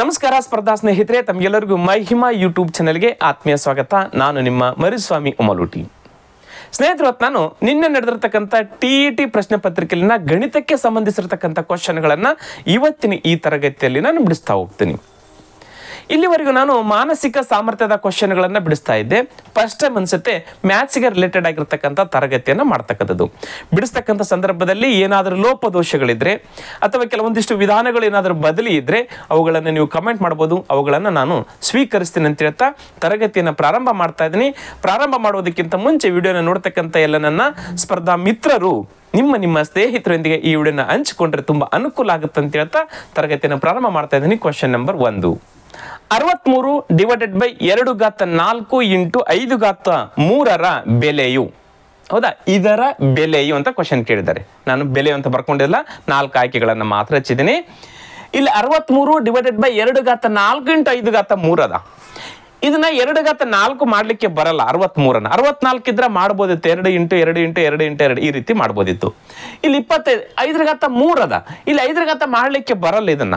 ನಮಸ್ಕಾರ ಸ್ಪರ್ಧಾ ಸ್ನೇಹಿತರೆ ತಮಗೆಲ್ಲರಿಗೂ ಮೈ ಹಿಮಾ ಯೂಟ್ಯೂಬ್ ಚಾನೆಲ್ಗೆ ಆತ್ಮೀಯ ಸ್ವಾಗತ ನಾನು ನಿಮ್ಮ ಮರಿಸ್ವಾಮಿ ಉಮಲೂಟಿ ಸ್ನೇಹಿತರು ನಾನು ನಿನ್ನೆ ನಡೆದಿರ್ತಕ್ಕಂಥ ಟಿ ಇ e ಟಿ ಪ್ರಶ್ನೆ ಪತ್ರಿಕೆಯಲ್ಲಿನ ಗಣಿತಕ್ಕೆ ಸಂಬಂಧಿಸಿರತಕ್ಕಂಥ ಕ್ವಶನ್ಗಳನ್ನು ಇವತ್ತಿನ ಈ ತರಗತಿಯಲ್ಲಿ ನಾನು ಬಿಡಿಸ್ತಾ ಹೋಗ್ತೀನಿ ಇಲ್ಲಿವರೆಗೂ ನಾನು ಮಾನಸಿಕ ಸಾಮರ್ಥ್ಯದ ಕ್ವಶನ್ಗಳನ್ನು ಬಿಡಿಸ್ತಾ ಇದ್ದೆ ಫಸ್ಟ್ ಟೈಮ್ ಅನ್ಸುತ್ತೆ ಮ್ಯಾಥ್ಸ್ಗೆ ರಿಲೇಟೆಡ್ ಆಗಿರ್ತಕ್ಕಂಥ ತರಗತಿಯನ್ನು ಮಾಡ್ತಕ್ಕಂಥದ್ದು ಬಿಡಿಸ್ತಕ್ಕಂಥ ಸಂದರ್ಭದಲ್ಲಿ ಏನಾದರೂ ಲೋಪದೋಷಗಳಿದ್ರೆ ಅಥವಾ ಕೆಲವೊಂದಿಷ್ಟು ವಿಧಾನಗಳು ಏನಾದರೂ ಬದಲಿ ಇದ್ರೆ ಅವುಗಳನ್ನು ನೀವು ಕಮೆಂಟ್ ಮಾಡ್ಬೋದು ಅವುಗಳನ್ನು ನಾನು ಸ್ವೀಕರಿಸ್ತೀನಿ ಅಂತ ಹೇಳ್ತಾ ತರಗತಿಯನ್ನು ಪ್ರಾರಂಭ ಮಾಡ್ತಾ ಇದ್ದೀನಿ ಪ್ರಾರಂಭ ಮಾಡೋದಕ್ಕಿಂತ ಮುಂಚೆ ವಿಡಿಯೋನ ನೋಡ್ತಕ್ಕಂಥ ಎಲ್ಲ ನನ್ನ ಸ್ಪರ್ಧಾ ಮಿತ್ರರು ನಿಮ್ಮ ನಿಮ್ಮ ಸ್ನೇಹಿತರೊಂದಿಗೆ ಈ ವಿಡಿಯೋನ ಹಂಚಿಕೊಂಡ್ರೆ ತುಂಬ ಅನುಕೂಲ ಆಗುತ್ತೆ ಅಂತ ಹೇಳ್ತಾ ತರಗತಿಯನ್ನು ಪ್ರಾರಂಭ ಮಾಡ್ತಾ ಇದ್ದೀನಿ ಕ್ವಶನ್ ನಂಬರ್ ಒಂದು ಅರವತ್ಮೂರು ಡಿವೈಡೆಡ್ ಬೈ ಎರಡು ಗಾತ ನಾಲ್ಕು ಇಂಟು ಐದು ಗಾತ ಮೂರರ ಬೆಲೆಯು ಹೌದಾ ಇದರ ಬೆಲೆಯು ಅಂತ ಕ್ವಶನ್ ಕೇಳಿದ್ದಾರೆ ನಾನು ಬೆಲೆ ಅಂತ ಬರ್ಕೊಂಡಿಲ್ಲ ನಾಲ್ಕು ಆಯ್ಕೆಗಳನ್ನು ಮಾತ್ರ ಹಚ್ಚಿದ್ದೀನಿ ಇಲ್ಲಿ ಅರವತ್ಮೂರು ಡಿವೈಡೆಡ್ ಬೈ ಎರಡು ಗಾತ ನಾಲ್ಕು ಇಂಟು ಐದು ಗಾತ ಮೂರದ ಇದನ್ನ ಎರಡು ಗಾತ ನಾಲ್ಕು ಮಾಡ್ಲಿಕ್ಕೆ ಬರಲ್ಲ ಅರವತ್ಮೂರನ್ನ ಅರವತ್ನಾಲ್ಕು ಇದ್ರೆ ಮಾಡ್ಬೋದಿತ್ತು ಎರಡು ಇಂಟು ಎರಡು ಇಂಟು ಎರಡು ಇಂಟು ಎರಡು ಈ ರೀತಿ ಮಾಡ್ಬೋದಿತ್ತು ಇಲ್ಲಿ ಇಪ್ಪತ್ತೈದು ಐದರ ಗಾತ ಮೂರದ ಇಲ್ಲಿ ಐದರ ಗಾತ ಮಾಡ್ಲಿಕ್ಕೆ ಬರಲ್ಲ ಇದನ್ನ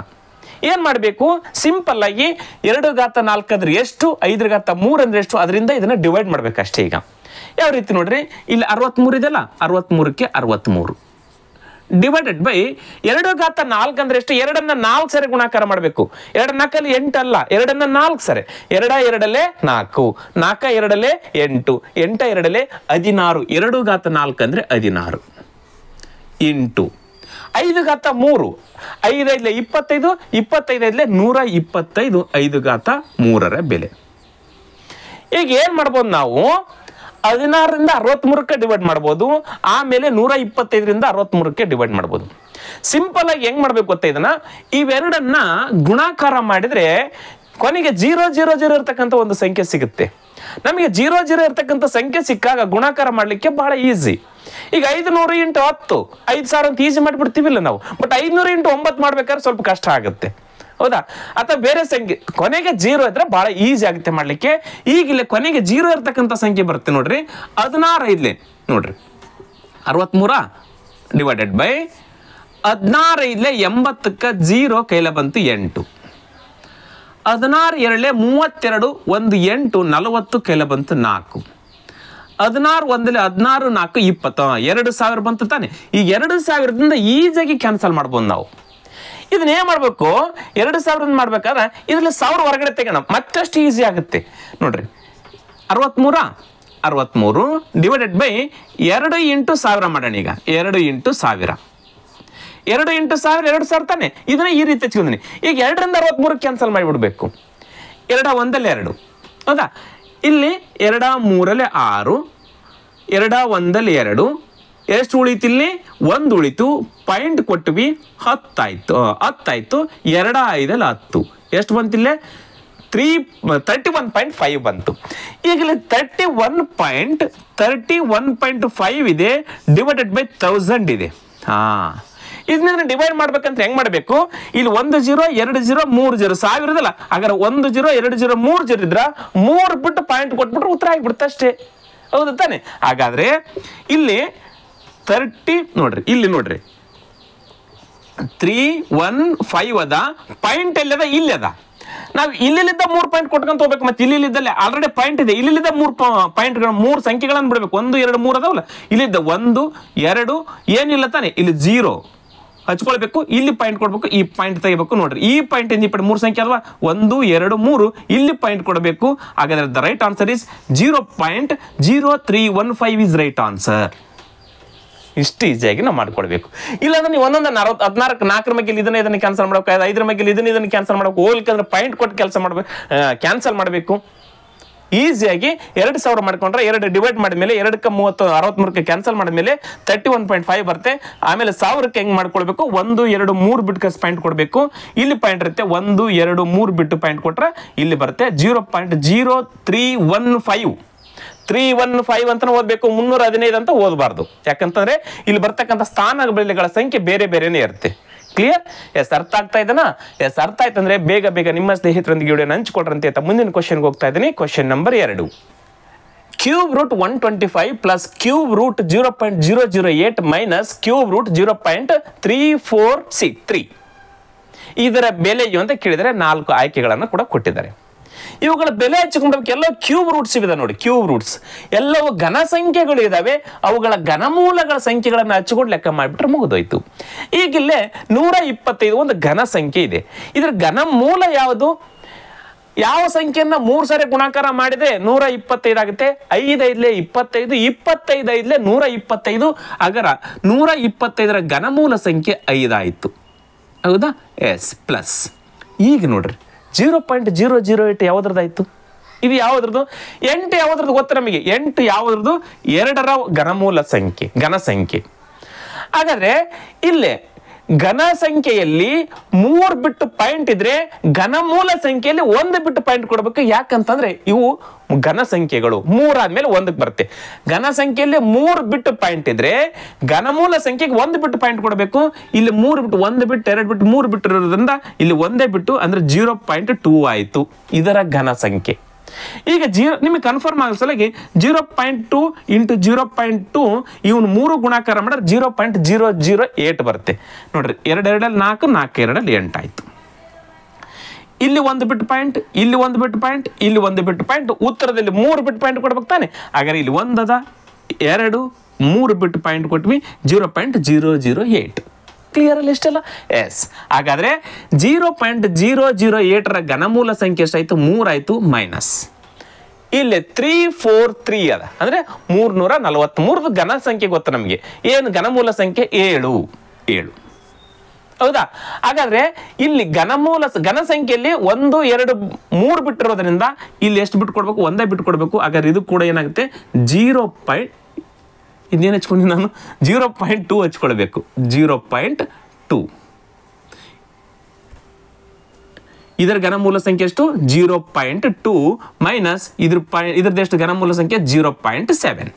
ಏನ್ ಮಾಡಬೇಕು ಸಿಂಪಲ್ ಆಗಿ ಎರಡು ಗಾತ ನಾಲ್ಕು ಅಂದ್ರೆ ಎಷ್ಟು ಐದರ ಘಾತ ಮೂರು ಅಂದ್ರೆ ಎಷ್ಟು ಅದರಿಂದ ಇದನ್ನ ಡಿವೈಡ್ ಮಾಡ್ಬೇಕು ಅಷ್ಟೇ ಈಗ ಯಾವ ರೀತಿ ನೋಡ್ರಿ ಇಲ್ಲಿ ಅರವತ್ಮೂರು ಇದೆಲ್ಲ ಅರವತ್ಮೂರಕ್ಕೆ ಅರವತ್ಮೂರು ಡಿವೈಡೆಡ್ ಬೈ ಎರಡು ಗಾತ ನಾಲ್ಕು ಅಂದ್ರೆ ಎಷ್ಟು ಎರಡನ್ನ ನಾಲ್ಕು ಸರಿ ಗುಣಾಕಾರ ಮಾಡಬೇಕು ಎರಡು ನಾಲ್ಕಲ್ಲಿ ಎಂಟಲ್ಲ ಎರಡನ್ನ ನಾಲ್ಕು ಸರಿ ಎರಡ ಎರಡಲೇ ನಾಲ್ಕು ನಾಲ್ಕ ಎರಡಲ್ಲೇ ಎಂಟು ಎಂಟ ಎರಡಲ್ಲೇ ಹದಿನಾರು ಎರಡು ಗಾತ ನಾಲ್ಕು ಅಂದ್ರೆ ಹದಿನಾರು ಎಂಟು ಐದು ಘಾತ ಮೂರು ಐದೈದಲೆ ಇಪ್ಪತ್ತೈದು ಇಪ್ಪತ್ತೈದೈದಲೆ ನೂರ ಇಪ್ಪತ್ತೈದು ಐದು ಘಾತ ಮೂರರ ಬೆಲೆ ಈಗ ಏನು ಮಾಡ್ಬೋದು ನಾವು ಹದಿನಾರರಿಂದ ಅರವತ್ತ್ಮೂರಕ್ಕೆ ಡಿವೈಡ್ ಮಾಡ್ಬೋದು ಆಮೇಲೆ ನೂರ ಇಪ್ಪತ್ತೈದರಿಂದ ಅರವತ್ತ್ಮೂರಕ್ಕೆ ಡಿವೈಡ್ ಮಾಡ್ಬೋದು ಸಿಂಪಲ್ ಆಗಿ ಹೆಂಗೆ ಮಾಡ್ಬೇಕು ಗೊತ್ತ ಇದನ್ನ ಇವೆರಡನ್ನ ಗುಣಾಕಾರ ಮಾಡಿದರೆ ಕೊನೆಗೆ ಜೀರೋ ಜೀರೋ ಜೀರೋ ಇರತಕ್ಕಂಥ ಒಂದು ಸಂಖ್ಯೆ ಸಿಗುತ್ತೆ ನಮಗೆ ಜೀರೋ ಜೀರೋ ಇರ್ತಕ್ಕಂಥ ಸಂಖ್ಯೆ ಸಿಕ್ಕಾಗ ಗುಣಾಕಾರ ಮಾಡಲಿಕ್ಕೆ ಬಹಳ ಈಸಿ ಈಗ ಐದು ಐದುನೂರು ಇಂಟು ಹತ್ತು ಐದು ಸಾವಿರ ಅಂತ ಈಸಿ ಮಾಡಿಬಿಡ್ತೀವಿಲ್ಲ ನಾವು ಬಟ್ ಐದುನೂರು ಇಂಟು ಒಂಬತ್ತು ಮಾಡ್ಬೇಕಾದ್ರೆ ಸ್ವಲ್ಪ ಕಷ್ಟ ಆಗುತ್ತೆ ಹೌದಾ ಅಥವಾ ಬೇರೆ ಸಂಖ್ಯೆ ಕೊನೆಗೆ ಜೀರೋ ಇದ್ರೆ ಬಹಳ ಈಸಿ ಆಗುತ್ತೆ ಮಾಡಲಿಕ್ಕೆ ಈಗ ಇಲ್ಲಿ ಕೊನೆಗೆ ಜೀರೋ ಇರ್ತಕ್ಕಂಥ ಸಂಖ್ಯೆ ಬರುತ್ತೆ ನೋಡ್ರಿ ಹದಿನಾರು ಐದ್ಲಿ ನೋಡ್ರಿ ಅರವತ್ತ್ಮೂರ ಡಿವೈಡೆಡ್ ಬೈ ಇಲ್ಲೇ ಎಂಬತ್ತಕ್ಕೆ ಜೀರೋ ಕೈಲ ಬಂತು ಎಂಟು ಹದಿನಾರು ಎರಡಲೆ ಮೂವತ್ತೆರಡು ಒಂದು ಎಂಟು ನಲವತ್ತು ಕೆಲ ಬಂತು ನಾಲ್ಕು ಹದಿನಾರು ಒಂದಲೇ ಹದಿನಾರು ನಾಲ್ಕು ಇಪ್ಪತ್ತು ಎರಡು ಸಾವಿರ ಬಂತು ತಾನೆ ಈ ಎರಡು ಸಾವಿರದಿಂದ ಈಸಿಯಾಗಿ ಕ್ಯಾನ್ಸಲ್ ಮಾಡ್ಬೋದು ನಾವು ಇದನ್ನ ಮಾಡಬೇಕು ಎರಡು ಸಾವಿರ ಮಾಡ್ಬೇಕಾದ್ರೆ ಇದರಲ್ಲಿ ಸಾವಿರ ಹೊರಗಡೆ ತೆಗೋಣ ಮತ್ತಷ್ಟು ಈಸಿ ಆಗುತ್ತೆ ನೋಡ್ರಿ ಅರವತ್ತ್ಮೂರ ಅರವತ್ತ್ಮೂರು ಡಿವೈಡೆಡ್ ಬೈ ಎರಡು ಇಂಟು ಸಾವಿರ ಮಾಡೋಣ ಈಗ ಎರಡು ಇಂಟು ಸಾವಿರ ಎರಡು ಎಂಟು ಸಾವಿರ ಎರಡು ಸಾವಿರ ತಾನೆ ಇದನ್ನ ಈ ರೀತಿ ಹಚ್ಕೊಂಡಿದ್ದೀನಿ ಈಗ ಎರಡರಿಂದ ಅರವತ್ತ್ಮೂರು ಕ್ಯಾನ್ಸಲ್ ಮಾಡಿಬಿಡ್ಬೇಕು ಎರಡ ಒಂದಲ್ಲಿ ಎರಡು ಹೌದಾ ಇಲ್ಲಿ ಎರಡ ಮೂರಲ್ಲಿ ಆರು ಎರಡ ಒಂದಲ್ಲಿ ಎರಡು ಎಷ್ಟು ಉಳಿತು ಇಲ್ಲಿ ಒಂದು ಉಳಿತು ಪಾಯಿಂಟ್ ಕೊಟ್ವಿ ಹತ್ತಾಯಿತು ಹತ್ತಾಯಿತು ಎರಡ ಐದಲ್ಲಿ ಹತ್ತು ಎಷ್ಟು ಬಂತಿಲ್ಲ three thirty one point five ಬಂತು ಈಗಲೇ thirty one point thirty one point five ಇದೆ ಡಿವೈಡೆಡ್ ಬೈ ತೌಸಂಡ್ ಇದೆ ಹಾಂ ಇದನ್ನ ಡಿವೈಡ್ ಮಾಡ್ಬೇಕಂತ ಹೆಂಗ್ ಮಾಡಬೇಕು ಇಲ್ಲಿ ಒಂದು ಜೀರೋ ಎರಡು ಜೀರೋ ಮೂರು ಜೀರೋ ಸಾವಿರದಲ್ಲ ಹಾಗಾದ್ರೆ ಒಂದು ಜೀರೋ ಎರಡು ಜೀರೋ ಮೂರು ಜೀರೋ ಇದ್ರ ಮೂರು ಬಿಟ್ಟು ಪಾಯಿಂಟ್ ಕೊಟ್ಬಿಟ್ರೆ ಉತ್ತರ ಆಗಿಬಿಡ್ತಷ್ಟೇ ಅಷ್ಟೇ ಹೌದು ತಾನೆ ಹಾಗಾದ್ರೆ ಇಲ್ಲಿ ತರ್ಟಿ ನೋಡ್ರಿ ಇಲ್ಲಿ ನೋಡ್ರಿ ತ್ರೀ ಒನ್ ಫೈವ್ ಅದ ಪಾಯಿಂಟ್ ಎಲ್ಲದ ಇಲ್ಲಿ ಅದ ನಾವು ಇಲ್ಲಿಲ್ಲಿದ್ದ ಮೂರು ಪಾಯಿಂಟ್ ಕೊಟ್ಕೊಂತ ಹೋಗ್ಬೇಕು ಮತ್ತೆ ಇಲ್ಲಿಲ್ಲಿದ್ದಲ್ಲೇ ಆಲ್ರೆಡಿ ಪಾಯಿಂಟ್ ಇದೆ ಇಲ್ಲಿದ್ದ ಮೂರು ಪಾಯಿಂಟ್ಗಳು ಮೂರು ಸಂಖ್ಯೆಗಳನ್ನು ಬಿಡಬೇಕು ಒಂದು ಎರಡು ಮೂರು ಅದಾವಲ್ಲ ಇಲ್ಲಿದ್ದ ಒಂದು ಎರಡು ಏನಿಲ್ಲ ತಾನೆ ಇಲ್ಲಿ ಜೀರೋ ಹಚ್ಕೊಳ್ಬೇಕು ಇಲ್ಲಿ ಪಾಯಿಂಟ್ ಕೊಡಬೇಕು ಈ ಪಾಯಿಂಟ್ ತೆಗಿಬೇಕು ನೋಡ್ರಿ ಈ ಪಾಯಿಂಟ್ ಇಂದ ಮೂರು ಸಂಖ್ಯೆ ಅಲ್ವಾ ಒಂದು ಎರಡು ಮೂರು ಇಲ್ಲಿ ಪಾಯಿಂಟ್ ಕೊಡಬೇಕು ಹಾಗಾದ್ರೆ the right answer is zero point zero three one five is right answer ಇಷ್ಟು ಈಸಿಯಾಗಿ ನಾವು ಮಾಡ್ಕೊಳ್ಬೇಕು ಇಲ್ಲಾಂದ್ರೆ ನೀವು ಒಂದೊಂದು ನಲವತ್ತು ಹದಿನಾಲ್ಕು ನಾಲ್ಕರ ಮೇಲೆ ಇದನ್ನ ಇದನ್ನ ಕ್ಯಾನ್ಸಲ್ ಮಾಡಬೇಕು ಐದರ ಮೇಲೆ ಇದನ್ನ ಇದನ್ನ ಕ್ಯಾನ್ಸಲ್ ಮಾಡಬೇಕು ಹೋಗ್ಲಿಕ್ಕೆ ಅಂದ್ರೆ ಪಾಯಿಂಟ್ ಕೊಟ್ಟು ಕೆಲಸ ಮಾಡಬೇಕು ಕ್ಯಾನ್ಸಲ್ ಮಾಡಬೇಕು ಈಸಿಯಾಗಿ ಎರಡು ಸಾವಿರ ಮಾಡ್ಕೊಂಡ್ರೆ ಎರಡು ಡಿವೈಡ್ ಮಾಡಿದ್ಮೇಲೆ ಎರಡಕ್ಕೆ ಮೂವತ್ತು ಅರವತ್ತ್ಮೂರಕ್ಕೆ ಕ್ಯಾನ್ಸಲ್ ಮಾಡಿದ್ಮೇಲೆ ತರ್ಟಿ ಒನ್ ಪಾಯಿಂಟ್ ಫೈವ್ ಬರುತ್ತೆ ಆಮೇಲೆ ಸಾವಿರಕ್ಕೆ ಹೆಂಗೆ ಮಾಡ್ಕೊಳ್ಬೇಕು ಒಂದು ಎರಡು ಮೂರು ಬಿಟ್ಗೆ ಪಾಯಿಂಟ್ ಕೊಡಬೇಕು ಇಲ್ಲಿ ಪಾಯಿಂಟ್ ಇರುತ್ತೆ ಒಂದು ಎರಡು ಮೂರು ಬಿಟ್ಟು ಪಾಯಿಂಟ್ ಕೊಟ್ಟರೆ ಇಲ್ಲಿ ಬರುತ್ತೆ zero point zero three one five three one five ಅಂತ ಓದಬೇಕು ಮುನ್ನೂರ ಹದಿನೈದು ಅಂತ ಓದಬಾರ್ದು ಯಾಕಂತಂದ್ರೆ ಇಲ್ಲಿ ಬರ್ತಕ್ಕಂಥ ಸ್ಥಾನ ಬೆಳೆಗಳ ಸಂಖ್ಯೆ ಬೇರೆ ಬೇರೆನೇ ಇರುತ್ತೆ ಕ್ಲಿಯರ್ ಎಸ್ ಅರ್ಥ ಆಗ್ತಾ ಇದನಾ ಎಸ್ ಅರ್ಥ ಅಂದ್ರೆ ಬೇಗ ಬೇಗ ನಿಮ್ಮ ಸ್ನೇಹಿತರೊಂದಿಗೆ ವಿಡಿಯೋನ ಹಂಚಿಕೊಡ್ರಂತೆ ಅಂತ ಮುಂದಿನ ಕ್ವಶನ್ಗೆ ಹೋಗ್ತಾ ಇದ್ದೀನಿ ಕ್ವಶನ್ ನಂಬರ್ ಎರಡು cube root one twenty five plus cube root zero point zero zero eight minus cube root zero point three four six three ಇದರ ಬೆಲೆಯು ಅಂತ ಕೇಳಿದರೆ ನಾಲ್ಕು ಆಯ್ಕೆಗಳನ್ನು ಕೂಡ ಕೊಟ್ಟಿದ್ದಾರೆ ಇವುಗಳ ಬೆಲೆ ಹಚ್ಚಿಕೊಂಡ್ಬೇಕು ಎಲ್ಲ ಕ್ಯೂಬ್ ರೂಟ್ಸ್ ಇದೆ ನೋಡಿ ಕ್ಯೂಬ್ ರೂಟ್ಸ್ ಎಲ್ಲವೂ ಘನ ಸಂಖ್ಯೆಗಳು ಇದ್ದಾವೆ ಅವುಗಳ ಘನಮೂಲಗಳ ಸಂಖ್ಯೆಗಳನ್ನು ಹಚ್ಚಿಕೊಂಡು ಲೆಕ್ಕ ಮಾಡಿಬಿಟ್ರೆ ಮುಗಿದೋಯ್ತು ಈಗಿಲ್ಲೇ ನೂರ ಇಪ್ಪತ್ತೈದು ಒಂದು ಘನ ಸಂಖ್ಯೆ ಇದೆ ಇದರ ಘನಮೂಲ ಯಾವುದು ಯಾವ ಸಂಖ್ಯೆಯನ್ನ ಮೂರ್ ಸರಿ ಗುಣಾಕಾರ ಮಾಡಿದ್ರೆ ನೂರ ಇಪ್ಪತ್ತೈದು ಆಗುತ್ತೆ ಐದೈದ್ಲೆ ಇಪ್ಪತ್ತೈದು ಇಪ್ಪತ್ತೈದು ಐದ್ಲೆ ನೂರ ಇಪ್ಪತ್ತೈದು ಅಗರ ನೂರ ಇಪ್ಪತ್ತೈದರ ಘನಮೂಲ ಸಂಖ್ಯೆ ಐದಾಯ್ತು ಹೌದಾ ಎಸ್ ಪ್ಲಸ್ ಈಗ ನೋಡ್ರಿ zero point zero zero eight ಆಯ್ತು ಇದು ಯಾವುದ್ರದ್ದು ಎಂಟು ಯಾವುದ್ರದ್ದು ಗೊತ್ತು ನಮಗೆ ಎಂಟು ಯಾವುದ್ರದ್ದು ಎರಡರ ಘನಮೂಲ ಸಂಖ್ಯೆ ಘನ ಸಂಖ್ಯೆ ಹಾಗಾದರೆ ಇಲ್ಲೇ ಘನ ಸಂಖ್ಯೆಯಲ್ಲಿ ಮೂರ್ ಬಿಟ್ಟು ಪಾಯಿಂಟ್ ಇದ್ರೆ ಘನ ಮೂಲ ಸಂಖ್ಯೆಯಲ್ಲಿ ಒಂದು ಬಿಟ್ಟು ಪಾಯಿಂಟ್ ಕೊಡಬೇಕು ಯಾಕಂತಂದ್ರೆ ಇವು ಘನ ಸಂಖ್ಯೆಗಳು ಮೂರಾದ್ಮೇಲೆ ಒಂದಕ್ಕೆ ಬರುತ್ತೆ ಘನ ಸಂಖ್ಯೆಯಲ್ಲಿ ಮೂರು ಬಿಟ್ಟು ಪಾಯಿಂಟ್ ಇದ್ರೆ ಮೂಲ ಸಂಖ್ಯೆಗೆ ಒಂದು ಬಿಟ್ಟು ಪಾಯಿಂಟ್ ಕೊಡಬೇಕು ಇಲ್ಲಿ ಮೂರು ಬಿಟ್ಟು ಒಂದು ಬಿಟ್ಟು ಎರಡು ಬಿಟ್ಟು ಮೂರು ಬಿಟ್ಟು ಇರೋದ್ರಿಂದ ಇಲ್ಲಿ ಒಂದೇ ಬಿಟ್ಟು ಅಂದ್ರೆ ಜೀರೋ ಪಾಯಿಂಟ್ ಟೂ ಆಯಿತು ಇದರ ಘನ ಸಂಖ್ಯೆ ಈಗ ಜೀರೋ ನಿಮಗೆ ಕನ್ಫರ್ಮ್ ಆಗೋ ಸಲಗಿ zero point two into zero point two ಇವನು ಮೂರು ಗುಣಾಕಾರ ಮಾಡಿದ್ರೆ zero point zero zero eight ಬರುತ್ತೆ ನೋಡ್ರಿ ಎರಡೆರಡಲ್ಲಿ ನಾಲ್ಕು ನಾಲ್ಕು ಎರಡಲ್ಲಿ ಎಂಟಾಯಿತು ಇಲ್ಲಿ ಒಂದು ಬಿಟ್ ಪಾಯಿಂಟ್ ಇಲ್ಲಿ ಒಂದು ಬಿಟ್ ಪಾಯಿಂಟ್ ಇಲ್ಲಿ ಒಂದು ಬಿಟ್ ಪಾಯಿಂಟ್ ಉತ್ತರದಲ್ಲಿ ಮೂರು ಬಿಟ್ ಪಾಯಿಂಟ್ ಕೊಡ್ಬೇಕು ತಾನೆ ಹಾಗಾದ್ರೆ ಇಲ್ಲಿ ಒಂದದ ಎರಡು ಮೂರು ಬಿಟ್ ಪಾಯಿಂಟ್ ಕೊಟ್ವಿ zero point zero zero eight clear ಅಲ್ಲಿ ಇಷ್ಟೆಲ್ಲ ಎಸ್ ಹಾಗಾದ್ರೆ ಜೀರೋ ಪಾಯಿಂಟ್ ಜೀರೋ ಜೀರೋ ಏಟರ ಘನಮೂಲ ಸಂಖ್ಯೆ ಎಷ್ಟಾಯ್ತು ಮೂರಾಯ್ತು ಮೈನಸ್ ಇಲ್ಲಿ ತ್ರೀ ಫೋರ್ ತ್ರೀ ಅದ ಅಂದರೆ ಮೂರ್ನೂರ ನಲವತ್ತ್ಮೂರದು ಘನ ಸಂಖ್ಯೆ ಗೊತ್ತು ನಮಗೆ ಏನು ಘನಮೂಲ ಸಂಖ್ಯೆ ಏಳು ಏಳು ಹೌದಾ ಹಾಗಾದ್ರೆ ಇಲ್ಲಿ ಘನಮೂಲ ಘನ ಸಂಖ್ಯೆಯಲ್ಲಿ ಒಂದು ಎರಡು ಮೂರು ಬಿಟ್ಟಿರೋದ್ರಿಂದ ಇಲ್ಲಿ ಎಷ್ಟು ಬಿಟ್ಟು ಕೊಡಬೇಕು ಒಂದೇ ಬಿಟ್ಟು ಕೊಡಬೇಕು ಹಾಗಾದ್ರೆ ಇದು ಕೂಡ ಏನಾಗುತ್ತೆ ಜೀರೋ ಪಾಯಿಂಟ್ ಇದೇನು ಹಚ್ಕೊಂಡು ನಾನು ಜೀರೋ ಪಾಯಿಂಟ್ ಟೂ ಹಚ್ಕೊಳ್ಬೇಕು ಜೀರೋ ಪಾಯಿಂಟ್ ಟೂ ಇದರ ಘನಮೂಲ ಸಂಖ್ಯೆ ಎಷ್ಟು ಜೀರೋ ಪಾಯಿಂಟ್ ಟೂ ಮೈನಸ್ ಇದ್ರ ಪಾಯಿಂಟ್ ಇದ್ರದ್ದು ಎಷ್ಟು ಘನಮೂಲ ಸಂಖ್ಯೆ ಜೀರೋ ಪಾಯಿಂಟ್ ಸೆವೆನ್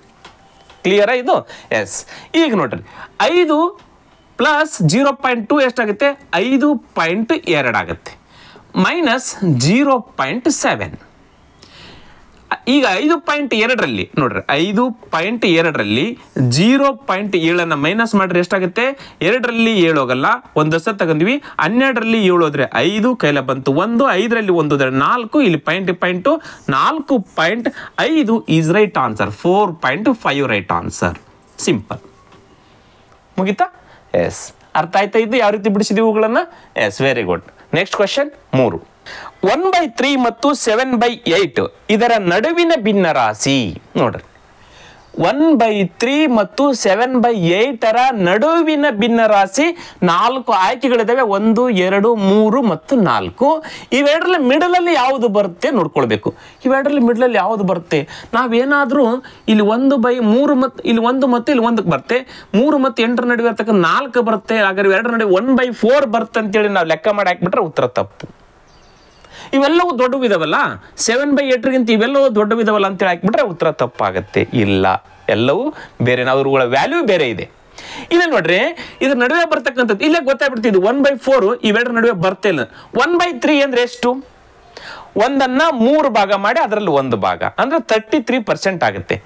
ಕ್ಲಿಯರಾ ಇದು ಎಸ್ ಈಗ ನೋಡ್ರಿ ಐದು ಪ್ಲಸ್ ಜೀರೋ ಪಾಯಿಂಟ್ ಟೂ ಎಷ್ಟಾಗುತ್ತೆ ಐದು ಪಾಯಿಂಟ್ ಎರಡಾಗುತ್ತೆ ಮೈನಸ್ ಜೀರೋ ಪಾಯಿಂಟ್ ಸೆವೆನ್ ಈಗ ಐದು ಪಾಯಿಂಟ್ ಎರಡರಲ್ಲಿ ನೋಡ್ರಿ ಐದು ಪಾಯಿಂಟ್ ಎರಡರಲ್ಲಿ ಜೀರೋ ಪಾಯಿಂಟ್ ಏಳನ್ನು ಮೈನಸ್ ಮಾಡಿದ್ರೆ ಎಷ್ಟಾಗುತ್ತೆ ಎರಡರಲ್ಲಿ ಏಳು ಹೋಗಲ್ಲ ಒಂದು ಹೊಸ ತಗೊಂಡ್ವಿ ಹನ್ನೆರಡರಲ್ಲಿ ಏಳು ಹೋದ್ರೆ ಐದು ಕೈಲ ಬಂತು ಒಂದು ಐದರಲ್ಲಿ ಒಂದು ನಾಲ್ಕು ಇಲ್ಲಿ ಪಾಯಿಂಟ್ ಪಾಯಿಂಟು ನಾಲ್ಕು ಪಾಯಿಂಟ್ ಐದು is right answer four point five right answer simple ಮುಗಿತಾ ಎಸ್ ಅರ್ಥ ಆಯ್ತಾ ಇದ್ದು ಯಾವ ರೀತಿ ಬಿಡಿಸಿದೀವುಗಳನ್ನು yes very good next question ಮೂರು ಒನ್ ಬೈ ತ್ರೀ ಮತ್ತು ಸೆವೆನ್ ಬೈ ಏಟ್ ಇದರ ನಡುವಿನ ರಾಶಿ ನೋಡ್ರಿ ಒನ್ ಬೈ ತ್ರೀ ಮತ್ತು ಸೆವೆನ್ ಬೈ ಏಟರ ನಡುವಿನ ರಾಶಿ ನಾಲ್ಕು ಆಯ್ಕೆಗಳಿದ್ದಾವೆ ಒಂದು ಎರಡು ಮೂರು ಮತ್ತು ನಾಲ್ಕು ಇವೆರಡರಲ್ಲಿ ಮಿಡಲಲ್ಲಿ ಯಾವುದು ಬರುತ್ತೆ ನೋಡ್ಕೊಳ್ಬೇಕು ಇವೆರಡರಲ್ಲಿ ಮಿಡಲಲ್ಲಿ ಯಾವುದು ಬರುತ್ತೆ ನಾವೇನಾದರೂ ಇಲ್ಲಿ ಒಂದು ಬೈ ಮೂರು ಮತ್ತು ಇಲ್ಲಿ ಒಂದು ಮತ್ತು ಇಲ್ಲಿ ಒಂದಕ್ಕೆ ಬರುತ್ತೆ ಮೂರು ಮತ್ತು ಎಂಟರ ನಡುವೆ ಇರ್ತಕ್ಕಂಥ ನಾಲ್ಕು ಬರುತ್ತೆ ಹಾಗಾದ್ರೆ ಎರಡರ ನಡುವೆ ಒನ್ ಬೈ ಫೋರ್ ಬರುತ್ತೆ ಅಂತೇಳಿ ನಾವು ಲೆಕ್ಕ ಮಾಡಿ ಹಾಕ್ಬಿಟ್ರೆ ಉತ್ತರ ತಪ್ಪು ಇವೆಲ್ಲವೂ ದೊಡ್ಡ ವಿಧವಲ್ಲ ಸೆವೆನ್ ಬೈ ಗಿಂತ ಇವೆಲ್ಲವೂ ದೊಡ್ಡ ವಿಧವಲ್ಲ ಅಂತೇಳಿ ಹಾಕ್ಬಿಟ್ರೆ ಉತ್ತರ ತಪ್ಪಾಗುತ್ತೆ ಇಲ್ಲ ಎಲ್ಲವೂ ಬೇರೆ ನಾವು ವ್ಯಾಲ್ಯೂ ಬೇರೆ ಇದೆ ಇಲ್ಲ ನೋಡ್ರಿ ಇದ್ರ ನಡುವೆ ಬರ್ತಕ್ಕಂಥದ್ದು ಇಲ್ಲೇ ಗೊತ್ತಾಗ್ಬಿಡ್ತಿದ್ದು ಒನ್ ಬೈ ಫೋರ್ ಇವೆರಡರ ನಡುವೆ ಬರ್ತಿಲ್ಲ ಒನ್ ಬೈ ತ್ರೀ ಅಂದ್ರೆ ಎಷ್ಟು ಒಂದನ್ನ ಮೂರು ಭಾಗ ಮಾಡಿ ಅದರಲ್ಲಿ ಒಂದು ಭಾಗ ಅಂದ್ರೆ ತರ್ಟಿ ತ್ರೀ ಪರ್ಸೆಂಟ್ ಆಗುತ್ತೆ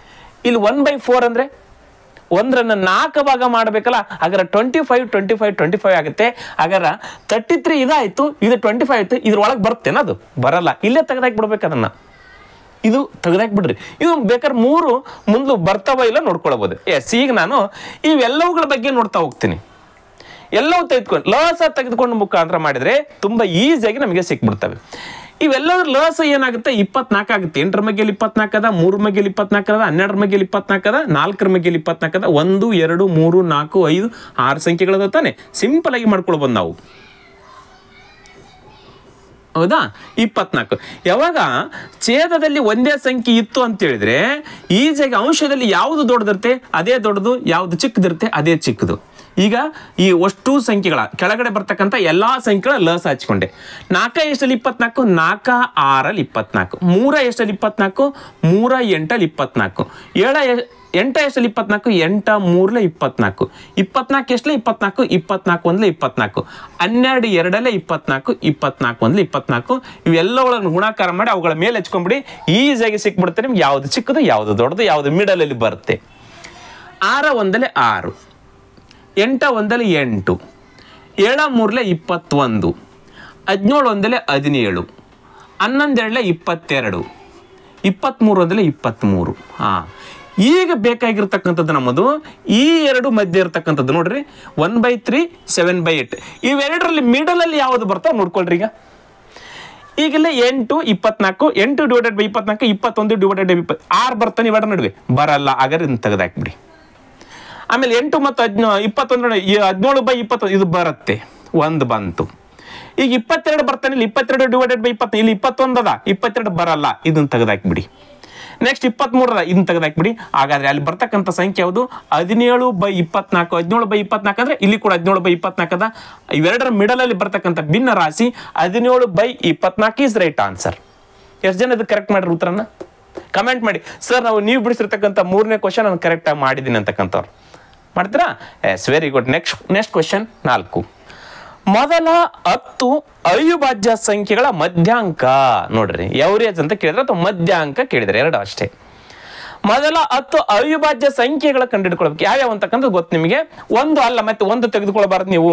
ಇಲ್ಲಿ ಒನ್ ಬೈ ಫೋರ್ ಅಂದ್ರೆ ಒಂದ್ರನ್ನ ನಾಲ್ಕು ಭಾಗ ಮಾಡಬೇಕಲ್ಲ ಹಾಗರ twenty five twenty five twenty five ಆಗುತ್ತೆ ಹಾಗರ ತರ್ಟಿ ತ್ರೀ ಇದಾಯಿತು ಇದು ಟ್ವೆಂಟಿ ಫೈವ್ ಆಯಿತು ಇದ್ರೊಳಗೆ ಬರ್ತೇನೆ ಅದು ಬರಲ್ಲ ಇಲ್ಲೇ ತೆಗೆದಾಕಿ ಬಿಡ್ಬೇಕು ಅದನ್ನ ಇದು ತೆಗೆದಾಕಿ ಬಿಡ್ರಿ ಇದು ಬೇಕಾದ್ರೆ ಮೂರು ಮುಂದೆ ಬರ್ತಾವ ಇಲ್ಲ ನೋಡ್ಕೊಳ್ಬೋದು ಎಸ್ ಈಗ ನಾನು ಇವೆಲ್ಲವುಗಳ ಬಗ್ಗೆ ನೋಡ್ತಾ ಹೋಗ್ತೀನಿ ಎಲ್ಲವೂ ತೆಗೆದುಕೊಂಡು ಲಸ ತೆಗೆದುಕೊಂಡು ಮುಖಾಂತರ ಮಾಡಿದರೆ ತುಂಬ ಈಸಿಯಾಗಿ ನಮಗೆ ಸಿಕ್ಬಿಡ್ತವೆ ಇವೆಲ್ಲದ್ರ ಲಾಸ್ ಏನಾಗುತ್ತೆ ಇಪ್ಪತ್ನಾಲ್ಕು ಆಗುತ್ತೆ ಎಂಟರ ಮಗ್ಗೆಲಿ ಅದ ಮೂರು ಅದ ಇಪ್ಪತ್ನಾಲ್ಕದ ಹನ್ನೆರಡರ ಇಪ್ಪತ್ನಾಲ್ಕು ಅದ ನಾಲ್ಕರ ಇಪ್ಪತ್ನಾಲ್ಕು ಅದ ಒಂದು ಎರಡು ಮೂರು ನಾಲ್ಕು ಐದು ಆರು ಸಂಖ್ಯೆಗಳದ ತಾನೆ ಸಿಂಪಲ್ ಆಗಿ ಮಾಡ್ಕೊಳ್ಬೋದು ನಾವು ಹೌದಾ ಇಪ್ಪತ್ನಾಲ್ಕು ಯಾವಾಗ ಛೇದದಲ್ಲಿ ಒಂದೇ ಸಂಖ್ಯೆ ಇತ್ತು ಅಂತ ಹೇಳಿದ್ರೆ ಈಜಾಗಿ ಅಂಶದಲ್ಲಿ ಯಾವುದು ದೊಡ್ಡದಿರುತ್ತೆ ಅದೇ ದೊಡ್ಡದು ಯಾವುದು ಚಿಕ್ಕದಿರುತ್ತೆ ಅದೇ ಚಿಕ್ಕದು ಈಗ ಈ ಒಷ್ಟು ಸಂಖ್ಯೆಗಳ ಕೆಳಗಡೆ ಬರ್ತಕ್ಕಂಥ ಎಲ್ಲ ಸಂಖ್ಯೆಗಳ ಲಸ ಹಚ್ಕೊಂಡೆ ನಾಲ್ಕ ಎಷ್ಟಲ್ಲಿ ಇಪ್ಪತ್ನಾಲ್ಕು ನಾಲ್ಕ ಆರಲ್ಲಿ ಇಪ್ಪತ್ನಾಲ್ಕು ಮೂರ ಎಷ್ಟಲ್ಲಿ ಇಪ್ಪತ್ನಾಲ್ಕು ಮೂರ ಎಂಟಲ್ಲಿ ಇಪ್ಪತ್ನಾಲ್ಕು ಏಳ ಎಂಟ ಎಷ್ಟಲ್ಲಿ ಇಪ್ಪತ್ನಾಲ್ಕು ಎಂಟ ಮೂರಲೇ ಇಪ್ಪತ್ನಾಲ್ಕು ಇಪ್ಪತ್ನಾಲ್ಕು ಎಷ್ಟಲೆ ಇಪ್ಪತ್ನಾಲ್ಕು ಇಪ್ಪತ್ನಾಲ್ಕು ಒಂದಲೆ ಇಪ್ಪತ್ನಾಲ್ಕು ಹನ್ನೆರಡು ಎರಡಲೆ ಇಪ್ಪತ್ನಾಲ್ಕು ಇಪ್ಪತ್ನಾಲ್ಕು ಒಂದಲೆ ಇಪ್ಪತ್ನಾಲ್ಕು ಇವೆಲ್ಲವುಗಳನ್ನು ಗುಣಾಕಾರ ಮಾಡಿ ಅವುಗಳ ಮೇಲೆ ಹಚ್ಕೊಂಡ್ಬಿಡಿ ಈಸಿಯಾಗಿ ಸಿಕ್ಬಿಡುತ್ತೆ ನಿಮ್ಗೆ ಯಾವ್ದು ಚಿಕ್ಕದು ಯಾವುದು ದೊಡ್ಡದು ಯಾವುದು ಮಿಡಲಲ್ಲಿ ಬರುತ್ತೆ ಆರ ಒಂದಲೇ ಆರು ಎಂಟ ಒಂದಲ್ಲಿ ಎಂಟು ಏಳ ಮೂರಲೆ ಇಪ್ಪತ್ತೊಂದು ಹದಿನೇಳು ಒಂದಲೆ ಹದಿನೇಳು ಹನ್ನೊಂದೆರಡಲೆ ಇಪ್ಪತ್ತೆರಡು ಇಪ್ಪತ್ತ್ಮೂರು ಒಂದಲೆ ಇಪ್ಪತ್ತ್ಮೂರು ಹಾಂ ಈಗ ಬೇಕಾಗಿರ್ತಕ್ಕಂಥದ್ದು ನಮ್ಮದು ಈ ಎರಡು ಮಧ್ಯೆ ಇರತಕ್ಕಂಥದ್ದು ನೋಡ್ರಿ one by three seven by eight ಇವೆರಡರಲ್ಲಿ ಮಿಡಲಲ್ಲಿ ಯಾವುದು ಬರ್ತಾವೆ ನೋಡ್ಕೊಳ್ರಿ ಈಗ ಈಗಲೇ ಎಂಟು ಇಪ್ಪತ್ನಾಲ್ಕು ಎಂಟು ಡಿವೈಡೆಡ್ ಬೈ ಇಪ್ಪತ್ನಾಲ್ಕು ಇಪ್ಪತ್ತೊಂದು ಡಿವೈಡೆಡ್ ಬೈ ಇಪ್ಪತ್ತು ಆರು ಬರ್ತಾನೆ ಇವಾಗ ನಡುವೆ ಬರಲ್ಲ ಹಾಗಾದ್ರೆ ತೆಗೆದಾಕ್ಬಿಡಿ ಆಮೇಲೆ ಎಂಟು ಮತ್ತು ಹದಿನ ಇಪ್ಪತ್ತೊಂದರ ಹದಿನೇಳು ಬೈ ಇಪ್ಪತ್ತೊಂದು ಇದು ಬರುತ್ತೆ ಒಂದು ಬಂತು ಈಗ ಇಪ್ಪತ್ತೆರಡು ಬರ್ತಾನೆ ಇಲ್ಲಿ ಇಪ್ಪತ್ತೆರಡು ಡಿವೈಡೆಡ್ ಬೈ ಇಪ್ಪತ್ತು ಇಲ್ಲಿ ಇಪ್ಪತ್ತೊಂದದ ಇಪ್ಪತ್ತೆರಡು ಬರಲ್ಲ ಇದನ್ನು ತೆಗೆದಾಕ್ಬಿಡಿ ನೆಕ್ಸ್ಟ್ ಇಪ್ಪತ್ತ್ಮೂರರ ಇದನ್ನ ತೆಗೆದಾಕ್ಬಿಡಿ ಹಾಗಾದ್ರೆ ಅಲ್ಲಿ ಬರ್ತಕ್ಕಂಥ ಸಂಖ್ಯೆ ಯಾವುದು ಹದಿನೇಳು ಬೈ ಇಪ್ಪತ್ನಾಲ್ಕು ಹದಿನೇಳು ಬೈ ಇಪ್ಪತ್ನಾಲ್ಕು ಅಂದರೆ ಇಲ್ಲಿ ಕೂಡ ಹದಿನೇಳು ಬೈ ಇಪ್ಪತ್ನಾಲ್ಕದ ಇವೆರಡರ ಮಿಡಲಲ್ಲಿ ಬರ್ತಕ್ಕಂಥ ಭಿನ್ನ ರಾಶಿ ಹದಿನೇಳು ಬೈ ಇಪ್ಪತ್ನಾಲ್ಕು ಇಸ್ ರೈಟ್ ಆನ್ಸರ್ ಎಷ್ಟು ಜನ ಇದು ಕರೆಕ್ಟ್ ಮಾಡಿರಿ ಉತ್ತರನ ಕಮೆಂಟ್ ಮಾಡಿ ಸರ್ ನಾವು ನೀವು ಬಿಡಿಸಿರ್ತಕ್ಕಂಥ ಮೂರನೇ ಕ್ವಶನ್ ನಾನು ಕರೆಕ್ಟಾಗಿ ಮಾಡಿದ್ದೀನಿ ಅಂತಕ್ಕಂಥವ್ರು ಮಾಡ್ತೀರಾ yes very good next next question ನಾಲ್ಕು ಮೊದಲ ಹತ್ತು ಅವಿಭಾಜ್ಯ ಸಂಖ್ಯೆಗಳ ಮಧ್ಯಾಂಕ ನೋಡ್ರಿ ಎವರೇಜ್ ಅಂತ ಕೇಳಿದ್ರೆ ಅಥವಾ ಮಧ್ಯಾಂಕ ಕೇಳಿದ್ರೆ ಎರಡು ಅಷ್ಟೇ ಮೊದಲ ಹತ್ತು ಅವಿಭಾಜ್ಯ ಸಂಖ್ಯೆಗಳ ಕಂಡುಹಿಡ್ಕೊಳ್ಬೇಕು ಯಾವ್ಯಾವ ಅಂತಕ್ಕಂಥ ಗೊತ್ತು ನಿಮಗೆ ಒಂದು ಅಲ್ಲ ಮತ್ತೆ ಒಂದು ತೆಗೆದುಕೊಳ್ಬಾರ್ದು ನೀವು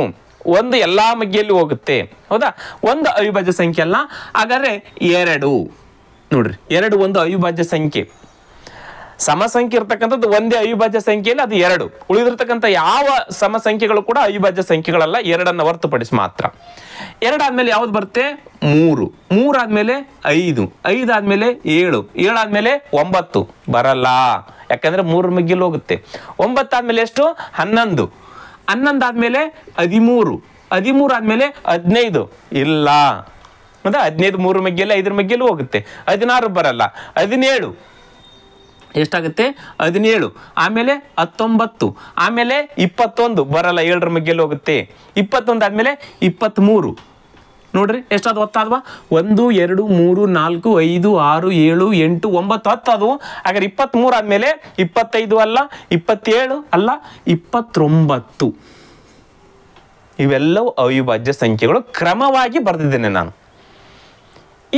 ಒಂದು ಎಲ್ಲಾ ಮಗಿಯಲ್ಲಿ ಹೋಗುತ್ತೆ ಹೌದಾ ಒಂದು ಅವಿಭಾಜ್ಯ ಸಂಖ್ಯೆ ಅಲ್ಲ ಹಾಗಾದ್ರೆ ಎರಡು ನೋಡ್ರಿ ಎರಡು ಒಂದು ಅವಿಭಾಜ್ಯ ಸಂಖ್ಯೆ ಸಮಸಂಖ್ಯೆ ಸಂಖ್ಯೆ ಇರ್ತಕ್ಕಂಥದ್ದು ಒಂದೇ ಅವಿಭಾಜ್ಯ ಸಂಖ್ಯೆಯಲ್ಲಿ ಅದು ಎರಡು ಉಳಿದಿರ್ತಕ್ಕಂಥ ಯಾವ ಸಮಸಂಖ್ಯೆಗಳು ಕೂಡ ಅವಿಭಾಜ್ಯ ಸಂಖ್ಯೆಗಳಲ್ಲ ಎರಡನ್ನು ಹೊರತುಪಡಿಸಿ ಮಾತ್ರ ಎರಡಾದ್ಮೇಲೆ ಯಾವ್ದು ಬರುತ್ತೆ ಮೂರು ಮೂರಾದ್ಮೇಲೆ ಐದು ಐದಾದ್ಮೇಲೆ ಏಳು ಏಳಾದ್ಮೇಲೆ ಒಂಬತ್ತು ಬರಲ್ಲ ಯಾಕಂದ್ರೆ ಮೂರು ಮುಗ್ಗಿಲು ಹೋಗುತ್ತೆ ಒಂಬತ್ತಾದ್ಮೇಲೆ ಎಷ್ಟು ಹನ್ನೊಂದು ಹನ್ನೊಂದಾದ್ಮೇಲೆ ಹದಿಮೂರು ಹದಿಮೂರು ಆದ್ಮೇಲೆ ಹದಿನೈದು ಇಲ್ಲ ಅಂದ್ರೆ ಹದಿನೈದು ಮೂರು ಮಗ್ಗಿಯಲ್ಲಿ ಐದರ ಮಗ್ಗೆಲ್ಲೂ ಹೋಗುತ್ತೆ ಹದಿನಾರು ಬರಲ್ಲ ಹದಿನೇಳು ಎಷ್ಟಾಗುತ್ತೆ ಹದಿನೇಳು ಆಮೇಲೆ ಹತ್ತೊಂಬತ್ತು ಆಮೇಲೆ ಇಪ್ಪತ್ತೊಂದು ಬರಲ್ಲ ಏಳರ ಮಗ್ಗೆಲ್ಲ ಹೋಗುತ್ತೆ ಇಪ್ಪತ್ತೊಂದು ಆದಮೇಲೆ ಇಪ್ಪತ್ತ್ಮೂರು ನೋಡ್ರಿ ಎಷ್ಟಾದ ಹೊತ್ತಾದ್ವಾ ಒಂದು ಎರಡು ಮೂರು ನಾಲ್ಕು ಐದು ಆರು ಏಳು ಎಂಟು ಒಂಬತ್ತು ಹತ್ತು ಅದು ಹಾಗಾದ್ರೆ ಇಪ್ಪತ್ತ್ಮೂರು ಆದಮೇಲೆ ಇಪ್ಪತ್ತೈದು ಅಲ್ಲ ಇಪ್ಪತ್ತೇಳು ಅಲ್ಲ ಇಪ್ಪತ್ತೊಂಬತ್ತು ಇವೆಲ್ಲವೂ ಅವಿಭಾಜ್ಯ ಸಂಖ್ಯೆಗಳು ಕ್ರಮವಾಗಿ ಬರೆದಿದ್ದೇನೆ ನಾನು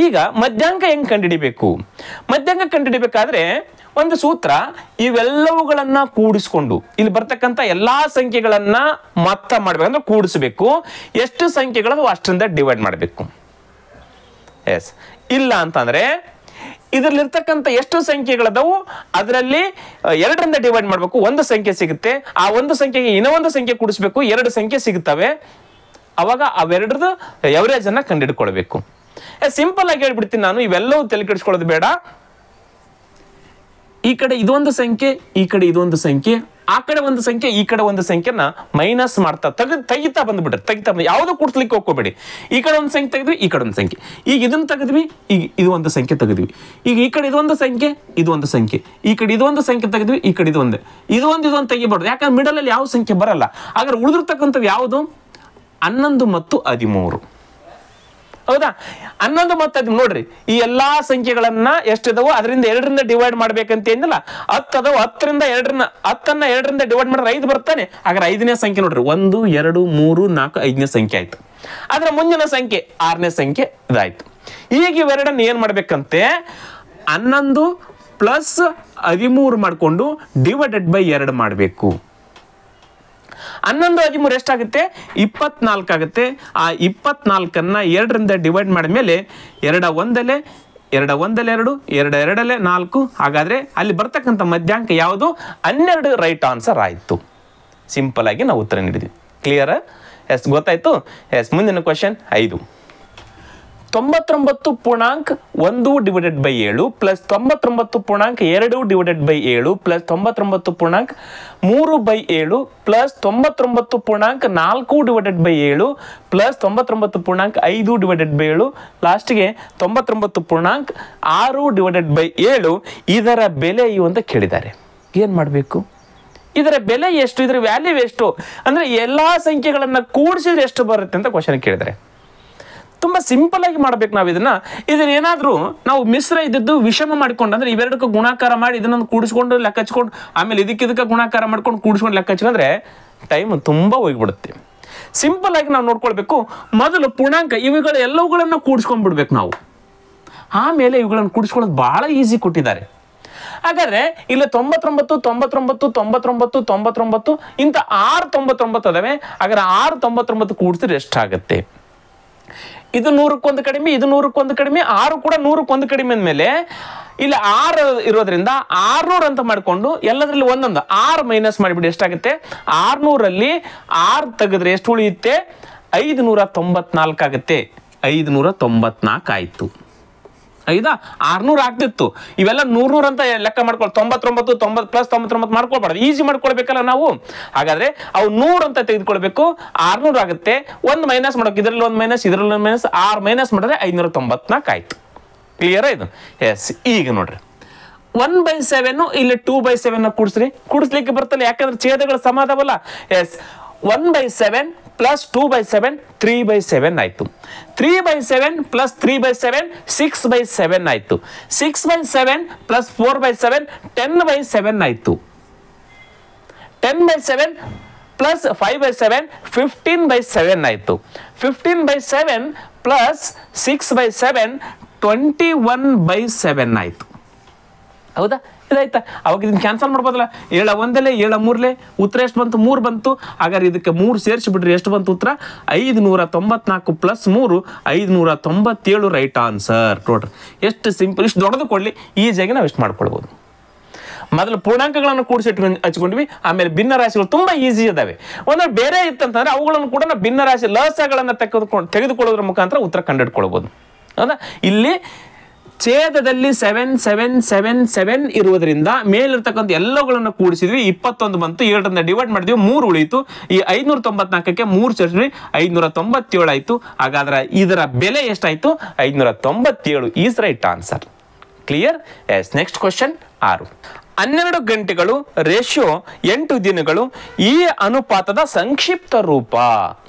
ಈಗ ಮಧ್ಯಾಂಕ ಹೆಂಗೆ ಕಂಡುಹಿಡಿಬೇಕು ಮಧ್ಯಾಂಕ ಕಂಡುಹಿಡಿಬೇಕಾದ್ರೆ ಒಂದು ಸೂತ್ರ ಇವೆಲ್ಲವುಗಳನ್ನ ಕೂಡಿಸ್ಕೊಂಡು ಇಲ್ಲಿ ಬರ್ತಕ್ಕಂಥ ಎಲ್ಲಾ ಸಂಖ್ಯೆಗಳನ್ನ ಮೊತ್ತ ಮಾಡ್ಬೇಕಂದ್ರೆ ಕೂಡಿಸ್ಬೇಕು ಎಷ್ಟು ಸಂಖ್ಯೆಗಳು ಅಷ್ಟರಿಂದ ಡಿವೈಡ್ ಮಾಡಬೇಕು ಎಸ್ ಇಲ್ಲ ಅಂತಂದ್ರೆ ಇದರಲ್ಲಿರ್ತಕ್ಕಂಥ ಎಷ್ಟು ಸಂಖ್ಯೆಗಳದವು ಅದರಲ್ಲಿ ಎರಡರಿಂದ ಡಿವೈಡ್ ಮಾಡಬೇಕು ಒಂದು ಸಂಖ್ಯೆ ಸಿಗುತ್ತೆ ಆ ಒಂದು ಸಂಖ್ಯೆಗೆ ಇನ್ನೊಂದು ಸಂಖ್ಯೆ ಕೂಡಿಸ್ಬೇಕು ಎರಡು ಸಂಖ್ಯೆ ಸಿಗುತ್ತವೆ ಅವಾಗ ಅವೆರಡರದ್ದು ಎವರೇಜನ್ನು ಕಂಡುಹಿಡ್ಕೊಳ್ಬೇಕು ಸಿಂಪಲ್ ಆಗಿ ಹೇಳ್ಬಿಡ್ತೀನಿ ನಾನು ಇವೆಲ್ಲವೂ ತಲೆ ಕೆಡಿಸ್ಕೊಳ್ಳೋದು ಬೇಡ ಈ ಕಡೆ ಇದೊಂದು ಸಂಖ್ಯೆ ಈ ಕಡೆ ಇದೊಂದು ಸಂಖ್ಯೆ ಆ ಕಡೆ ಒಂದು ಸಂಖ್ಯೆ ಈ ಕಡೆ ಒಂದು ಸಂಖ್ಯೆನ ಮೈನಸ್ ಮಾಡ್ತಾ ತೆಗೆದು ತೆಗಿತಾ ಬಂದ್ಬಿಟ್ರೆ ತೆಗಿತಾ ಬಂದ್ ಯಾವುದು ಕೂಡ್ಸ್ಲಿಕ್ಕೆ ಹೋಗ್ಕೋಬೇಡಿ ಈ ಕಡೆ ಒಂದು ಸಂಖ್ಯೆ ತೆಗೆದ್ವಿ ಈ ಕಡೆ ಒಂದು ಸಂಖ್ಯೆ ಈಗ ಇದನ್ನ ತೆಗೆದ್ವಿ ಈಗ ಇದು ಒಂದು ಸಂಖ್ಯೆ ತೆಗೆದ್ವಿ ಈಗ ಈ ಕಡೆ ಇದೊಂದು ಸಂಖ್ಯೆ ಇದು ಒಂದು ಸಂಖ್ಯೆ ಈ ಕಡೆ ಇದೊಂದು ಸಂಖ್ಯೆ ತೆಗೆದ್ವಿ ಈ ಕಡೆ ಇದೊಂದು ಇದು ಒಂದು ಇದೊಂದು ತೆಗಿಬಾರ್ದು ಯಾಕಂದ್ರೆ ಮಿಡಲಲ್ಲಿ ಯಾವ ಸಂಖ್ಯೆ ಬರಲ್ಲ ಆದರೆ ಉಳಿದಿರ್ತಕ್ಕಂಥವು ಯಾವುದು ಹನ್ನೊಂದು ಮತ್ತು ಹದಿಮೂರು ಹೌದಾ ಹನ್ನೊಂದು ಮತ್ತು ನೋಡ್ರಿ ಈ ಎಲ್ಲಾ ಸಂಖ್ಯೆಗಳನ್ನ ಎಷ್ಟಿದವು ಅದರಿಂದ ಎರಡರಿಂದ ಡಿವೈಡ್ ಮಾಡ್ಬೇಕಂತ ಏನಿಲ್ಲ ಹತ್ತು ಅದವು ಹತ್ತರಿಂದ ಎರಡರನ್ನ ಹತ್ತನ್ನ ಎರಡರಿಂದ ಡಿವೈಡ್ ಮಾಡಿದ್ರೆ ಐದು ಬರ್ತಾನೆ ಹಾಗಾದ್ರೆ ಐದನೇ ಸಂಖ್ಯೆ ನೋಡ್ರಿ ಒಂದು ಎರಡು ಮೂರು ನಾಲ್ಕು ಐದನೇ ಸಂಖ್ಯೆ ಆಯ್ತು ಅದರ ಮುಂದಿನ ಸಂಖ್ಯೆ ಆರನೇ ಸಂಖ್ಯೆ ಇದಾಯ್ತು ಈಗ ಇವೆರಡನ್ನ ಏನ್ ಮಾಡ್ಬೇಕಂತೆ ಹನ್ನೊಂದು ಪ್ಲಸ್ ಹದಿಮೂರು ಮಾಡಿಕೊಂಡು ಡಿವೈಡೆಡ್ ಬೈ ಎರಡು ಮಾಡಬೇಕು ಹನ್ನೊಂದು ಹದಿಮೂರು ಎಷ್ಟಾಗುತ್ತೆ ಇಪ್ಪತ್ನಾಲ್ಕು ಆಗುತ್ತೆ ಆ ಇಪ್ಪತ್ನಾಲ್ಕನ್ನು ಎರಡರಿಂದ ಡಿವೈಡ್ ಮಾಡಿದ ಮೇಲೆ ಎರಡ ಒಂದಲೇ ಎರಡ ಒಂದಲ್ಲಿ ಎರಡು ಎರಡ ಎರಡಲೆ ನಾಲ್ಕು ಹಾಗಾದರೆ ಅಲ್ಲಿ ಬರ್ತಕ್ಕಂಥ ಮಧ್ಯಾಂಕ ಯಾವುದು ಹನ್ನೆರಡು ರೈಟ್ ಆನ್ಸರ್ ಆಯಿತು ಸಿಂಪಲ್ ಆಗಿ ನಾವು ಉತ್ತರ ನೀಡಿದ್ವಿ ಕ್ಲಿಯರ ಎಸ್ ಗೊತ್ತಾಯಿತು ಎಸ್ ಮುಂದಿನ ಕ್ವಶನ್ ಐದು ತೊಂಬತ್ತೊಂಬತ್ತು ಪೂರ್ಣಾಂಕ ಒಂದು ಡಿವೈಡೆಡ್ ಬೈ ಏಳು ಪ್ಲಸ್ ತೊಂಬತ್ತೊಂಬತ್ತು ಪೂರ್ಣಾಂಕ ಎರಡು ಡಿವೈಡೆಡ್ ಬೈ ಏಳು ಪ್ಲಸ್ ತೊಂಬತ್ತೊಂಬತ್ತು ಪೂರ್ಣಾಂಕ ಮೂರು ಬೈ ಏಳು ಪ್ಲಸ್ ತೊಂಬತ್ತೊಂಬತ್ತು ಪೂರ್ಣಾಂಕ ನಾಲ್ಕು ಡಿವೈಡೆಡ್ ಬೈ ಏಳು ಪ್ಲಸ್ ತೊಂಬತ್ತೊಂಬತ್ತು ಪೂರ್ಣಾಂಕ ಐದು ಡಿವೈಡೆಡ್ ಬೈ ಏಳು ಲಾಸ್ಟ್ಗೆ ತೊಂಬತ್ತೊಂಬತ್ತು ಪೂರ್ಣಾಂಕ ಆರು ಡಿವೈಡೆಡ್ ಬೈ ಏಳು ಇದರ ಬೆಲೆಯು ಅಂತ ಕೇಳಿದ್ದಾರೆ ಏನು ಮಾಡಬೇಕು ಇದರ ಬೆಲೆ ಎಷ್ಟು ಇದರ ವ್ಯಾಲ್ಯೂ ಎಷ್ಟು ಅಂದರೆ ಎಲ್ಲ ಸಂಖ್ಯೆಗಳನ್ನು ಕೂಡಿಸಿದ್ರೆ ಎಷ್ಟು ಬರುತ್ತೆ ಅಂತ ಕ್ವಶನ್ ಕೇಳಿದ್ದಾರೆ ತುಂಬ ಸಿಂಪಲ್ ಆಗಿ ಮಾಡ್ಬೇಕು ನಾವು ಇದನ್ನ ಇದನ್ನ ಏನಾದರೂ ನಾವು ಮಿಶ್ರ ಇದ್ದದ್ದು ವಿಷಮ ಮಾಡ್ಕೊಂಡು ಅಂದ್ರೆ ಇವೆರಡಕ್ಕೂ ಗುಣಾಕಾರ ಮಾಡಿ ಇದನ್ನ ಕೂಡಿಸ್ಕೊಂಡು ಲೆಕ್ಕ ಹಚ್ಕೊಂಡು ಆಮೇಲೆ ಇದಕ್ಕಿದಕ್ಕೆ ಗುಣಾಕಾರ ಮಾಡ್ಕೊಂಡು ಕೂಡಿಸ್ಕೊಂಡು ಲೆಕ್ಕ ಹಚ್ಕೊಂಡ್ರೆ ಟೈಮ್ ತುಂಬ ಹೋಗ್ಬಿಡುತ್ತೆ ಸಿಂಪಲ್ ಆಗಿ ನಾವು ನೋಡ್ಕೊಳ್ಬೇಕು ಮೊದಲು ಪೂರ್ಣಾಂಕ ಇವುಗಳ ಎಲ್ಲವುಗಳನ್ನು ಕೂಡಿಸ್ಕೊಂಡ್ಬಿಡ್ಬೇಕು ನಾವು ಆಮೇಲೆ ಇವುಗಳನ್ನು ಕೂಡಿಸ್ಕೊಳ್ಳೋದು ಬಹಳ ಈಸಿ ಕೊಟ್ಟಿದ್ದಾರೆ ಹಾಗಾದ್ರೆ ಇಲ್ಲ ತೊಂಬತ್ತೊಂಬತ್ತು ತೊಂಬತ್ತೊಂಬತ್ತು ತೊಂಬತ್ತೊಂಬತ್ತು ತೊಂಬತ್ತೊಂಬತ್ತು ಇಂಥ ಆರು ತೊಂಬತ್ತೊಂಬತ್ತು ಅದಾವೆ ಹಾಗಾದ್ರೆ ಆರು ತೊಂಬತ್ತೊಂಬತ್ತು ಕೂಡಿಸಿದ್ರೆ ಆಗುತ್ತೆ ಇದು ನೂರಕ್ಕೊಂದು ಕಡಿಮೆ ಇದು ನೂರಕ್ಕೊಂದು ಕಡಿಮೆ ಆರು ಕೂಡ ನೂರಕ್ಕೊಂದು ಕಡಿಮೆ ಅಂದಮೇಲೆ ಇಲ್ಲಿ ಆರು ಇರೋದ್ರಿಂದ ಆರ್ನೂರು ಅಂತ ಮಾಡಿಕೊಂಡು ಎಲ್ಲದರಲ್ಲಿ ಒಂದೊಂದು ಆರು ಮೈನಸ್ ಮಾಡಿಬಿಡಿ ಎಷ್ಟಾಗುತ್ತೆ ಆರ್ನೂರಲ್ಲಿ ಆರು ತೆಗೆದ್ರೆ ಎಷ್ಟು ಉಳಿಯುತ್ತೆ ಐದು ನೂರ ತೊಂಬತ್ನಾಲ್ಕಾಗುತ್ತೆ ನೂರ ತೊಂಬತ್ನಾಲ್ಕು ಆಯಿತು ಐದಾ ಆರ್ನೂರ್ ಆಗ್ತಿತ್ತು ಇವೆಲ್ಲ ನೂರ್ ನೂರ್ ಅಂತ ಲೆಕ್ಕ ಮಾಡ್ಕೊಳ್ ತೊಂಬತ್ತೊಂಬತ್ತು ತೊಂಬತ್ತು ಪ್ಲಸ್ ತೊಂಬತ್ತೊಂಬತ್ತು ಮಾಡ್ಕೊಳ್ಬಾರ್ದು ಈಸಿ ಮಾಡ್ಕೊಳ್ಬೇಕಲ್ಲ ನಾವು ಹಾಗಾದ್ರೆ ಅವು ನೂರ್ ಅಂತ ತೆಗೆದುಕೊಳ್ಬೇಕು ಆರ್ನೂರ್ ಆಗುತ್ತೆ ಒಂದು ಮೈನಸ್ ಮಾಡೋಕೆ ಇದರಲ್ಲಿ ಒಂದು ಮೈನಸ್ ಇದ್ರಲ್ಲಿ ಒಂದ್ ಮೈನಸ್ ಆರ್ ಮೈನಸ್ ಮಾಡಿದ್ರೆ ಐನೂರ ತೊಂಬತ್ನಾಲ್ಕು ಆಯ್ತು ಕ್ಲಿಯರ್ ಇದು ಎಸ್ ಈಗ ನೋಡ್ರಿ ಒನ್ ಬೈ ಸೆವೆನ್ ಇಲ್ಲಿ ಟೂ ಬೈ ಸೆವೆನ್ ಕೂಡಿಸ್ರಿ ಕೂಡಿಸ್ಲಿಕ್ಕೆ ಬರ್ತಲ್ಲ ಯಾಕಂದ್ರೆ ಛೇದಗಳು ಸಮಾಧವಲ್ಲ yes one by seven plus two by seven three by seven ಆಯಿತು three by seven plus three by seven six by seven ಆಯಿತು six by seven plus four by seven ten by seven ಆಯಿತು ten by seven plus five by seven fifteen by seven ಆಯಿತು fifteen by seven plus six by seven twenty one by seven ಆಯಿತು ಹೌದಾ ಇದಾಯ್ತಾ ಅವಾಗ ಇದನ್ನ cancel ಮಾಡ್ಬೋದಲ್ಲ ಏಳ ಒಂದಲೆ ಏಳ ಮೂರ್ಲೆ ಉತ್ತರ ಎಷ್ಟು ಬಂತು ಮೂರು ಬಂತು ಹಾಗಾದ್ರೆ ಇದಕ್ಕೆ ಮೂರು ಸೇರಿಸಿ ಬಿಡ್ರಿ ಎಷ್ಟು ಬಂತು ಉತ್ತರ ಐದು ನೂರ ತೊಂಬತ್ನಾಲ್ಕು ಪ್ಲಸ್ ಮೂರು ಐದುನೂರ ತೊಂಬತ್ತೇಳು ರೈಟ್ ಆನ್ಸರ್ ನೋಡ್ರಿ ಎಷ್ಟು ಸಿಂಪಲ್ ಇಷ್ಟು ದೊಡ್ಡದು ಕೊಡಲಿ ಈಸಿಯಾಗಿ ನಾವು ಎಷ್ಟು ಮಾಡ್ಕೊಳ್ಬೋದು ಮೊದಲು ಪೂರ್ಣಾಂಕಗಳನ್ನು ಕೂಡಿಸಿಟ್ಟು ಹಚ್ಕೊಂಡ್ವಿ ಆಮೇಲೆ ಭಿನ್ನ ರಾಶಿಗಳು ತುಂಬ ಈಸಿ ಇದಾವೆ ಒಂದು ಬೇರೆ ಇತ್ತಂತಂದ್ರೆ ಅವುಗಳನ್ನು ಕೂಡ ಭಿನ್ನ ರಾಶಿ ಲಸಗಳನ್ನು ತೆಗೆದುಕೊಂಡು ತೆಗೆದುಕೊಳ್ಳೋದ್ರ ಮುಖಾಂತರ ಉತ್ತರ ಕಂಡುಹಿಡ್ಕೊಳ್ಬೋದು ಹೌದಾ ಇಲ್ಲಿ ಛೇದದಲ್ಲಿ ಸೆವೆನ್ ಸೆವೆನ್ ಸೆವೆನ್ ಸೆವೆನ್ ಇರುವುದರಿಂದ ಮೇಲಿರ್ತಕ್ಕಂಥ ಎಲ್ಲಗಳನ್ನು ಕೂಡಿಸಿದ್ವಿ ಇಪ್ಪತ್ತೊಂದು ಬಂತು ಎರಡರಿಂದ ಡಿವೈಡ್ ಮಾಡಿದ್ವಿ ಮೂರು ಉಳಿಯಿತು ಈ ಐನೂರ ತೊಂಬತ್ನಾಲ್ಕಕ್ಕೆ ಮೂರು ಸೇರಿಸಿದ್ವಿ ಐನೂರ ತೊಂಬತ್ತೇಳು ಆಯಿತು ಹಾಗಾದ್ರೆ ಇದರ ಬೆಲೆ ಎಷ್ಟಾಯಿತು ಐನೂರ ತೊಂಬತ್ತೇಳು is right answer clear yes next question ಆರು ಹನ್ನೆರಡು ಗಂಟೆಗಳು ರೇಷಿಯೋ ಎಂಟು ದಿನಗಳು ಈ ಅನುಪಾತದ ಸಂಕ್ಷಿಪ್ತ ರೂಪ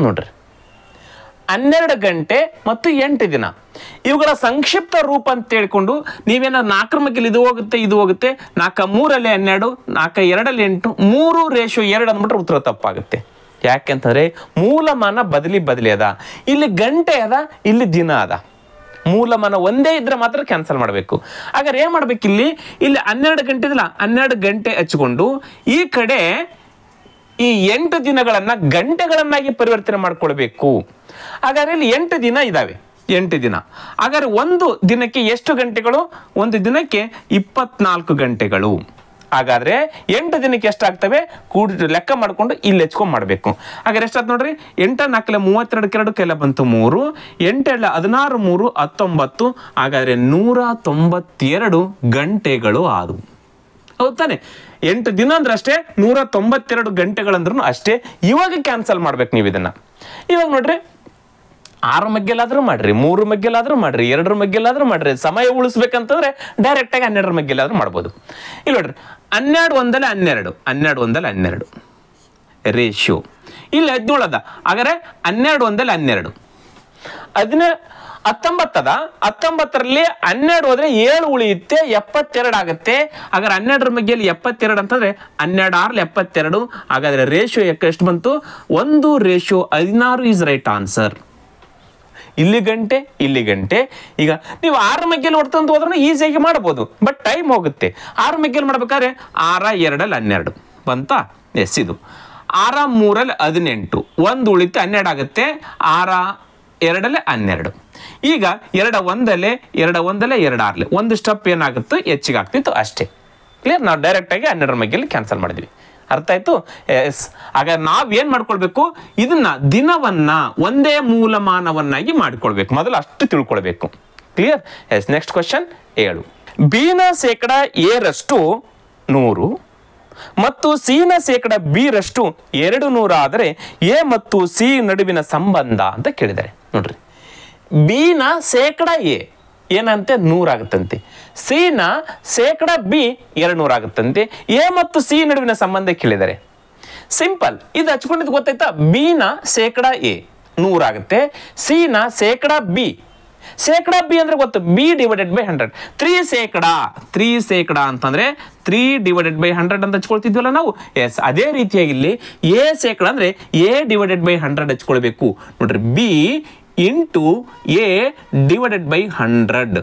ನೋಡ್ರಿ ಹನ್ನೆರಡು ಗಂಟೆ ಮತ್ತು ಎಂಟು ದಿನ ಇವುಗಳ ಸಂಕ್ಷಿಪ್ತ ರೂಪ ಅಂತ ಹೇಳ್ಕೊಂಡು ನೀವೇನೋ ನಾಲ್ಕರ ಇದು ಹೋಗುತ್ತೆ ಇದು ಹೋಗುತ್ತೆ ನಾಲ್ಕ ಮೂರಲ್ಲಿ ಹನ್ನೆರಡು ನಾಲ್ಕ ಎರಡಲ್ಲಿ ಎಂಟು ಮೂರು ರೇಷೋ ಎರಡು ಅಂದ್ಬಿಟ್ರೆ ಉತ್ತರ ತಪ್ಪಾಗುತ್ತೆ ಯಾಕೆಂತಂದರೆ ಮೂಲಮಾನ ಬದಲಿ ಬದಲಿ ಅದ ಇಲ್ಲಿ ಗಂಟೆ ಅದ ಇಲ್ಲಿ ದಿನ ಅದ ಮೂಲಮಾನ ಒಂದೇ ಇದ್ರೆ ಮಾತ್ರ ಕ್ಯಾನ್ಸಲ್ ಮಾಡಬೇಕು ಹಾಗಾದ್ರೆ ಏನು ಮಾಡ್ಬೇಕು ಇಲ್ಲಿ ಇಲ್ಲಿ ಹನ್ನೆರಡು ಗಂಟೆ ಇದಿಲ್ಲ ಹನ್ನೆರಡು ಗಂಟೆ ಹಚ್ಕೊಂಡು ಈ ಕಡೆ ಈ ಎಂಟು ದಿನಗಳನ್ನು ಗಂಟೆಗಳನ್ನಾಗಿ ಪರಿವರ್ತನೆ ಮಾಡಿಕೊಳ್ಬೇಕು ಹಾಗಾದ್ರೆ ಇಲ್ಲಿ ಎಂಟು ದಿನ ಇದ್ದಾವೆ ಎಂಟು ದಿನ ಹಾಗಾದ್ರೆ ಒಂದು ದಿನಕ್ಕೆ ಎಷ್ಟು ಗಂಟೆಗಳು ಒಂದು ದಿನಕ್ಕೆ ಇಪ್ಪತ್ನಾಲ್ಕು ಗಂಟೆಗಳು ಹಾಗಾದರೆ ಎಂಟು ದಿನಕ್ಕೆ ಎಷ್ಟಾಗ್ತವೆ ಕೂಡ ಲೆಕ್ಕ ಮಾಡಿಕೊಂಡು ಇಲ್ಲಿ ಹೆಚ್ಕೊಂಡು ಮಾಡಬೇಕು ಹಾಗಾದ್ರೆ ಎಷ್ಟಾಯ್ತು ನೋಡ್ರಿ ಎಂಟ ನಾಲ್ಕಲೆ ಮೂವತ್ತೆರಡು ಕೆರಡು ಕೆಲ ಬಂತು ಮೂರು ಎಂಟೆರಡು ಹದಿನಾರು ಮೂರು ಹತ್ತೊಂಬತ್ತು ಹಾಗಾದ್ರೆ ನೂರ ತೊಂಬತ್ತೆರಡು ಗಂಟೆಗಳು ಆದವು ಹೌದು ತಾನೆ ಎಂಟು ದಿನ ಅಂದ್ರೆ ಅಷ್ಟೇ ನೂರ ತೊಂಬತ್ತೆರಡು ಗಂಟೆಗಳಂದ್ರೂ ಅಷ್ಟೇ ಇವಾಗ ಕ್ಯಾನ್ಸಲ್ ಮಾಡ್ಬೇಕು ನೀವು ಇದನ್ನ ಇವಾಗ ನೋಡ್ರಿ ಆರು ಮಗ್ಗೆಲಾದ್ರೂ ಮಾಡ್ರಿ ಮೂರು ಮಗ್ಗೆಲಾದ್ರೂ ಮಾಡ್ರಿ ಎರಡರ ಮಗ್ಗೆಲಾದ್ರೂ ಮಾಡ್ರಿ ಸಮಯ ಉಳಿಸ್ಬೇಕಂತಂದ್ರೆ ಡೈರೆಕ್ಟ್ ಆಗಿ ಹನ್ನೆರಡರ ಮಗ್ಗೆಲಾದ್ರೂ ಮಾಡ್ಬೋದು ಇಲ್ಲಿ ನೋಡ್ರಿ ಹನ್ನೆರಡು ಒಂದಲ್ಲ ಹನ್ನೆರಡು ಹನ್ನೆರಡು ಒಂದಲ್ಲ ಹನ್ನೆರಡು ರೇಷ್ಯೋ ಇಲ್ಲಿ ಹದಿನೇಳು ಅದ ಹಾಗಾದ್ರೆ ಹನ್ನೆರಡು ಒಂದಲ್ಲ ಹನ್ನೆರಡು ಅದನ್ನ ಹತ್ತೊಂಬತ್ತದ ಹತ್ತೊಂಬತ್ತರಲ್ಲಿ ಹನ್ನೆರಡು ಹೋದ್ರೆ ಏಳು ಉಳಿಯುತ್ತೆ ಎಪ್ಪತ್ತೆರಡು ಆಗುತ್ತೆ ಹಾಗಾದ್ರೆ ಹನ್ನೆರಡರ ಮಗ್ಗೆಯಲ್ಲಿ ಎಪ್ಪತ್ತೆರಡು ಅಂತಂದ್ರೆ ಹನ್ನೆರಡು ಆರ್ಲಿ ಎಪ್ಪತ್ತೆರಡು ಹಾಗಾದ್ರೆ ರೇಷಿಯೋ ಎಷ್ಟು ಬಂತು ಒಂದು ರೇಷಿಯೋ ಹದಿನಾರು ಈಸ್ ರೈಟ್ ಆನ್ಸರ್ ಇಲ್ಲಿ ಗಂಟೆ ಇಲ್ಲಿ ಗಂಟೆ ಈಗ ನೀವು ಆರ ಮೈಕೇಲ್ ಹೊಡ್ತಂತ ಹೋದ್ರೂ ಈಸಿಯಾಗಿ ಮಾಡ್ಬೋದು ಬಟ್ ಟೈಮ್ ಹೋಗುತ್ತೆ ಆರು ಮೈಕೇಲ್ ಮಾಡ್ಬೇಕಾದ್ರೆ ಆರ ಎರಡಲ್ಲಿ ಹನ್ನೆರಡು ಬಂತ ಎಸ್ ಇದು ಆರ ಮೂರಲ್ಲಿ ಹದಿನೆಂಟು ಒಂದು ಉಳಿತು ಹನ್ನೆರಡು ಆಗುತ್ತೆ ಆರ ಎರಡಲ್ಲಿ ಹನ್ನೆರಡು ಈಗ ಎರಡ ಒಂದಲೆ ಎರಡ ಒಂದಲೆ ಎರಡು ಆರ್ಲೆ ಒಂದು ಸ್ಟೆಪ್ ಏನಾಗುತ್ತೋ ಹೆಚ್ಚಿಗೆ ಆಗ್ತಿತ್ತು ಅಷ್ಟೇ ಕ್ಲಿಯರ್ ನಾವು ಡೈರೆಕ್ಟಾಗಿ ಹನ್ನೆರಡು ಮೈಕೇಲಿ ಕ್ಯಾನ್ಸಲ್ ಮಾಡಿದ್ವಿ ಅರ್ಥ ಆಯ್ತು ಎಸ್ ಆಗ ನಾವೇನ್ ಮಾಡ್ಕೊಳ್ಬೇಕು ಇದನ್ನ ದಿನವನ್ನ ಒಂದೇ ಮೂಲಮಾನವನ್ನಾಗಿ ಮಾಡಿಕೊಳ್ಬೇಕು ಮೊದಲು ಅಷ್ಟು ತಿಳ್ಕೊಳ್ಬೇಕು ಕ್ಲಿಯರ್ ಎಸ್ ನೆಕ್ಸ್ಟ್ ಕ್ವಶನ್ ಏಳು ಬಿನ ಶೇಕಡ ರಷ್ಟು ನೂರು ಮತ್ತು ನ ಶೇಕಡ ಬಿ ರಷ್ಟು ಎರಡು ನೂರು ಆದರೆ ಎ ಮತ್ತು ಸಿ ನಡುವಿನ ಸಂಬಂಧ ಅಂತ ಕೇಳಿದ್ದಾರೆ ನೋಡ್ರಿ ಬಿನ ಶೇಕಡ ಎ ಏನಂತೆ ಸಿ ಸಿನ ಶೇಕಡ ಬಿ ಎರಡು ಎ ಮತ್ತು ಸಿ ನಡುವಿನ ಸಂಬಂಧ ಕೇಳಿದರೆ ಸಿಂಪಲ್ ಇದು ಹಚ್ಕೊಂಡಿದ್ದು ಗೊತ್ತಾಯ್ತಾ ಬಿ ನ ಶೇಕಡ ಎ ನೂರಾಗುತ್ತೆ ಸಿ ನ ಶೇಕಡ ಬಿ ಶೇಕಡ ಬಿ ಅಂದ್ರೆ ಗೊತ್ತು B divided by hundred three ಶೇಕಡ ತ್ರೀ ಶೇಕಡ ಅಂತಂದ್ರೆ ತ್ರೀ ಡಿವೈಡೆಡ್ ಬೈ ಹಂಡ್ರೆಡ್ ಅಂತ ಹಚ್ಕೊಳ್ತಿದ್ವಲ್ಲ ನಾವು ಎಸ್ ಅದೇ ರೀತಿಯಾಗಿ ಇಲ್ಲಿ ಎ ಶೇಕಡ ಅಂದ್ರೆ ಎ ಡಿವೈಡೆಡ್ ಬೈ ಹಂಡ್ರೆಡ್ ಹಚ್ಕೊಳ್ಬೇಕು ನೋಡ್ರಿ B into A divided by hundred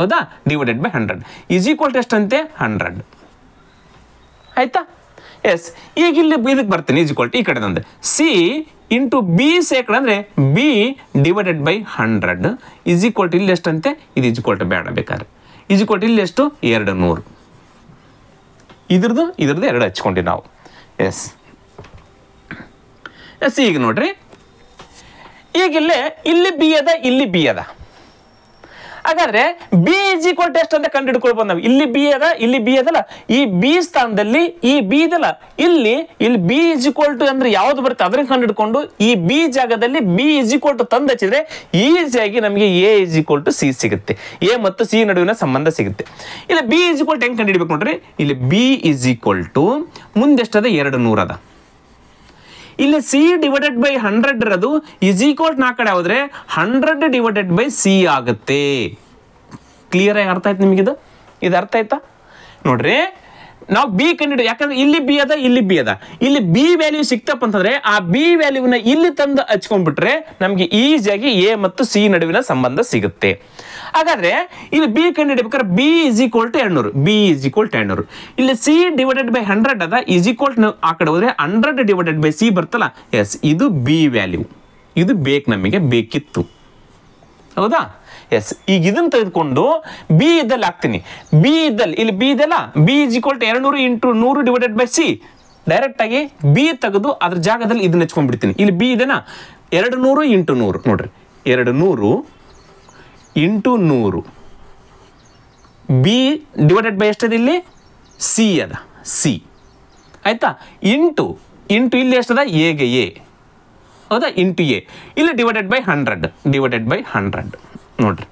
ಹೌದಾ divided by hundred is equal to ಎಷ್ಟಂತೆ ಹಂಡ್ರೆಡ್ ಆಯಿತಾ ಎಸ್ ಈಗ ಇಲ್ಲಿ ಇದಕ್ಕೆ ಬರ್ತೀನಿ ಈಸ್ ಈಕ್ವಲ್ ಟು ಈ ಕಡೆ ಅಂದರೆ ಸಿ ಇಂಟು ಬಿ ಸೇಕಡ ಅಂದರೆ B divided by hundred is equal to ಇಲ್ಲಿ ಎಷ್ಟಂತೆ ಇದು ಈಸ್ ಈಕ್ವಲ್ ಟು ಬೇಡ ಬೇಕಾದ್ರೆ ಈಸ್ ಈಕ್ವಲ್ ಟು ಇಲ್ಲಿ ಎಷ್ಟು ಎರಡು ನೂರು ಇದ್ರದ್ದು ಇದ್ರದ್ದು ಎರಡು ಹಚ್ಕೊಂಡಿವಿ ನಾವು ಎಸ್ ಎಸ್ ಈಗ ನೋಡ್ರಿ ಈಗ ಇಲ್ಲೇ ಇಲ್ಲಿ ಬಿ ಅದ ಇಲ್ಲಿ ಬಿ ಅದ ಹಾಗಾದ್ರೆ ಬಿ ಇಸ್ ಈಕ್ವಲ್ ಟು ಎಷ್ಟು ಅಂತ ಕಂಡು ಹಿಡ್ಕೊಳ್ಬೋದು ನಾವು ಇಲ್ಲಿ ಬಿ ಅದ ಇಲ್ಲಿ ಬಿ ಅದಲ್ಲ ಈ ಬಿ ಸ್ಥಾನದಲ್ಲಿ ಈ ಬಿ ಇದಲ್ಲ ಇಲ್ಲಿ ಇಲ್ಲಿ ಬಿ ಇಸ್ ಈಕ್ವಲ್ ಟು ಅಂದ್ರೆ ಯಾವ್ದು ಬರುತ್ತೆ ಅದ್ರ ಕಂಡು ಹಿಡ್ಕೊಂಡು ಈ ಬಿ ಜಾಗದಲ್ಲಿ ಬಿ ಇಸ್ ಈಕ್ವಲ್ ಟು ತಂದು ಹಚ್ಚಿದ್ರೆ ಈಸಿಯಾಗಿ ನಮಗೆ A is equal to C ಸಿಗುತ್ತೆ ಎ ಮತ್ತು ಸಿ ನಡುವಿನ ಸಂಬಂಧ ಸಿಗುತ್ತೆ ಇಲ್ಲ ಬಿ ಇಸ್ ಈಕ್ವಲ್ ಟು ಹೆಂಗೆ ಕಂಡು ಹಿಡ್ಬೇಕು ನೋಡ್ರಿ ಇಲ್ಲಿ ಬಿ ಇಸ್ ಈಕ್ವಲ್ ಟು ಮುಂದೆಷ್ಟದ ಎರಡು ನೂರದ ಇಲ್ಲಿ ಸಿ ಡಿವೈಡೆಡ್ ಬೈ ಹಂಡ್ರೆಡ್ ಇರೋದು ಇಸ್ ಈಕ್ವಲ್ ನಾ ಕಡೆ ಹೋದ್ರೆ ಹಂಡ್ರೆಡ್ ಡಿವೈಡೆಡ್ ಬೈ ಸಿ ಆಗುತ್ತೆ ಕ್ಲಿಯರ್ ಆಗಿ ಅರ್ಥ ಆಯ್ತು ನಿಮಗಿದು ಇದು ಅರ್ಥ ಆಯ್ತಾ ನೋಡ್ರಿ ನಾವು ಬಿ ಕಂಡಿಡ ಯಾಕಂದ್ರೆ ಇಲ್ಲಿ ಬಿ ಅದ ಇಲ್ಲಿ ಬಿ ಅದ ಇಲ್ಲಿ ಬಿ ವ್ಯಾಲ್ಯೂ ಸಿಕ್ತಪ್ಪ ಅಂತಂದ್ರೆ ಆ ಬಿ ವ್ಯಾಲ್ಯೂನ ಇಲ್ಲಿ ತಂದು ಹಚ್ಕೊಂಡ್ಬಿಟ್ರೆ ನಮಗೆ ಈಸಿಯಾಗಿ ಎ ಮತ್ತು ಸಿ ನಡುವಿನ ಸಂಬಂಧ ಸಿಗುತ್ತೆ ಹಾಗಾದ್ರೆ ಇಲ್ಲಿ ಬಿ ಕಂಡು ಬಿ ಇಸ್ ಈಕ್ವಲ್ ಟು ಎರಡ್ನೂರು ಬಿ ಇಸ್ ಈಕ್ವಲ್ ಟು ಎರಡ್ನೂರು ಇಲ್ಲಿ ಸಿ ಡಿವೈಡೆಡ್ ಬೈ ಹಂಡ್ರೆಡ್ ಅದ ಇಸ್ ಈಕ್ವಲ್ ಟು ಆ ಕಡೆ ಹೋದ್ರೆ ಹಂಡ್ರೆಡ್ ಡಿವೈಡೆಡ್ ಬೈ ಸಿ ಬರ್ತಲ್ಲ ಎಸ್ ಇದು ಬಿ ವ್ಯಾಲ್ಯೂ ಇದು ಬೇಕು ನಮಗೆ ಬೇಕಿತ್ತು ಹೌದಾ ಎಸ್ ಈಗ ಇದನ್ನು ತೆಗೆದುಕೊಂಡು ಬಿ ಇದ್ದಲ್ಲಿ ಹಾಕ್ತೀನಿ ಬಿ ಇದ್ದಲ್ಲಿ ಇಲ್ಲಿ ಬಿ ಇದೆಲ್ಲ ಬಿ ಇಸ್ ಈಕ್ವಲ್ ಟು ನೂರು ಇಂಟು ನೂರು ಡಿವೈಡೆಡ್ ಬೈ ಸಿ ಡೈರೆಕ್ಟ್ ಆಗಿ ಬಿ ತೆಗೆದು ಅದ್ರ ಜಾಗದಲ್ಲಿ ಇದನ್ನ ಹೆಚ್ಕೊಂಡ್ಬಿಡ್ತೀನಿ ಇಲ್ಲಿ ಬಿ ಇದೆನಾ ಎರಡು ನೂರು ಇಂಟು ನೂರು ನೋಡ್ರಿ ಎರಡು ನೂರು ಇಂಟು ನೂರು ಬಿ ಡಿವೈಡೆಡ್ ಬೈ ಎಷ್ಟದ ಇಲ್ಲಿ ಸಿ ಅದ ಸಿ ಆಯಿತಾ ಇಂಟು ಇಂಟು ಇಲ್ಲಿ ಎಷ್ಟದ ಎಗೆ ಎ ಹೌದಾ ಇಂಟು ಎ ಇಲ್ಲಿ divided by hundred divided by hundred ನೋಡ್ರಿ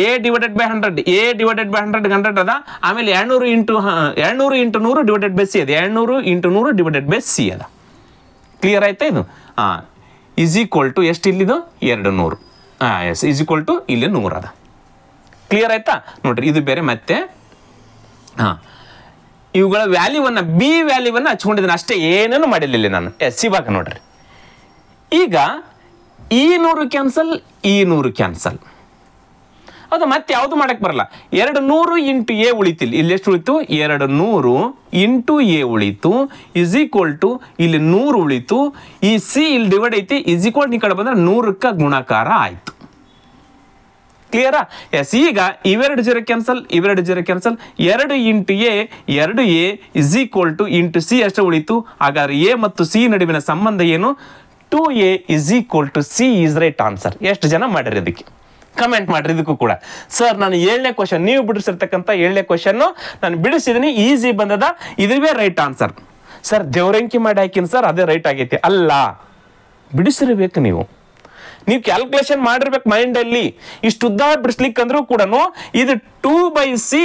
A divided by hundred A divided by hundred hundred ಅದ ಆಮೇಲೆ ಎರಡ್ನೂರು ಇಂಟು ಎರಡ್ನೂರು ಇಂಟು ನೂರು ಡಿವೈಡೆಡ್ ಬೈ ಸಿ ಅದ ಎರಡ್ನೂರು ಇಂಟು ನೂರು ಡಿವೈಡೆಡ್ ಬೈ ಸಿ ಅದ ಕ್ಲಿಯರ್ ಆಯ್ತಾ ಇದು ಹಾಂ ಈಸ್ ಈಕ್ವಲ್ ಟು ಎಷ್ಟು ಇಲ್ಲಿದು ಎರಡು ನೂರು ಹಾಂ ಎಸ್ ಈಸ್ ಈಕ್ವಲ್ ಟು ಇಲ್ಲಿ ನೂರು ಅದ ಕ್ಲಿಯರ್ ಆಯ್ತಾ ನೋಡ್ರಿ ಇದು ಬೇರೆ ಮತ್ತೆ ಹಾಂ ಇವುಗಳ ವ್ಯಾಲ್ಯೂವನ್ನು ಬಿ ವ್ಯಾಲ್ಯೂವನ್ನು ಹಚ್ಕೊಂಡಿದ್ದೀನಿ ಅಷ್ಟೇ ಏನೇನು ಮಾಡಿರಲಿಲ್ಲ ನಾನು ಎಸ್ ಸಿ ನೋಡ್ರಿ ಈಗ ಈ ನೂರು ಕ್ಯಾನ್ಸಲ್ ಈ ನೂರು ಕ್ಯಾನ್ಸಲ್ ಅದು ಮತ್ತೆ ಯಾವುದು ಮಾಡಕ್ಕೆ ಬರಲ್ಲ ಎರಡು ನೂರು ಇಂಟು ಎ ಉಳಿತಿಲ್ಲ ಇಲ್ಲಿ ಎಷ್ಟು ಉಳಿತು ಎರಡು ನೂರು ಇಂಟು ಎ ಉಳಿತು ಇಸ್ ಈಕ್ವಲ್ ಟು ಇಲ್ಲಿ ನೂರು ಉಳಿತು ಈ ಸಿ ಇಲ್ಲಿ ಡಿವೈಡ್ ಐತಿ ಇಸ್ ಈಕ್ವಲ್ ನೀ ಕಡೆ ಬಂದ್ರೆ ನೂರಕ್ಕ ಗುಣಾಕಾರ ಆಯ್ತು ಕ್ಲಿಯರಾ ಎಸ್ ಈಗ ಇವೆರಡು ಜೀರೋ ಕ್ಯಾನ್ಸಲ್ ಇವೆರಡು ಜೀರೋ ಕ್ಯಾನ್ಸಲ್ ಎರಡು ಇಂಟು ಎ ಎರಡು A is equal to into C ಅಷ್ಟು ಉಳಿತು ಹಾಗಾದ್ರೆ ಎ ಮತ್ತು ಸಿ ನಡುವಿನ ಸಂಬಂಧ ಏನು two A is equal to C is right answer ಎಷ್ಟು ಜನ ಮಾಡಿರಿ ಇದಕ್ಕೆ ಕಮೆಂಟ್ ಮಾಡಿರಿ ಇದಕ್ಕೂ ಕೂಡ ಸರ್ ನಾನು ಏಳನೇ ಕ್ವಶನ್ ನೀವು ಬಿಡಿಸಿರ್ತಕ್ಕಂಥ ಏಳನೇ ಕ್ವಶನ್ನು ನಾನು ಬಿಡಿಸಿದ್ದೀನಿ ಈಸಿ ಬಂದದ ಇದೇ ರೈಟ್ ಆನ್ಸರ್ ಸರ್ ದೇವ್ರಂಕಿ ಮಾಡಿ ಹಾಕಿನಿ ಸರ್ ಅದೇ ರೈಟ್ ಆಗೈತಿ ಅಲ್ಲ ಬಿಡಿಸಿರ್ಬೇಕು ನೀವು ನೀವು ಕ್ಯಾಲ್ಕುಲೇಷನ್ ಮಾಡಿರ್ಬೇಕು ಮೈಂಡಲ್ಲಿ ಇಷ್ಟು ಉದ್ದ ಬಿಡಿಸ್ಲಿಕ್ಕಂದ್ರೂ ಕೂಡ ಇದು two by C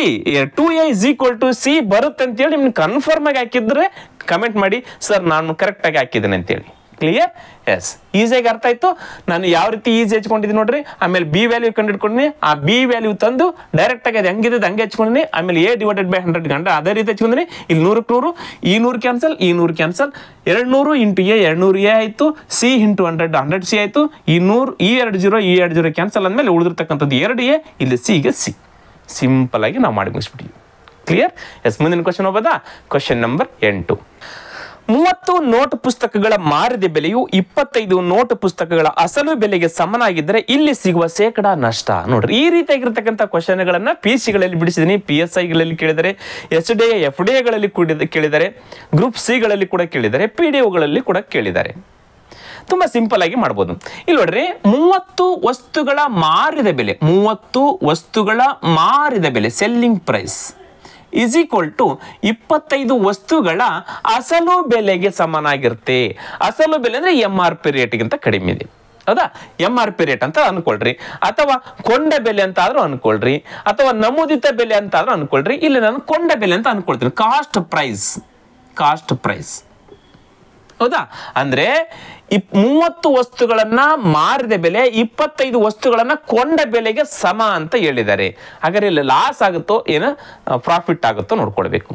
two A is equal to C ಬರುತ್ತೆ ಅಂತೇಳಿ ನಿಮ್ಗೆ ಕನ್ಫರ್ಮ್ ಆಗಿ ಹಾಕಿದ್ರೆ ಕಮೆಂಟ್ ಮಾಡಿ ಸರ್ ನಾನು ಕರೆಕ್ಟಾಗಿ ಹಾಕಿದ್ದೀನಿ ಅಂತೇಳಿ ಕ್ಲಿಯರ್ ಎಸ್ ಈಸಿಯಾಗಿ ಅರ್ಥ ಆಯ್ತು ನಾನು ಯಾವ ರೀತಿ ಈಸಿ ಹಚ್ಕೊಂಡಿದ್ದೀನಿ ನೋಡ್ರಿ ಆಮೇಲೆ ಬಿ ವ್ಯಾಲ್ಯೂ ಕಂಡು ಹಿಡ್ಕೊಂಡಿನಿ ಆ ಬಿ ವ್ಯಾಲ್ಯೂ ತಂದು ಡೈರೆಕ್ಟಾಗಿ ಅದು ಹೆಂಗಿದೆ ಹಂಗೆ ಹಚ್ಕೊಂಡಿನಿ ಆಮೇಲೆ ಎ ಡಿವೈಡೆಡ್ ಬೈ ಹಂಡ್ರೆಡ್ ಗಂಟೆ ಅದೇ ರೀತಿ ಹಚ್ಕೊಂಡಿನಿ ಇಲ್ಲಿ ನೂರಕ್ಕೆ ನೂರು ಈ ನೂರು ಕ್ಯಾನ್ಸಲ್ ಈ ನೂರು ಕ್ಯಾನ್ಸಲ್ ಎರಡು ನೂರು ಇಂಟು ಎ ಎರಡು ನೂರು ಎ ಆಯಿತು C into hundred hundred C ಆಯಿತು ಈ ನೂರು ಈ ಎರಡು ಜೀರೋ ಈ ಎರಡು ಜೀರೋ ಕ್ಯಾನ್ಸಲ್ ಅಂದಮೇಲೆ ಉಳಿದಿರ್ತಕ್ಕಂಥದ್ದು ಎರಡು ಎ ಇಲ್ಲಿ ಸಿಗೆ ಸಿ ಸಿಂಪಲ್ ಆಗಿ ನಾವು ಮಾಡಿ ಮುಗಿಸ್ಬಿಟ್ಟಿವಿ ಕ್ಲಿಯರ್ ಎಸ್ ಮುಂದಿನ ಕ್ವಶನ್ ಹೋಗೋದಾ ಕ್ವಶನ್ ನಂಬರ್ ಎಂಟು ಮೂವತ್ತು ನೋಟ್ ಪುಸ್ತಕಗಳ ಮಾರಿದ ಬೆಲೆಯು ಇಪ್ಪತ್ತೈದು ನೋಟ್ ಪುಸ್ತಕಗಳ ಅಸಲು ಬೆಲೆಗೆ ಸಮನಾಗಿದ್ದರೆ ಇಲ್ಲಿ ಸಿಗುವ ಶೇಕಡಾ ನಷ್ಟ ನೋಡ್ರಿ ಈ ರೀತಿಯಾಗಿರ್ತಕ್ಕಂಥ ಕ್ವಶನ್ಗಳನ್ನು ಪಿ ಸಿಗಳಲ್ಲಿ ಬಿಡಿಸಿದೀನಿ ಪಿ ಎಸ್ ಐಗಳಲ್ಲಿ ಕೇಳಿದರೆ ಎಸ್ ಡಿ ಎಫ್ ಡಿ ಕೂಡ ಕೇಳಿದರೆ ಗ್ರೂಪ್ ಸಿಗಳಲ್ಲಿ ಕೂಡ ಕೇಳಿದರೆ ಪಿ ಡಿ ಒಗಳಲ್ಲಿ ಕೂಡ ಕೇಳಿದ್ದಾರೆ ತುಂಬಾ ಸಿಂಪಲ್ ಆಗಿ ಮಾಡ್ಬೋದು ಇಲ್ಲಿ ನೋಡ್ರಿ ಮೂವತ್ತು ವಸ್ತುಗಳ ಮಾರಿದ ಬೆಲೆ ಮೂವತ್ತು ವಸ್ತುಗಳ ಮಾರಿದ ಬೆಲೆ selling price is equal to ಇಪ್ಪತ್ತೈದು ವಸ್ತುಗಳ ಅಸಲು ಬೆಲೆಗೆ ಸಮನಾಗಿರುತ್ತೆ ಅಸಲು ಬೆಲೆ ಅಂದರೆ ಎಮ್ ಆರ್ ಪಿ ರೇಟ್ಗಿಂತ ಕಡಿಮೆ ಇದೆ ಹೌದಾ ಎಮ್ ಆರ್ ಪಿ ರೇಟ್ ಅಂತ ಅನ್ಕೊಳ್ರಿ ಅಥವಾ ಕೊಂಡ ಬೆಲೆ ಅಂತ ಆದ್ರೂ ಅನ್ಕೊಳ್ರಿ ಅಥವಾ ನಮೂದಿತ ಬೆಲೆ ಅಂತ ಆದ್ರೂ ಅನ್ಕೊಳ್ರಿ ಇಲ್ಲಿ ನಾನು ಕೊಂಡ ಬೆಲೆ ಅಂತ ಅನ್ಕೊಳ್ತೀನಿ ಕಾಸ್ಟ್ ಪ್ರೈಸ್ ಕಾಸ್ಟ್ ಪ್ರೈಸ್ ಹೌದಾ ಅಂದ್ರೆ ಇಪ್ ಮೂವತ್ತು ವಸ್ತುಗಳನ್ನ ಮಾರಿದ ಬೆಲೆ ಇಪ್ಪತ್ತೈದು ವಸ್ತುಗಳನ್ನ ಕೊಂಡ ಬೆಲೆಗೆ ಸಮ ಅಂತ ಹೇಳಿದ್ದಾರೆ ಹಾಗಾದ್ರೆ ಇಲ್ಲಿ ಲಾಸ್ ಆಗುತ್ತೋ ಏನು ಪ್ರಾಫಿಟ್ ಆಗುತ್ತೋ ನೋಡ್ಕೊಳ್ಬೇಕು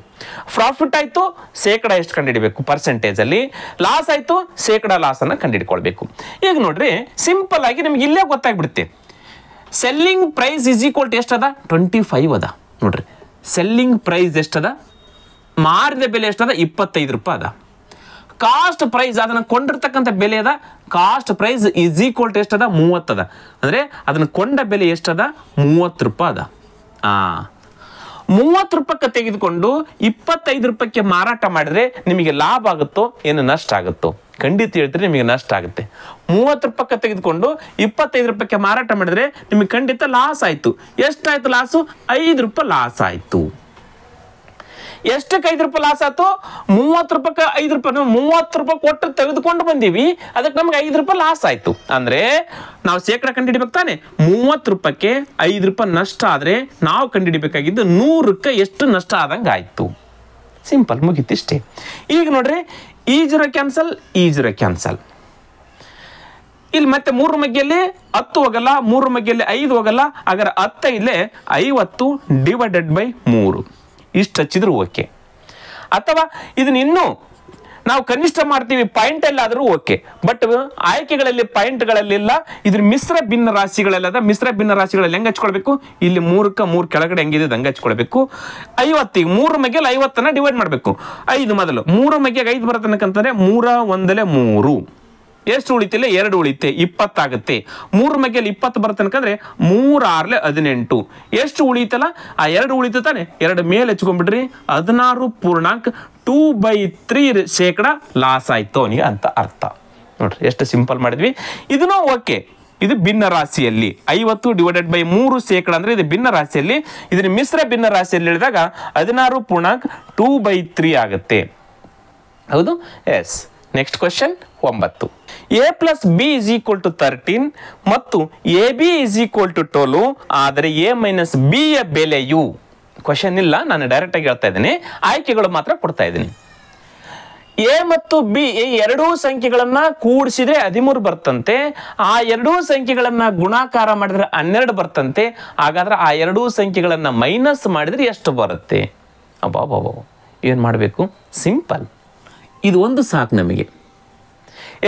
ಪ್ರಾಫಿಟ್ ಆಯ್ತು ಶೇಕಡ ಎಷ್ಟು ಕಂಡುಹಿಡಬೇಕು ಪರ್ಸೆಂಟೇಜ್ ಅಲ್ಲಿ ಲಾಸ್ ಆಯ್ತು ಶೇಕಡ ಲಾಸ್ ಅನ್ನ ಕಂಡುಹಿಡ್ಕೊಳ್ಬೇಕು ಈಗ ನೋಡ್ರಿ ಸಿಂಪಲ್ ಆಗಿ ನಮ್ಗೆ ಇಲ್ಲೇ ಗೊತ್ತಾಗ್ಬಿಡುತ್ತೆ selling price is equal to ಎಷ್ಟದ ಟ್ವೆಂಟಿ ಫೈವ್ ಅದ ನೋಡ್ರಿ ಸೆಲ್ಲಿಂಗ್ ಪ್ರೈಸ್ ಎಷ್ಟದ ಮಾರಿದ ಬೆಲೆ ಎಷ್ಟದ ಇಪ್ಪತ್ತೈದು ರೂಪಾಯಿ ಅದ ಕಾಸ್ಟ್ ಪ್ರೈಸ್ ಅದನ್ನು ಕೊಂಡಿರ್ತಕ್ಕಂಥ ಬೆಲೆ ಅದ cost price is equal to ಎಷ್ಟದ ಮೂವತ್ತದ ಅಂದರೆ ಅದನ್ನು ಕೊಂಡ ಬೆಲೆ ಎಷ್ಟದ ಮೂವತ್ತು ರೂಪಾಯಿ ಅದ ಆ ಮೂವತ್ತು ರೂಪಾಯಿಗೆ ತೆಗೆದುಕೊಂಡು ಇಪ್ಪತ್ತೈದು ರೂಪಾಯಿಗೆ ಮಾರಾಟ ಮಾಡಿದರೆ ನಿಮಗೆ ಲಾಭ ಆಗುತ್ತೋ ಏನು ನಷ್ಟ ಆಗುತ್ತೋ ಖಂಡಿತ ಹೇಳ್ತೀರಿ ನಿಮಗೆ ನಷ್ಟ ಆಗುತ್ತೆ ಮೂವತ್ತು ರೂಪಾಯಿಗೆ ತೆಗೆದುಕೊಂಡು ಇಪ್ಪತ್ತೈದು ರೂಪಾಯಿಗೆ ಮಾರಾಟ ಮಾಡಿದರೆ ನಿಮಗೆ ಖಂಡಿತ ಲಾಸ್ ಆಯಿತು ಎಷ್ಟಾಯಿತು ಲಾಸು ಐದು ರೂಪಾಯಿ ಲಾಸ್ ಆಯಿತು ಎಷ್ಟಕ್ಕೆ ಐದು ರೂಪಾಯಿ ಲಾಸ್ ಆಯ್ತು ಮೂವತ್ತು ರೂಪಾಯಿ ಐದು ರೂಪಾಯಿ ಮೂವತ್ತು ರೂಪಾಯಿ ಕೊಟ್ಟು ತೆಗೆದುಕೊಂಡು ಬಂದೀವಿ ಅದಕ್ಕೆ ನಮ್ಗೆ ಐದು ರೂಪಾಯಿ ಲಾಸ್ ಆಯ್ತು ಅಂದ್ರೆ ನಾವು ಶೇಕಡ ಕಂಡು ತಾನೆ ಮೂವತ್ತು ರೂಪಾಯಿಗೆ ಐದು ರೂಪಾಯಿ ನಷ್ಟ ಆದ್ರೆ ನಾವು ಕಂಡುಹಿಡಿಬೇಕಾಗಿದ್ದು ನೂರಕ್ಕೆ ಎಷ್ಟು ನಷ್ಟ ಆದಂಗೆ ಆಯ್ತು ಸಿಂಪಲ್ ಮುಗೀತಿಷ್ಟೇ ಈಗ ನೋಡ್ರಿ ಈಜಿರೋ ಕ್ಯಾನ್ಸಲ್ ಜಿರೋ ಕ್ಯಾನ್ಸಲ್ ಇಲ್ಲಿ ಮತ್ತೆ ಮೂರು ಮಗ್ಗೆಯಲ್ಲಿ ಹತ್ತು ಹೋಗಲ್ಲ ಮೂರು ಮಗ್ಗೆಯಲ್ಲಿ ಐದು ಹೋಗಲ್ಲ ಹಾಗಾದ್ರೆ ಹತ್ತ ಇಲ್ಲೇ ಐವತ್ತು ಡಿವೈಡೆಡ್ ಬೈ ಮೂರು ಇಷ್ಟು ಹಚ್ಚಿದ್ರು ಓಕೆ ಅಥವಾ ಇದನ್ನ ಇನ್ನು ನಾವು ಕನಿಷ್ಠ ಮಾಡ್ತೀವಿ ಪಾಯಿಂಟ್ ಎಲ್ಲಾದರೂ ಓಕೆ ಬಟ್ ಆಯ್ಕೆಗಳಲ್ಲಿ ಪಾಯಿಂಟ್ಗಳಲ್ಲಿಲ್ಲ ಇದ್ರ ಮಿಶ್ರ ಭಿನ್ನ ರಾಶಿಗಳಲ್ಲದ ಮಿಶ್ರ ಭಿನ್ನ ರಾಶಿಗಳಲ್ಲಿ ಹೆಂಗೆ ಹಚ್ಕೊಳ್ಬೇಕು ಇಲ್ಲಿ ಮೂರಕ್ಕೆ ಮೂರು ಕೆಳಗಡೆ ಹೆಂಗಿದೆ ಹಂಗೆ ಹಚ್ಕೊಳ್ಬೇಕು ಐವತ್ತಿಗೆ ಮೂರು ಮೈಗೆಲ್ಲ ಐವತ್ತನ್ನು ಡಿವೈಡ್ ಮಾಡಬೇಕು ಐದು ಮೊದಲು ಮೂರು ಮೈಗೆಗೆ ಐದು ಬರತನಕಂತಂದರೆ ಮೂರ ಒಂದಲೇ ಮೂರು ಎಷ್ಟು ಉಳಿತಿಲ್ಲ ಎರಡು ಉಳಿತೆ ಇಪ್ಪತ್ತಾಗುತ್ತೆ ಮೂರು ಮಗ್ಗೆಯಲ್ಲಿ ಇಪ್ಪತ್ತು ಬರ್ತನಕಂದ್ರೆ ಆರ್ಲೆ ಹದಿನೆಂಟು ಎಷ್ಟು ಉಳಿತಲ್ಲ ಆ ಎರಡು ಉಳಿತು ತಾನೆ ಎರಡು ಮೇಲೆ ಹೆಚ್ಕೊಂಡ್ಬಿಡ್ರಿ ಹದಿನಾರು ಪೂರ್ಣಾಂಕ ಟೂ ಬೈ ತ್ರೀ ಶೇಕಡ ಲಾಸ್ ಆಯ್ತು ಅವನಿಗೆ ಅಂತ ಅರ್ಥ ನೋಡ್ರಿ ಎಷ್ಟು ಸಿಂಪಲ್ ಮಾಡಿದ್ವಿ ಇದನ್ನೂ ಓಕೆ ಇದು ಭಿನ್ನ ರಾಶಿಯಲ್ಲಿ ಐವತ್ತು ಡಿವೈಡೆಡ್ ಬೈ ಮೂರು ಶೇಕಡ ಅಂದ್ರೆ ಇದು ಭಿನ್ನ ರಾಶಿಯಲ್ಲಿ ಇದನ್ನ ಮಿಶ್ರ ಭಿನ್ನ ರಾಶಿಯಲ್ಲಿ ಹೇಳಿದಾಗ ಹದಿನಾರು ಪೂರ್ಣಾಂಕ ಟೂ ಬೈ ತ್ರೀ ಆಗುತ್ತೆ ಹೌದು ಎಸ್ ನೆಕ್ಸ್ಟ್ ಕ್ವಶನ್ ಒಂಬತ್ತು A plus B is equal to thirteen ಮತ್ತು A B is equal to twelve ಆದರೆ ಎ ಮೈನಸ್ ಬಿ ಯ ಬೆಲೆಯು ಕ್ವಶನ್ ಇಲ್ಲ ನಾನು ಡೈರೆಕ್ಟಾಗಿ ಹೇಳ್ತಾ ಇದ್ದೀನಿ ಆಯ್ಕೆಗಳು ಮಾತ್ರ ಕೊಡ್ತಾ ಇದ್ದೀನಿ ಎ ಮತ್ತು ಬಿ ಈ ಎರಡೂ ಸಂಖ್ಯೆಗಳನ್ನು ಕೂಡಿಸಿದ್ರೆ ಹದಿಮೂರು ಬರ್ತಂತೆ ಆ ಎರಡೂ ಸಂಖ್ಯೆಗಳನ್ನು ಗುಣಾಕಾರ ಮಾಡಿದರೆ ಹನ್ನೆರಡು ಬರ್ತಂತೆ ಹಾಗಾದ್ರೆ ಆ ಎರಡೂ ಸಂಖ್ಯೆಗಳನ್ನು ಮೈನಸ್ ಮಾಡಿದ್ರೆ ಎಷ್ಟು ಬರುತ್ತೆ ಅಬ್ಬಾ ಏನು ಮಾಡಬೇಕು ಸಿಂಪಲ್ ಇದು ಒಂದು ಸಾಕು ನಮಗೆ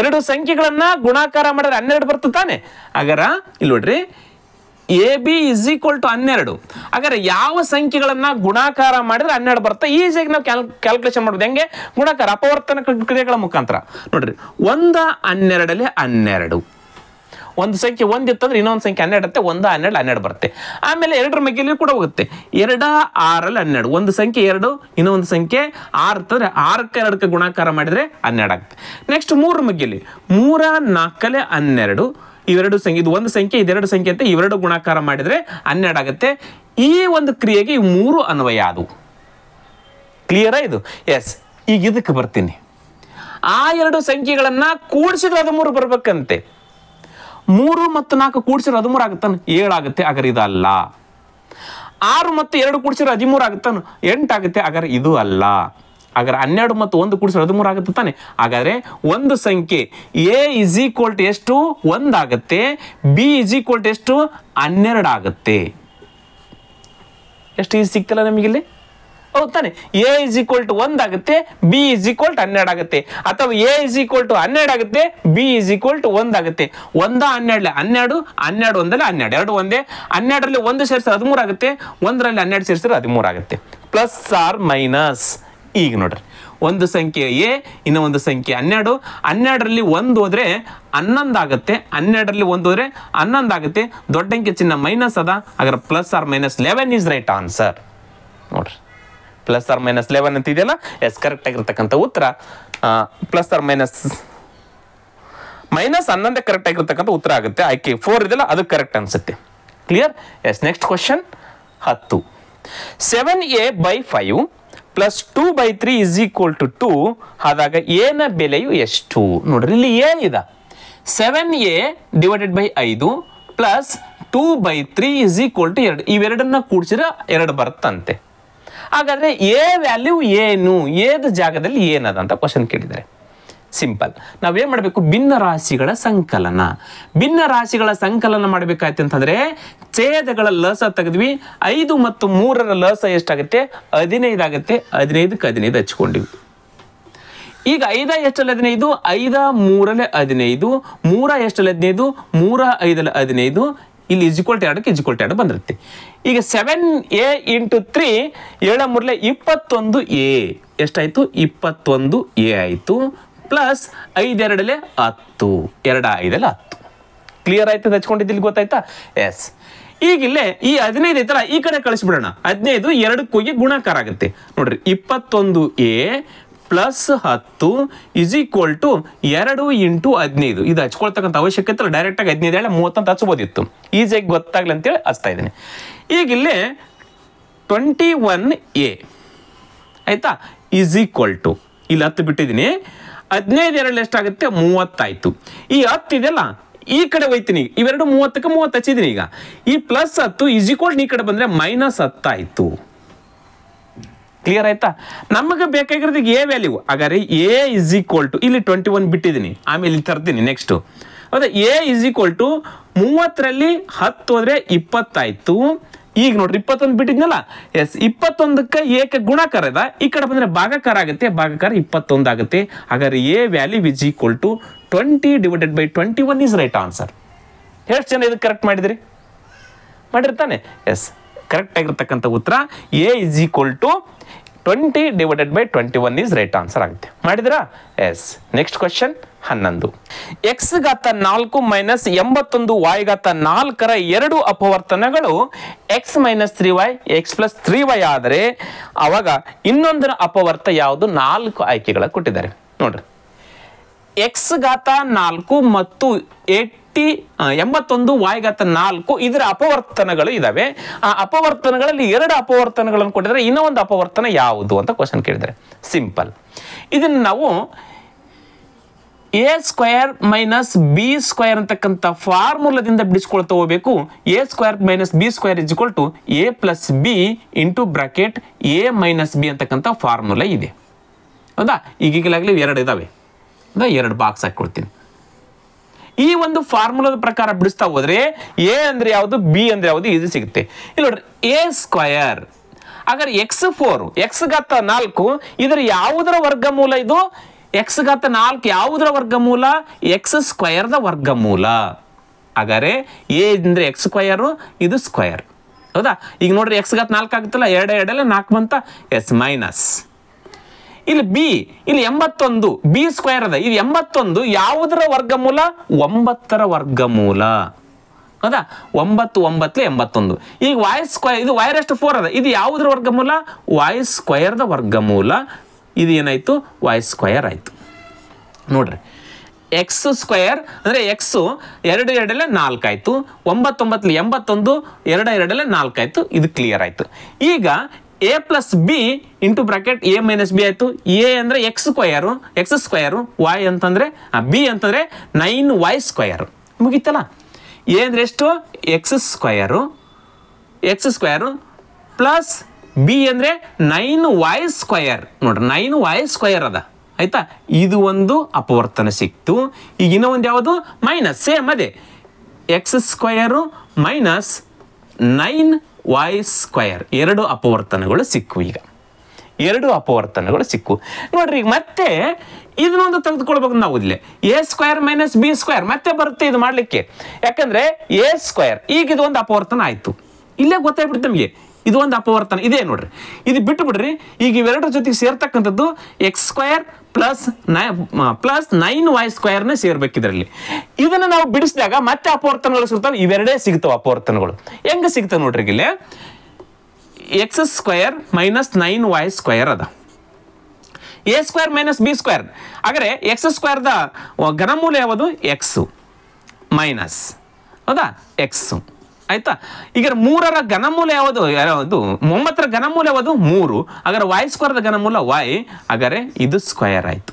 ಎರಡು ಸಂಖ್ಯೆಗಳನ್ನ ಗುಣಾಕಾರ ಮಾಡಿದ್ರೆ ಹನ್ನೆರಡು ಬರ್ತದೆ ತಾನೆ ಹಾಗಾರ ಇಲ್ಲಿ ನೋಡ್ರಿ A B is equal to ಹನ್ನೆರಡು ಹಾಗಾದ್ರೆ ಯಾವ ಸಂಖ್ಯೆಗಳನ್ನ ಗುಣಾಕಾರ ಮಾಡಿದ್ರೆ ಹನ್ನೆರಡು ಬರ್ತಾ ಈಸಿಯಾಗಿ ನಾವು ಕ್ಯಾಲ್ ಕ್ಯಾಲ್ಕುಲೇಷನ್ ಮಾಡೋದು ಹೆಂಗೆ ಗುಣಾಕಾರ ಅಪವರ್ತನ ಕ್ರಿಯೆಗಳ ಮುಖಾಂತರ ನೋಡ್ರಿ ಒಂದ ಹನ್ನೆರಡಲ್ಲಿ ಹನ್ನೆರಡು ಒಂದು ಸಂಖ್ಯೆ ಒಂದು ಇತ್ತಂದ್ರೆ ಇನ್ನೊಂದು ಸಂಖ್ಯೆ ಹನ್ನೆರಡು ಇರುತ್ತೆ ಒಂದು ಹನ್ನೆರಡು ಹನ್ನೆರಡು ಬರುತ್ತೆ ಆಮೇಲೆ ಎರಡರ ಮಗ್ಗೆಯಲ್ಲಿ ಕೂಡ ಹೋಗುತ್ತೆ ಎರಡ ಆರಲ್ಲಿ ಹನ್ನೆರಡು ಒಂದು ಸಂಖ್ಯೆ ಎರಡು ಇನ್ನೊಂದು ಸಂಖ್ಯೆ ಆರು ಇತ್ತಂದ್ರೆ ಆರಕ್ಕೆ ಎರಡಕ್ಕೆ ಗುಣಾಕಾರ ಮಾಡಿದರೆ ಹನ್ನೆರಡು ಆಗುತ್ತೆ ನೆಕ್ಸ್ಟ್ ಮೂರರ ಮಗ್ಗೆಯಲ್ಲಿ ಮೂರ ನಾಲ್ಕಲೆ ಹನ್ನೆರಡು ಇವೆರಡು ಸಂಖ್ಯೆ ಇದು ಒಂದು ಸಂಖ್ಯೆ ಇದೆರಡು ಸಂಖ್ಯೆ ಅಂತ ಇವೆರಡು ಗುಣಾಕಾರ ಮಾಡಿದರೆ ಹನ್ನೆರಡು ಆಗುತ್ತೆ ಈ ಒಂದು ಕ್ರಿಯೆಗೆ ಈ ಮೂರು ಅನ್ವಯ ಅದು ಕ್ಲಿಯರಾ ಇದು ಎಸ್ ಈಗ ಇದಕ್ಕೆ ಬರ್ತೀನಿ ಆ ಎರಡು ಸಂಖ್ಯೆಗಳನ್ನು ಕೂಡಿಸಿದ್ರೆ ಅದು ಮೂರು ಬರಬೇಕಂತೆ ಮೂರು ಮತ್ತು ನಾಲ್ಕು ಕೂಡಿಸಿದ್ರೆ ಹದಿಮೂರು ಆಗುತ್ತಾನೆ ಏಳಾಗುತ್ತೆ ಅಗರ್ ಇದಲ್ಲ ಆರು ಮತ್ತು ಎರಡು ಕೂಡಿಸಿದ್ರೆ ಹದಿಮೂರು ಆಗುತ್ತಾನು ಎಂಟಾಗುತ್ತೆ ಅಗರ್ ಇದು ಅಲ್ಲ ಹಾಗಾದ್ರೆ ಹನ್ನೆರಡು ಮತ್ತು ಒಂದು ಕೂಡಿಸಿದ್ರೆ ಹದಿಮೂರು ಆಗುತ್ತೆ ತಾನೆ ಹಾಗಾದ್ರೆ ಒಂದು ಸಂಖ್ಯೆ ಎ ಇಸ್ ಈಕ್ವಲ್ ಟು ಎಷ್ಟು ಒಂದಾಗುತ್ತೆ ಬಿ ಇಸ್ ಈಕ್ವಲ್ ಟು ಎಷ್ಟು ಹನ್ನೆರಡು ಆಗುತ್ತೆ ಎಷ್ಟು ಈಸಿ ಸಿಗ್ತಲ್ಲ ನಮಗಿಲ್ಲಿ ಹೋಗ್ತಾನೆ ಎ ಇಸ್ ಈಕ್ವಲ್ ಟು ಒಂದ್ ಆಗುತ್ತೆ ಬಿ ಇಸ್ ಈಕ್ವಲ್ ಟು ಹನ್ನೆರಡು ಆಗುತ್ತೆ ಅಥವಾ ಎ ಇಸ್ ಈಕ್ವಲ್ ಟು ಹನ್ನೆರಡು ಆಗುತ್ತೆ ಬಿ ಇಸ್ ಈಕ್ವಲ್ ಟು ಒಂದ್ ಆಗುತ್ತೆ ಒಂದ ಹನ್ನೆರಡು ಹನ್ನೆರಡು ಹನ್ನೆರಡು ಒಂದಲ್ಲಿ ಹನ್ನೆರಡು ಎರಡು ಒಂದೇ ಹನ್ನೆರಡರಲ್ಲಿ ಒಂದು ಸೇರಿಸಿದ್ರೆ ಹದಿಮೂರು ಆಗುತ್ತೆ ಒಂದರಲ್ಲಿ ಹನ್ನೆರಡು ಸೇರಿಸಿದ್ರೆ ಹದಿಮೂರು ಆಗುತ್ತೆ ಪ್ಲಸ್ ಆರ್ ಮೈನಸ್ ಈಗ ನೋಡ್ರಿ ಒಂದು ಸಂಖ್ಯೆ ಎ ಇನ್ನು ಒಂದು ಸಂಖ್ಯೆ ಹನ್ನೆರಡು ಹನ್ನೆರಡರಲ್ಲಿ ಒಂದು ಹೋದರೆ ಹನ್ನೊಂದು ಆಗುತ್ತೆ ಹನ್ನೆರಡರಲ್ಲಿ ಒಂದು ಹೋದರೆ ಹನ್ನೊಂದು ಆಗುತ್ತೆ ದೊಡ್ಡ ಅಂಕೆ ಚಿನ್ನ ಮೈನಸ್ ಅದ ಹಾಗಾದ್ರೆ plus or minus eleven is right answer ನೋಡ್ರಿ ಪ್ಲಸ್ ಆರ್ ಮೈನಸ್ ಲೆವೆನ್ ಅಂತಿದೆಯಲ್ಲ ಎಸ್ ಕರೆಕ್ಟ್ ಆಗಿರ್ತಕ್ಕಂಥ ಉತ್ತರ ಪ್ಲಸ್ ಆರ್ ಮೈನಸ್ ಮೈನಸ್ ಹನ್ನೊಂದೇ ಕರೆಕ್ಟ್ ಆಗಿರ್ತಕ್ಕಂಥ ಉತ್ತರ ಆಗುತ್ತೆ ಆಯ್ಕೆ ಫೋರ್ ಇದೆಯಲ್ಲ ಅದು ಕರೆಕ್ಟ್ ಅನ್ಸುತ್ತೆ ಕ್ಲಿಯರ್ ಎಸ್ ನೆಕ್ಸ್ಟ್ ಕ್ವಶನ್ ಹತ್ತು seven A by five plus two by three is equal to two ಆದಾಗ ಎನ ಬೆಲೆಯು ಎಷ್ಟು ನೋಡ್ರಿ ಇಲ್ಲಿ ಏನಿದೆ ಸೆವೆನ್ ಎ ಡಿವೈಡೆಡ್ ಬೈ ಐದು plus two by three is equal to ಎರಡು ಇವೆರಡನ್ನ ಕೂಡಿಸಿದ್ರೆ ಎರಡು ಬರುತ್ತಂತೆ ಹಾಗಾದರೆ ಎ ವ್ಯಾಲ್ಯೂ ಏನು ಏದು ಜಾಗದಲ್ಲಿ ಏನದ ಅಂತ ಕ್ವಶನ್ ಕೇಳಿದ್ದಾರೆ ಸಿಂಪಲ್ ನಾವೇನು ಮಾಡಬೇಕು ಭಿನ್ನ ರಾಶಿಗಳ ಸಂಕಲನ ಭಿನ್ನ ರಾಶಿಗಳ ಸಂಕಲನ ಮಾಡ್ಬೇಕಾಯ್ತು ಅಂತಂದರೆ ಛೇದಗಳ ಲಸ ತೆಗೆದ್ವಿ ಐದು ಮತ್ತು ಮೂರರ ಲಸ ಎಷ್ಟಾಗುತ್ತೆ ಹದಿನೈದು ಆಗುತ್ತೆ ಹದಿನೈದಕ್ಕೆ ಹದಿನೈದು ಹಚ್ಕೊಂಡಿವಿ ಈಗ ಐದ ಎಷ್ಟಲ್ಲಿ ಹದಿನೈದು ಐದ ಮೂರಲ್ಲೇ ಹದಿನೈದು ಮೂರ ಎಷ್ಟಲ್ಲಿ ಹದಿನೈದು ಮೂರ ಐದಲ್ಲಿ ಹದಿನೈದು ಇಲ್ಲಿ ಇಜ್ಕೊಲ್ಟ್ ಎರಡಕ್ಕೆ ಇಜ್ಕೊಲ್ಟ್ ಎರಡು ಬಂದಿರುತ್ತೆ ಈಗ ಸೆವೆನ್ ಎ ಇಂಟು ತ್ರೀ ಏಳ ಮೂರಲೆ ಇಪ್ಪತ್ತೊಂದು ಎ ಎಷ್ಟಾಯಿತು ಇಪ್ಪತ್ತೊಂದು ಎ ಆಯಿತು ಪ್ಲಸ್ ಐದೆರಡಲೆ ಹತ್ತು ಎರಡು ಐದಲ್ಲ ಹತ್ತು ಕ್ಲಿಯರ್ ಆಯ್ತು ಹಚ್ಕೊಂಡಿದ್ದು ಗೊತ್ತಾಯ್ತಾ ಎಸ್ ಈಗ ಇಲ್ಲೇ ಈ ಹದಿನೈದು ಐತಲ್ಲ ಈ ಕಡೆ ಕಳಿಸ್ಬಿಡೋಣ ಹದಿನೈದು ಎರಡಕ್ಕೆ ಹೋಗಿ ಗುಣಾಕಾರ ಆಗುತ್ತೆ ನೋಡ್ರಿ ಇಪ್ಪತ್ತೊಂದು ಎ ಪ್ಲಸ್ ಹತ್ತು ಇಸ್ ಈಕ್ವಲ್ ಟು ಎರಡು ಇಂಟು ಹದಿನೈದು ಇದು ಹಚ್ಕೊಳ್ತಕ್ಕಂಥ ಅವಶ್ಯಕತೆ ಡೈರೆಕ್ಟ್ ಡೈರೆಕ್ಟಾಗಿ ಹದಿನೈದು ಹೇಳಿ ಮೂವತ್ತಂತ ಹಚ್ಬೋದಿತ್ತು ಈಸಿಯಾಗಿ ಗೊತ್ತಾಗಲಿ ಅಂತೇಳಿ ಹಚ್ತಾ ಇದ್ದೀನಿ ಈಗ ಇಲ್ಲಿ ಟ್ವೆಂಟಿ ಒನ್ ಎ ಆಯಿತಾ ಇಸ್ ಈಕ್ವಲ್ ಟು ಇಲ್ಲಿ ಹತ್ತು ಬಿಟ್ಟಿದ್ದೀನಿ ಹದಿನೈದು ಎರಡು ಎಷ್ಟಾಗುತ್ತೆ ಮೂವತ್ತಾಯ್ತು ಈ ಹತ್ತು ಇದೆಯಲ್ಲ ಈ ಕಡೆ ಹೋಯ್ತೀನಿ ಇವೆರಡು ಮೂವತ್ತಕ್ಕೆ ಮೂವತ್ತು ಹಚ್ಚಿದ್ದೀನಿ ಈಗ ಈ ಪ್ಲಸ್ ಹತ್ತು ಈಸ್ ಈಕ್ವಲ್ ಈ ಕಡೆ ಬಂದರೆ ಮೈನಸ್ ಹತ್ತಾಯಿತು ಕ್ಲಿಯರ್ ಆಯ್ತಾ ನಮಗೆ ಬೇಕಾಗಿರೋದು ಎ ವ್ಯಾಲ್ಯೂ ಹಾಗಾದ್ರೆ ಎ ಇಸ್ ಈಕ್ವಲ್ ಟು ಇಲ್ಲಿ ಟ್ವೆಂಟಿ ಒನ್ ಬಿಟ್ಟಿದ್ದೀನಿ ಆಮೇಲೆ ಇಲ್ಲಿ ತರ್ತೀನಿ ನೆಕ್ಸ್ಟು ಹೌದಾ ಎ ಇಸ್ ಈಕ್ವಲ್ ಟು ಮೂವತ್ತರಲ್ಲಿ ಹತ್ತು ಹೋದ್ರೆ ಇಪ್ಪತ್ತಾಯ್ತು ಈಗ ನೋಡ್ರಿ ಇಪ್ಪತ್ತೊಂದು ಬಿಟ್ಟಿದ್ನಲ್ಲ ಎಸ್ ಇಪ್ಪತ್ತೊಂದಕ್ಕೆ ಏಕೆ ಗುಣಾಕಾರ ಅದ ಈ ಕಡೆ ಬಂದರೆ ಭಾಗಕಾರ ಆಗುತ್ತೆ ಭಾಗಕಾರ ಇಪ್ಪತ್ತೊಂದು ಆಗುತ್ತೆ ಹಾಗಾದ್ರೆ A value is equal to twenty divided by twenty one is right answer ಎಷ್ಟು ಜನ ಇದಕ್ಕೆ ಕರೆಕ್ಟ್ ಮಾಡಿದಿರಿ ಮಾಡಿರ್ತಾನೆ ಎಸ್ ಕರೆಕ್ಟ್ ಆಗಿರ್ತಕ್ಕಂಥ ಉತ್ತರ A is equal to twenty divided by twenty one is right answer ಆಗುತ್ತೆ ಮಾಡಿದ್ರಾ ಎಸ್ ನೆಕ್ಸ್ಟ್ ಕ್ವಶನ್ ಹನ್ನೊಂದು ಎಕ್ಸ್ ಗಾತ ನಾಲ್ಕು ಮೈನಸ್ ಎಂಬತ್ತೊಂದು ವಾಯ್ ಗಾತ ನಾಲ್ಕರ ಎರಡು ಅಪವರ್ತನಗಳು X minus three Y X plus three Y ಆದರೆ ಅವಾಗ ಇನ್ನೊಂದರ ಅಪವರ್ತ ಯಾವುದು ನಾಲ್ಕು ಆಯ್ಕೆಗಳ ಕೊಟ್ಟಿದ್ದಾರೆ ನೋಡ್ರಿ ಎಕ್ಸ್ ಗಾತ ನಾಲ್ಕು ಮತ್ತು ಏಟ್ ಎಂಬತ್ತಿ ಎಂಬತ್ತೊಂದು ವಾಯ್ಗತ ನಾಲ್ಕು ಇದರ ಅಪವರ್ತನಗಳು ಇದಾವೆ ಆ ಅಪವರ್ತನಗಳಲ್ಲಿ ಎರಡು ಅಪವರ್ತನಗಳನ್ನು ಕೊಟ್ಟಿದ್ರೆ ಇನ್ನೊಂದು ಅಪವರ್ತನ ಯಾವುದು ಅಂತ ಕ್ವಶನ್ ಕೇಳಿದರೆ ಸಿಂಪಲ್ ಇದನ್ನು ನಾವು A square minus B square ಅಂತಕ್ಕಂಥ ಫಾರ್ಮುಲಾದಿಂದ ಬಿಡಿಸ್ಕೊಳ್ತಾ ಹೋಗಬೇಕು A square minus B square is equal to A plus B into bracket A minus B ಅಂತಕ್ಕಂಥ ಫಾರ್ಮುಲಾ ಇದೆ ಹೌದಾ ಈಗೀಗಲಾಗಲಿ ಎರಡು ಇದಾವೆ ಹೌದಾ ಎರಡು ಬಾಕ್ಸ್ ಕೊಡ್ತೀನಿ ಈ ಒಂದು ಫಾರ್ಮುಲಾದ ಪ್ರಕಾರ ಬಿಡಿಸ್ತಾ ಹೋದ್ರೆ ಎ ಅಂದ್ರೆ ಯಾವುದು ಬಿ ಅಂದ್ರೆ ಯಾವುದು ಇದು ಸಿಗುತ್ತೆ ಇಲ್ಲಿ ನೋಡ್ರಿ ಎ ಸ್ಕ್ವಯರ್ ಹಾಗಾದ್ರೆ ಎಕ್ಸ್ ಫೋರ್ ಎಕ್ಸ್ ಗಾತ ನಾಲ್ಕು ಇದ್ರ ಯಾವುದರ ವರ್ಗ ಮೂಲ ಇದು ಎಕ್ಸ್ ಗಾತ ನಾಲ್ಕು ಯಾವುದರ ವರ್ಗ ಮೂಲ ಎಕ್ಸ್ ಸ್ಕ್ವಯರ್ದ ವರ್ಗಮೂಲ ಹಾಗಾದ್ರೆ ಎ ಅಂದರೆ ಎಕ್ಸ್ ಸ್ಕ್ವಯರು ಇದು ಸ್ಕ್ವಯರ್ ಹೌದಾ ಈಗ ನೋಡ್ರಿ ಎಕ್ಸ್ ಗಾತ ನಾಲ್ಕು ಆಗುತ್ತಲ್ಲ ಎರಡು ಎರಡಲ್ಲ ನಾಲ್ಕು ಬಂತ ಎಸ್ ಮೈನಸ್ ಇಲ್ಲಿ ಬಿ ಇಲ್ಲಿ ಎಂಬತ್ತೊಂದು ಬಿ ಸ್ಕ್ವೇರ್ ಅದ ಇದು ಎಂಬತ್ತೊಂದು ಯಾವುದರ ವರ್ಗಮೂಲ ಒಂಬತ್ತರ ವರ್ಗಮೂಲ ಅದ ಒಂಬತ್ತು ಒಂಬತ್ತು ಎಂಬತ್ತೊಂದು ಈಗ ವಾಯ್ ಸ್ಕ್ವೈರ್ ಇದು ವೈರ್ ಎಷ್ಟು ಫೋರ್ ಅದ ಇದು ಯಾವುದರ ವರ್ಗಮೂಲ ವಾಯ್ ವರ್ಗ ವರ್ಗಮೂಲ ಇದು ಏನಾಯ್ತು ವಾಯ್ ಸ್ಕ್ವಯರ್ ಆಯ್ತು ನೋಡ್ರಿ ಎಕ್ಸ್ ಸ್ಕ್ವಯರ್ ಅಂದರೆ ಎಕ್ಸ್ ಎರಡು ಎರಡಲ್ಲೇ ನಾಲ್ಕಾಯಿತು ಒಂಬತ್ತೊಂಬತ್ತು ಎಂಬತ್ತೊಂದು ಎರಡು ಎರಡಲ್ಲೇ ನಾಲ್ಕಾಯಿತು ಇದು ಕ್ಲಿಯರ್ ಆಯಿತು ಈಗ A plus B into bracket A minus B ಆಯಿತು ಎ ಅಂದರೆ X square X square Y ಅಂತಂದರೆ ಬಿ ಅಂತಂದರೆ ನೈನ್ ವೈ ಸ್ಕ್ವಯರು ಮುಗೀತಲ್ಲ ಎ ಅಂದರೆ ಎಷ್ಟು X square X square plus B ಅಂದರೆ ನೈನ್ ವಾಯ್ ಸ್ಕ್ವಯರ್ ನೋಡ್ರಿ ನೈನ್ ವಾಯ್ ಸ್ಕ್ವಯರ್ ಅದ ಆಯಿತಾ ಇದು ಒಂದು ಅಪವರ್ತನ ಸಿಕ್ತು ಈಗ ಇನ್ನೂ ಒಂದು ಯಾವುದು ಮೈನಸ್ ಸೇಮ್ ಅದೇ X square minus nine Y square ಎರಡು ಅಪವರ್ತನಗಳು ಸಿಕ್ಕು ಈಗ ಎರಡು ಅಪವರ್ತನಗಳು ಸಿಕ್ಕು ನೋಡ್ರಿ ಈಗ ಮತ್ತೆ ಇದನ್ನೊಂದು ತೆಗೆದುಕೊಳ್ಬೇಕು ನಾವು ಇಲ್ಲೇ A square minus B square ಮತ್ತೆ ಬರುತ್ತೆ ಇದು ಮಾಡಲಿಕ್ಕೆ ಯಾಕಂದ್ರೆ ಎ ಸ್ಕ್ವೇರ್ ಈಗ ಇದು ಒಂದು ಅಪವರ್ತನ ಆಯಿತು ಇಲ್ಲೇ ಗೊತ್ತಾಗ್ಬಿಡ್ತು ನಮಗೆ ಇದು ಒಂದು ಅಪವರ್ತನ ಇದೇ ನೋಡ್ರಿ ಇದು ಬಿಟ್ಟು ಬಿಡ್ರಿ ಈಗ ಇವೆರಡರ ಜೊತೆಗೆ ಸೇರ್ತಕ್ಕಂಥದ್ದು X square plus nine plus nine Y ಸ್ಕ್ವೇರ್ನ ಸೇರ್ಬೇಕು ಇದರಲ್ಲಿ ಇದನ್ನು ನಾವು ಬಿಡಿಸಿದಾಗ ಮತ್ತೆ ಅಪವರ್ತನಗಳು ಸಿಗ್ತಾವೆ ಇವೆರಡೇ ಸಿಗ್ತಾವೆ ಅಪವರ್ತನಗಳು ಹೆಂಗೆ ಸಿಗ್ತವೆ ನೋಡ್ರಿ ಇಲ್ಲಿ X square minus nine Y square ಅದ A square minus B square ಆದರೆ ಎಕ್ಸ್ ಸ್ಕ್ವೇರ್ದ ಘನಮೂಲ ಯಾವುದು ಎಕ್ಸು ಮೈನಸ್ ಹೌದಾ ಎಕ್ಸು ಆಯ್ತಾ ಈಗ ಮೂರರ ಘನಮೂಲ ಯಾವುದು ಯಾವುದು ಒಂಬತ್ತರ ಘನಮೂಲ ಯಾವುದು ಮೂರು ಹಾಗಾದ್ರೆ ವಾಯ್ ಸ್ಕ್ವರ್ದ ಘನಮೂಲ ವೈ ಹಾಗಾದ್ರೆ ಇದು ಸ್ಕ್ವಯರ್ ಆಯಿತು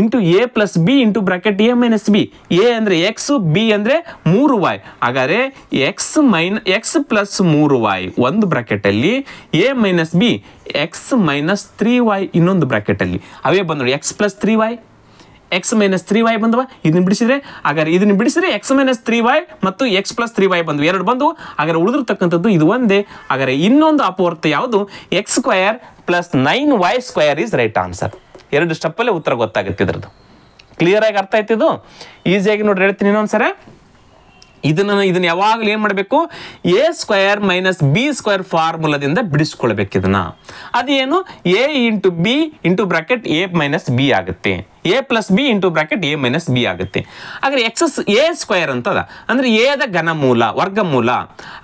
into A plus B into bracket A minus B A ಅಂದರೆ ಎಕ್ಸ್ ಬಿ ಅಂದರೆ ಮೂರು ವೈ ಹಾಗಾದರೆ ಎಕ್ಸ್ ಮೈನ್ ಎಕ್ಸ್ ಪ್ಲಸ್ ಮೂರು ವೈ ಒಂದು ಬ್ರಾಕೆಟಲ್ಲಿ A minus B X minus three Y ಇನ್ನೊಂದು ಬ್ರಾಕೆಟಲ್ಲಿ ಅವೇ ಬಂದ್ರು X plus three Y X minus three Y ಬಂದವ ಇದನ್ನ ಬಿಡಿಸಿದ್ರೆ ಹಾಗಾದ್ರೆ ಇದನ್ನ ಬಿಡಿಸಿದ್ರೆ ಎಕ್ಸ್ ಮೈನಸ್ ತ್ರೀ ವೈ ಮತ್ತು ಎಕ್ಸ್ ಪ್ಲಸ್ ತ್ರೀ ವೈ ಬಂದವು ಎರಡು ಬಂದು ಹಾಗಾದ್ರೆ ಉಳಿದಿರ್ತಕ್ಕಂಥದ್ದು ಇದು ಒಂದೇ ಹಾಗಾದ್ರೆ ಇನ್ನೊಂದು ಅಪವರ್ತ ಯಾವುದು X square plus nine Y square is right answer ಎರಡು ಸ್ಟೆಪ್ಪಲ್ಲೇ ಉತ್ತರ ಗೊತ್ತಾಗುತ್ತೆ ಇದ್ರದ್ದು ಕ್ಲಿಯರ್ ಆಗಿ ಅರ್ಥ ಆಯ್ತಿದ್ದು ಈಸಿಯಾಗಿ ನೋಡಿ ಹೇಳ್ತೀನಿ ಇನ್ನೊಂದ್ಸರಿ ಇದನ್ನು ಇದನ್ನು ಯಾವಾಗಲೂ ಏನು ಮಾಡಬೇಕು A square minus B square ಫಾರ್ಮುಲಾದಿಂದ ಬಿಡಿಸ್ಕೊಳ್ಬೇಕು ಇದನ್ನ ಅದೇನು A into B into bracket A minus B ಆಗುತ್ತೆ A plus B into bracket A minus B ಆಗುತ್ತೆ ಆದರೆ ಎಕ್ಸಸ್ ಎ ಸ್ಕ್ವೇರ್ ಅಂತದ ಅಂದರೆ ಎದ ಘನಮೂಲ ವರ್ಗಮೂಲ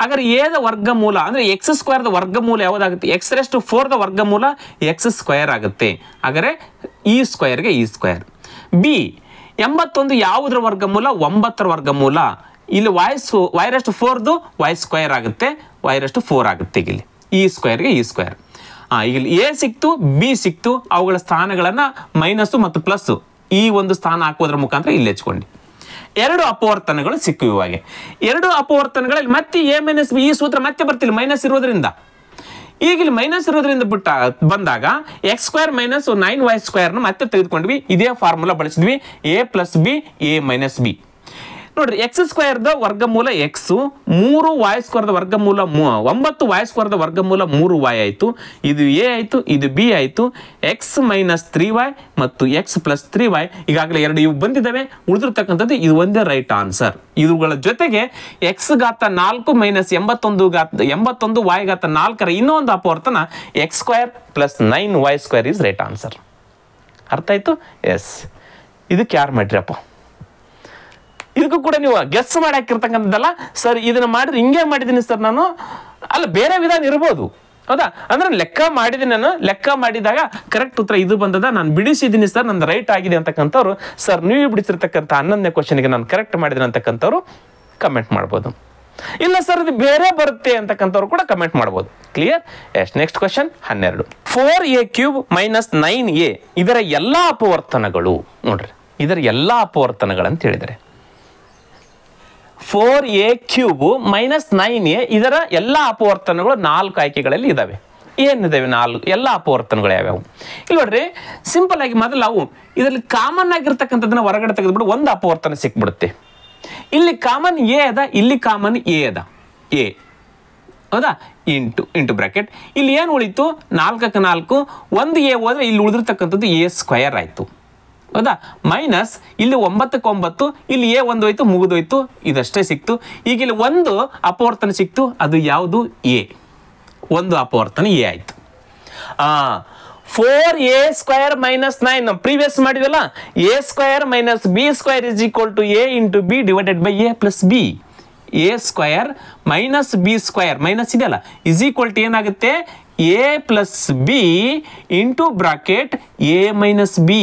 ಹಾಗಾದ್ರೆ ಎದ ವರ್ಗಮೂಲ ಅಂದರೆ ಎಕ್ಸ್ ಸ್ಕ್ವೇರ್ದ ವರ್ಗಮೂಲ ಯಾವುದಾಗುತ್ತೆ ಎಕ್ಸ್ ರೆಸ್ಟು ಫೋರ್ದ ವರ್ಗಮೂಲ ಎಕ್ಸ್ ಸ್ಕ್ವೇರ್ ಆಗುತ್ತೆ ಆದರೆ ಇ ಸ್ಕ್ವೇರ್ಗೆ ಇ ಸ್ಕ್ವೇರ್ ಬಿ ಎಂಬತ್ತೊಂದು ಯಾವುದರ ವರ್ಗಮೂಲ ಒಂಬತ್ತರ ವರ್ಗಮೂಲ ಇಲ್ಲಿ ವಾಯ್ಸ್ ವೈರಷ್ಟು ಫೋರ್ದು ವೈ ಸ್ಕ್ವೇರ್ ಆಗುತ್ತೆ ವೈರಷ್ಟು ಫೋರ್ ಆಗುತ್ತೆ ಈಗ ಇಲ್ಲಿ ಈ ಸ್ಕ್ವೇರ್ಗೆ ಇ ಸ್ಕ್ವೇರ್ ಹಾಂ ಈಗ ಎ ಸಿಕ್ತು ಬಿ ಸಿಕ್ತು ಅವುಗಳ ಸ್ಥಾನಗಳನ್ನು ಮೈನಸ್ಸು ಮತ್ತು ಪ್ಲಸ್ಸು ಈ ಒಂದು ಸ್ಥಾನ ಹಾಕೋದ್ರ ಮುಖಾಂತರ ಇಲ್ಲಿ ಹೆಚ್ಕೊಂಡು ಎರಡು ಅಪವರ್ತನಗಳು ಸಿಕ್ಕು ಇವಾಗೆ ಎರಡು ಅಪವರ್ತನಗಳಲ್ಲಿ ಮತ್ತೆ ಎ ಮೈನಸ್ ಬಿ ಈ ಸೂತ್ರ ಮತ್ತೆ ಬರ್ತಿಲ್ಲ ಮೈನಸ್ ಇರೋದ್ರಿಂದ ಈಗ ಇಲ್ಲಿ ಮೈನಸ್ ಇರೋದ್ರಿಂದ ಬಿಟ್ಟ ಬಂದಾಗ X square minus nine Y ಸ್ಕ್ವೇರ್ನ ಮತ್ತೆ ತೆಗೆದುಕೊಂಡ್ವಿ ಇದೇ ಫಾರ್ಮುಲಾ ಬಳಸಿದ್ವಿ A plus B A minus B ನೋಡ್ರಿ ಎಕ್ಸ್ ಸ್ಕ್ವೇರ್ದ ವರ್ಗಮೂಲ ಎಕ್ಸ್ ಮೂರು ವಾಯ್ ಸ್ಕ್ವೇರ್ದ ವರ್ಗಮೂಲ ಒಂಬತ್ತು ವಾಯ್ ಸ್ಕ್ವೇರ್ದ ವರ್ಗಮೂಲ ಮೂರು ವಾಯ್ ಆಯಿತು ಇದು ಎ ಆಯಿತು ಇದು ಬಿ ಆಯಿತು ಎಕ್ಸ್ ಮೈನಸ್ ತ್ರೀ ವಾಯ್ ಮತ್ತು ಎಕ್ಸ್ ಪ್ಲಸ್ ತ್ರೀ ವಾಯ್ ಈಗಾಗಲೇ ಎರಡು ಇವು ಬಂದಿದ್ದಾವೆ ಉಳಿದಿರ್ತಕ್ಕಂಥದ್ದು ಇದು ಒಂದೇ ರೈಟ್ ಆನ್ಸರ್ ಇವುಗಳ ಜೊತೆಗೆ ಎಕ್ಸ್ ಗಾತ ನಾಲ್ಕು ಮೈನಸ್ ಎಂಬತ್ತೊಂದು ಗಾತ ಎಂಬತ್ತೊಂದು ವಾಯ್ ಗಾತ ನಾಲ್ಕರ ಇನ್ನೊಂದು ಅಪವರ್ತನ X square plus nine Y square is right answer ಅರ್ಥ ಆಯಿತು ಎಸ್ ಇದಕ್ಕೆ ಯಾರು ಅಪ್ಪ ಇದಕ್ಕೂ ಕೂಡ ನೀವು ಗೆಸ್ ಮಾಡಿ ಹಾಕಿರ್ತಕ್ಕಂಥದ್ದಲ್ಲ ಸರ್ ಇದನ್ನ ಮಾಡಿದ್ರೆ ಹಿಂಗೆ ಮಾಡಿದ್ದೀನಿ ಸರ್ ನಾನು ಅಲ್ಲ ಬೇರೆ ವಿಧಾನ ಇರ್ಬೋದು ಹೌದಾ ಅಂದ್ರೆ ಲೆಕ್ಕ ಮಾಡಿದ ನಾನು ಲೆಕ್ಕ ಮಾಡಿದಾಗ ಕರೆಕ್ಟ್ ಉತ್ತರ ಇದು ಬಂದದ ನಾನು ಬಿಡಿಸಿದ್ದೀನಿ ಸರ್ ನನ್ನ ರೈಟ್ ಆಗಿದೆ ಅಂತಕ್ಕಂಥವ್ರು ಸರ್ ನೀವು ಬಿಡಿಸಿರ್ತಕ್ಕಂಥ ಹನ್ನೊಂದನೇ ಗೆ ನಾನು ಕರೆಕ್ಟ್ ಮಾಡಿದ್ದೀನಿ ಅಂತಕ್ಕಂಥವ್ರು ಕಮೆಂಟ್ ಮಾಡ್ಬೋದು ಇಲ್ಲ ಸರ್ ಇದು ಬೇರೆ ಬರುತ್ತೆ ಅಂತಕ್ಕಂಥವ್ರು ಕೂಡ ಕಮೆಂಟ್ ಮಾಡ್ಬೋದು ಕ್ಲಿಯರ್ ಎಸ್ ನೆಕ್ಸ್ಟ್ ಕ್ವಶನ್ ಹನ್ನೆರಡು four A cube minus nine A ಇದರ ಎಲ್ಲಾ ಅಪವರ್ತನಗಳು ನೋಡ್ರಿ ಇದರ ಎಲ್ಲ ಅಪವರ್ತನಗಳಂತ ಹೇಳಿದರೆ four A cube minus nine A ಇದರ ಎಲ್ಲ ಅಪವರ್ತನಗಳು ನಾಲ್ಕು ಆಯ್ಕೆಗಳಲ್ಲಿ ಇದ್ದಾವೆ ಏನಿದಾವೆ ನಾಲ್ಕು ಎಲ್ಲ ಅಪವರ್ತನಗಳು ಯಾವ್ಯಾವು ಇಲ್ಲಿ ನೋಡ್ರಿ ಸಿಂಪಲ್ ಆಗಿ ಮೊದಲು ಅವು ಇದರಲ್ಲಿ ಕಾಮನ್ ಆಗಿರ್ತಕ್ಕಂಥದ್ದನ್ನ ಹೊರಗಡೆ ತೆಗೆದುಬಿಟ್ಟು ಒಂದು ಅಪವರ್ತನ ಸಿಕ್ಬಿಡುತ್ತೆ ಇಲ್ಲಿ ಕಾಮನ್ ಎ ಅದ ಇಲ್ಲಿ ಕಾಮನ್ ಎ ಅದ ಎ ಹೌದಾ ಇಂಟು ಇಂಟು ಬ್ರಾಕೆಟ್ ಇಲ್ಲಿ ಏನು ಉಳಿತು ನಾಲ್ಕಕ್ಕೆ ನಾಲ್ಕು ಒಂದು ಎ ಹೋದ್ರೆ ಇಲ್ಲಿ ಉಳಿದಿರ್ತಕ್ಕಂಥದ್ದು ಎ ಸ್ಕ್ವಯರ್ ಆಯಿತು ಹೌದಾ ಮೈನಸ್ ಇಲ್ಲಿ ಒಂಬತ್ತಕ್ಕೆ ಒಂಬತ್ತು ಇಲ್ಲಿ ಎ ಒಂದು ಹೋಯ್ತು ಮುಗಿದೋಯ್ತು ಇದಷ್ಟೇ ಸಿಕ್ತು ಈಗ ಇಲ್ಲಿ ಒಂದು ಅಪವರ್ತನ ಸಿಕ್ತು ಅದು ಯಾವುದು ಎ ಒಂದು ಅಪವರ್ತನ ಎ ಆಯಿತು four A square minus nine ನಮ್ಮ ಪ್ರೀವಿಯಸ್ ಮಾಡಿದ್ವಲ್ಲ A square minus B square is equal to A into B divided by A plus B A square minus B square minus ಇದೆಯಲ್ಲ ಇಸ್ ಈಕ್ವಲ್ ಟು ಏನಾಗುತ್ತೆ A plus B into bracket A minus B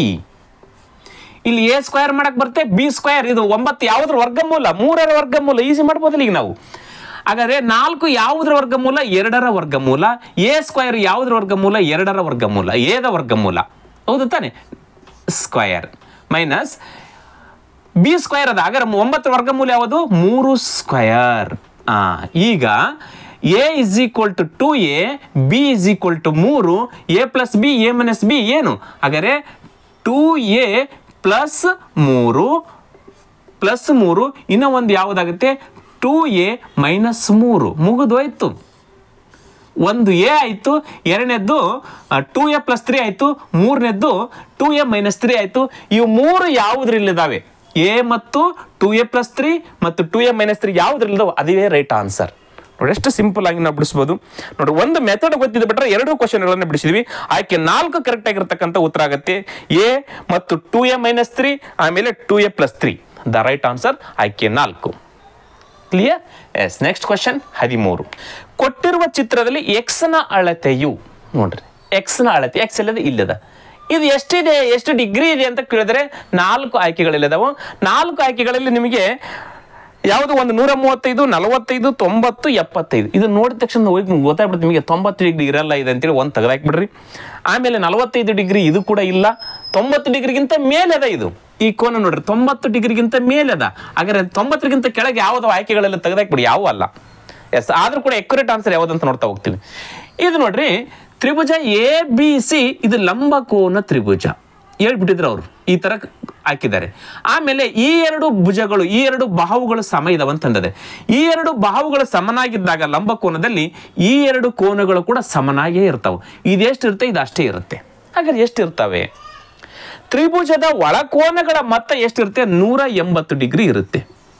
ಇಲ್ಲಿ A square ಮಾಡಕ್ ಬರುತ್ತೆ B square ಇದು ಒಂಬತ್ತು ಯಾವ್ದ್ರ ವರ್ಗಮೂಲ ಮೂರರ ವರ್ಗಮೂಲ ಈಸಿ ಮಾಡ್ಬೋದಿಲ್ಲ ಈಗ ನಾವು ಹಾಗಾದ್ರೆ ನಾಲ್ಕು ವರ್ಗ ವರ್ಗಮೂಲ ಎರಡರ ವರ್ಗಮೂಲ ಎ ಸ್ಕ್ವೇರ್ ವರ್ಗ ವರ್ಗಮೂಲ ಎರಡರ ವರ್ಗಮೂಲ ಎದ ವರ್ಗಮೂಲ ಹೌದು ತಾನೆ ಸ್ಕ್ವೇರ್ ಮೈನಸ್ ಬಿ ಸ್ಕ್ವಯರ್ ಅದ ಹಾಗಾದ್ರೆ ಒಂಬತ್ತರ ವರ್ಗಮೂಲ ಯಾವುದು ಮೂರು ಸ್ಕ್ವೇರ್ ಆ ಈಗ A is equal to two A B is equal to ಮೂರು A plus B A minus B ಏನು ಹಾಗಾದ್ರೆ ಟು ಎ ಪ್ಲಸ್ ಮೂರು ಪ್ಲಸ್ ಮೂರು ಇನ್ನೂ ಒಂದು ಯಾವುದಾಗುತ್ತೆ ಟೂ ಎ ಮೈನಸ್ ಮೂರು ಮುಗಿದೋಯ್ತು ಒಂದು ಎ ಆಯಿತು ಎರಡನೇದ್ದು ಟೂ ಎ ಪ್ಲಸ್ ತ್ರೀ ಆಯಿತು ಮೂರನೇದ್ದು ಟೂ ಎ ಮೈನಸ್ ತ್ರೀ ಆಯಿತು ಇವು ಮೂರು ಯಾವುದ್ರಲ್ಲಿದ್ದಾವೆ ಎ ಮತ್ತು ಟೂ ಎ ಪ್ಲಸ್ ತ್ರೀ ಮತ್ತು ಟೂ ಎ ಮೈನಸ್ ತ್ರೀ ಯಾವುದ್ರಲ್ಲಿದ್ದಾವೆ ಅದುವೇ ರೈಟ್ ಆನ್ಸರ್ ನೋಡಿ ಎಷ್ಟು ಸಿಂಪಲ್ ಆಗಿ ನಾವು ಬಿಡಿಸ್ಬೋದು ನೋಡಿ ಒಂದು ಮೆಥಡ್ ಗೊತ್ತಿದ್ದು ಬಿಟ್ರೆ ಎರಡು ಕ್ವಶನ್ಗಳನ್ನು ಬಿಡಿಸಿದ್ವಿ ಆಯ್ಕೆ ನಾಲ್ಕು ಕರೆಕ್ಟ್ ಆಗಿರ್ತಕ್ಕಂಥ ಉತ್ತರ ಆಗುತ್ತೆ ಎ ಮತ್ತು ಟು ಎ ಮೈನಸ್ ತ್ರೀ ಆಮೇಲೆ two A plus three the right answer ಆಯ್ಕೆ ನಾಲ್ಕು ಕ್ಲಿಯರ್ ಎಸ್ ನೆಕ್ಸ್ಟ್ ಕ್ವಶನ್ ಹದಿಮೂರು ಕೊಟ್ಟಿರುವ ಚಿತ್ರದಲ್ಲಿ ಎಕ್ಸ್ ನ ಅಳತೆಯು ನೋಡ್ರಿ ನ ಅಳತೆ ಎಕ್ಸ್ ಇಲ್ಲದ ಇಲ್ಲದ ಇದು ಎಷ್ಟಿದೆ ಎಷ್ಟು ಡಿಗ್ರಿ ಇದೆ ಅಂತ ಕೇಳಿದ್ರೆ ನಾಲ್ಕು ಆಯ್ಕೆಗಳಿಲ್ಲದವು ನಾಲ್ಕು ಆಯ್ಕೆಗಳಲ್ಲಿ ನಿಮಗೆ ಯಾವುದು ಒಂದು ನೂರ ಮೂವತ್ತೈದು ನಲವತ್ತೈದು ತೊಂಬತ್ತು ಎಪ್ಪತ್ತೈದು ಇದು ನೋಡಿದ ತಕ್ಷಣ ಹೋಗಿ ನಿಮ್ಗೆ ಗೊತ್ತಾಗ್ಬಿಡುತ್ತೆ ನಿಮಗೆ ತೊಂಬತ್ತು ಡಿಗ್ರಿ ಇರಲ್ಲ ಇದೆ ಅಂತೇಳಿ ಒಂದು ಬಿಡ್ರಿ ಆಮೇಲೆ ನಲವತ್ತೈದು ಡಿಗ್ರಿ ಇದು ಕೂಡ ಇಲ್ಲ ತೊಂಬತ್ತು ಡಿಗ್ರಿಗಿಂತ ಅದ ಇದು ಈ ಕೋನ ನೋಡ್ರಿ ತೊಂಬತ್ತು ಡಿಗ್ರಿಗಿಂತ ಅದ ಹಾಗಾದ್ರೆ ತೊಂಬತ್ತರಿಗಿಂತ ಕೆಳಗೆ ಯಾವ್ದು ಆಯ್ಕೆಗಳೆಲ್ಲ ತೆಗೆದಾಕ್ಬಿಡಿ ಯಾವ ಅಲ್ಲ ಎಸ್ ಆದ್ರೂ ಕೂಡ ಎಕ್ಯುರೇಟ್ ಆನ್ಸರ್ ಅಂತ ನೋಡ್ತಾ ಹೋಗ್ತೀವಿ ಇದು ನೋಡ್ರಿ ತ್ರಿಭುಜ ಎ ಬಿ ಸಿ ಇದು ಲಂಬ ಕೋನ ತ್ರಿಭುಜ ಹೇಳ್ಬಿಟ್ಟಿದ್ರು ಅವರು ಈ ಥರ ಹಾಕಿದ್ದಾರೆ ಆಮೇಲೆ ಈ ಎರಡು ಭುಜಗಳು ಈ ಎರಡು ಬಾಹುಗಳು ಸಮ ಇದಾವಂತಂದದೆ ಈ ಎರಡು ಬಾಹುಗಳು ಸಮನಾಗಿದ್ದಾಗ ಲಂಬಕೋನದಲ್ಲಿ ಈ ಎರಡು ಕೋನಗಳು ಕೂಡ ಸಮನಾಗಿಯೇ ಇರ್ತಾವೆ ಇದೆಷ್ಟಿರುತ್ತೆ ಇದು ಅಷ್ಟೇ ಇರುತ್ತೆ ಹಾಗಾದ್ರೆ ಎಷ್ಟಿರ್ತವೆ ತ್ರಿಭುಜದ ಒಳಕೋನಗಳ ಮೊತ್ತ ಎಷ್ಟಿರುತ್ತೆ ನೂರ ಎಂಬತ್ತು ಡಿಗ್ರಿ ಇರುತ್ತೆ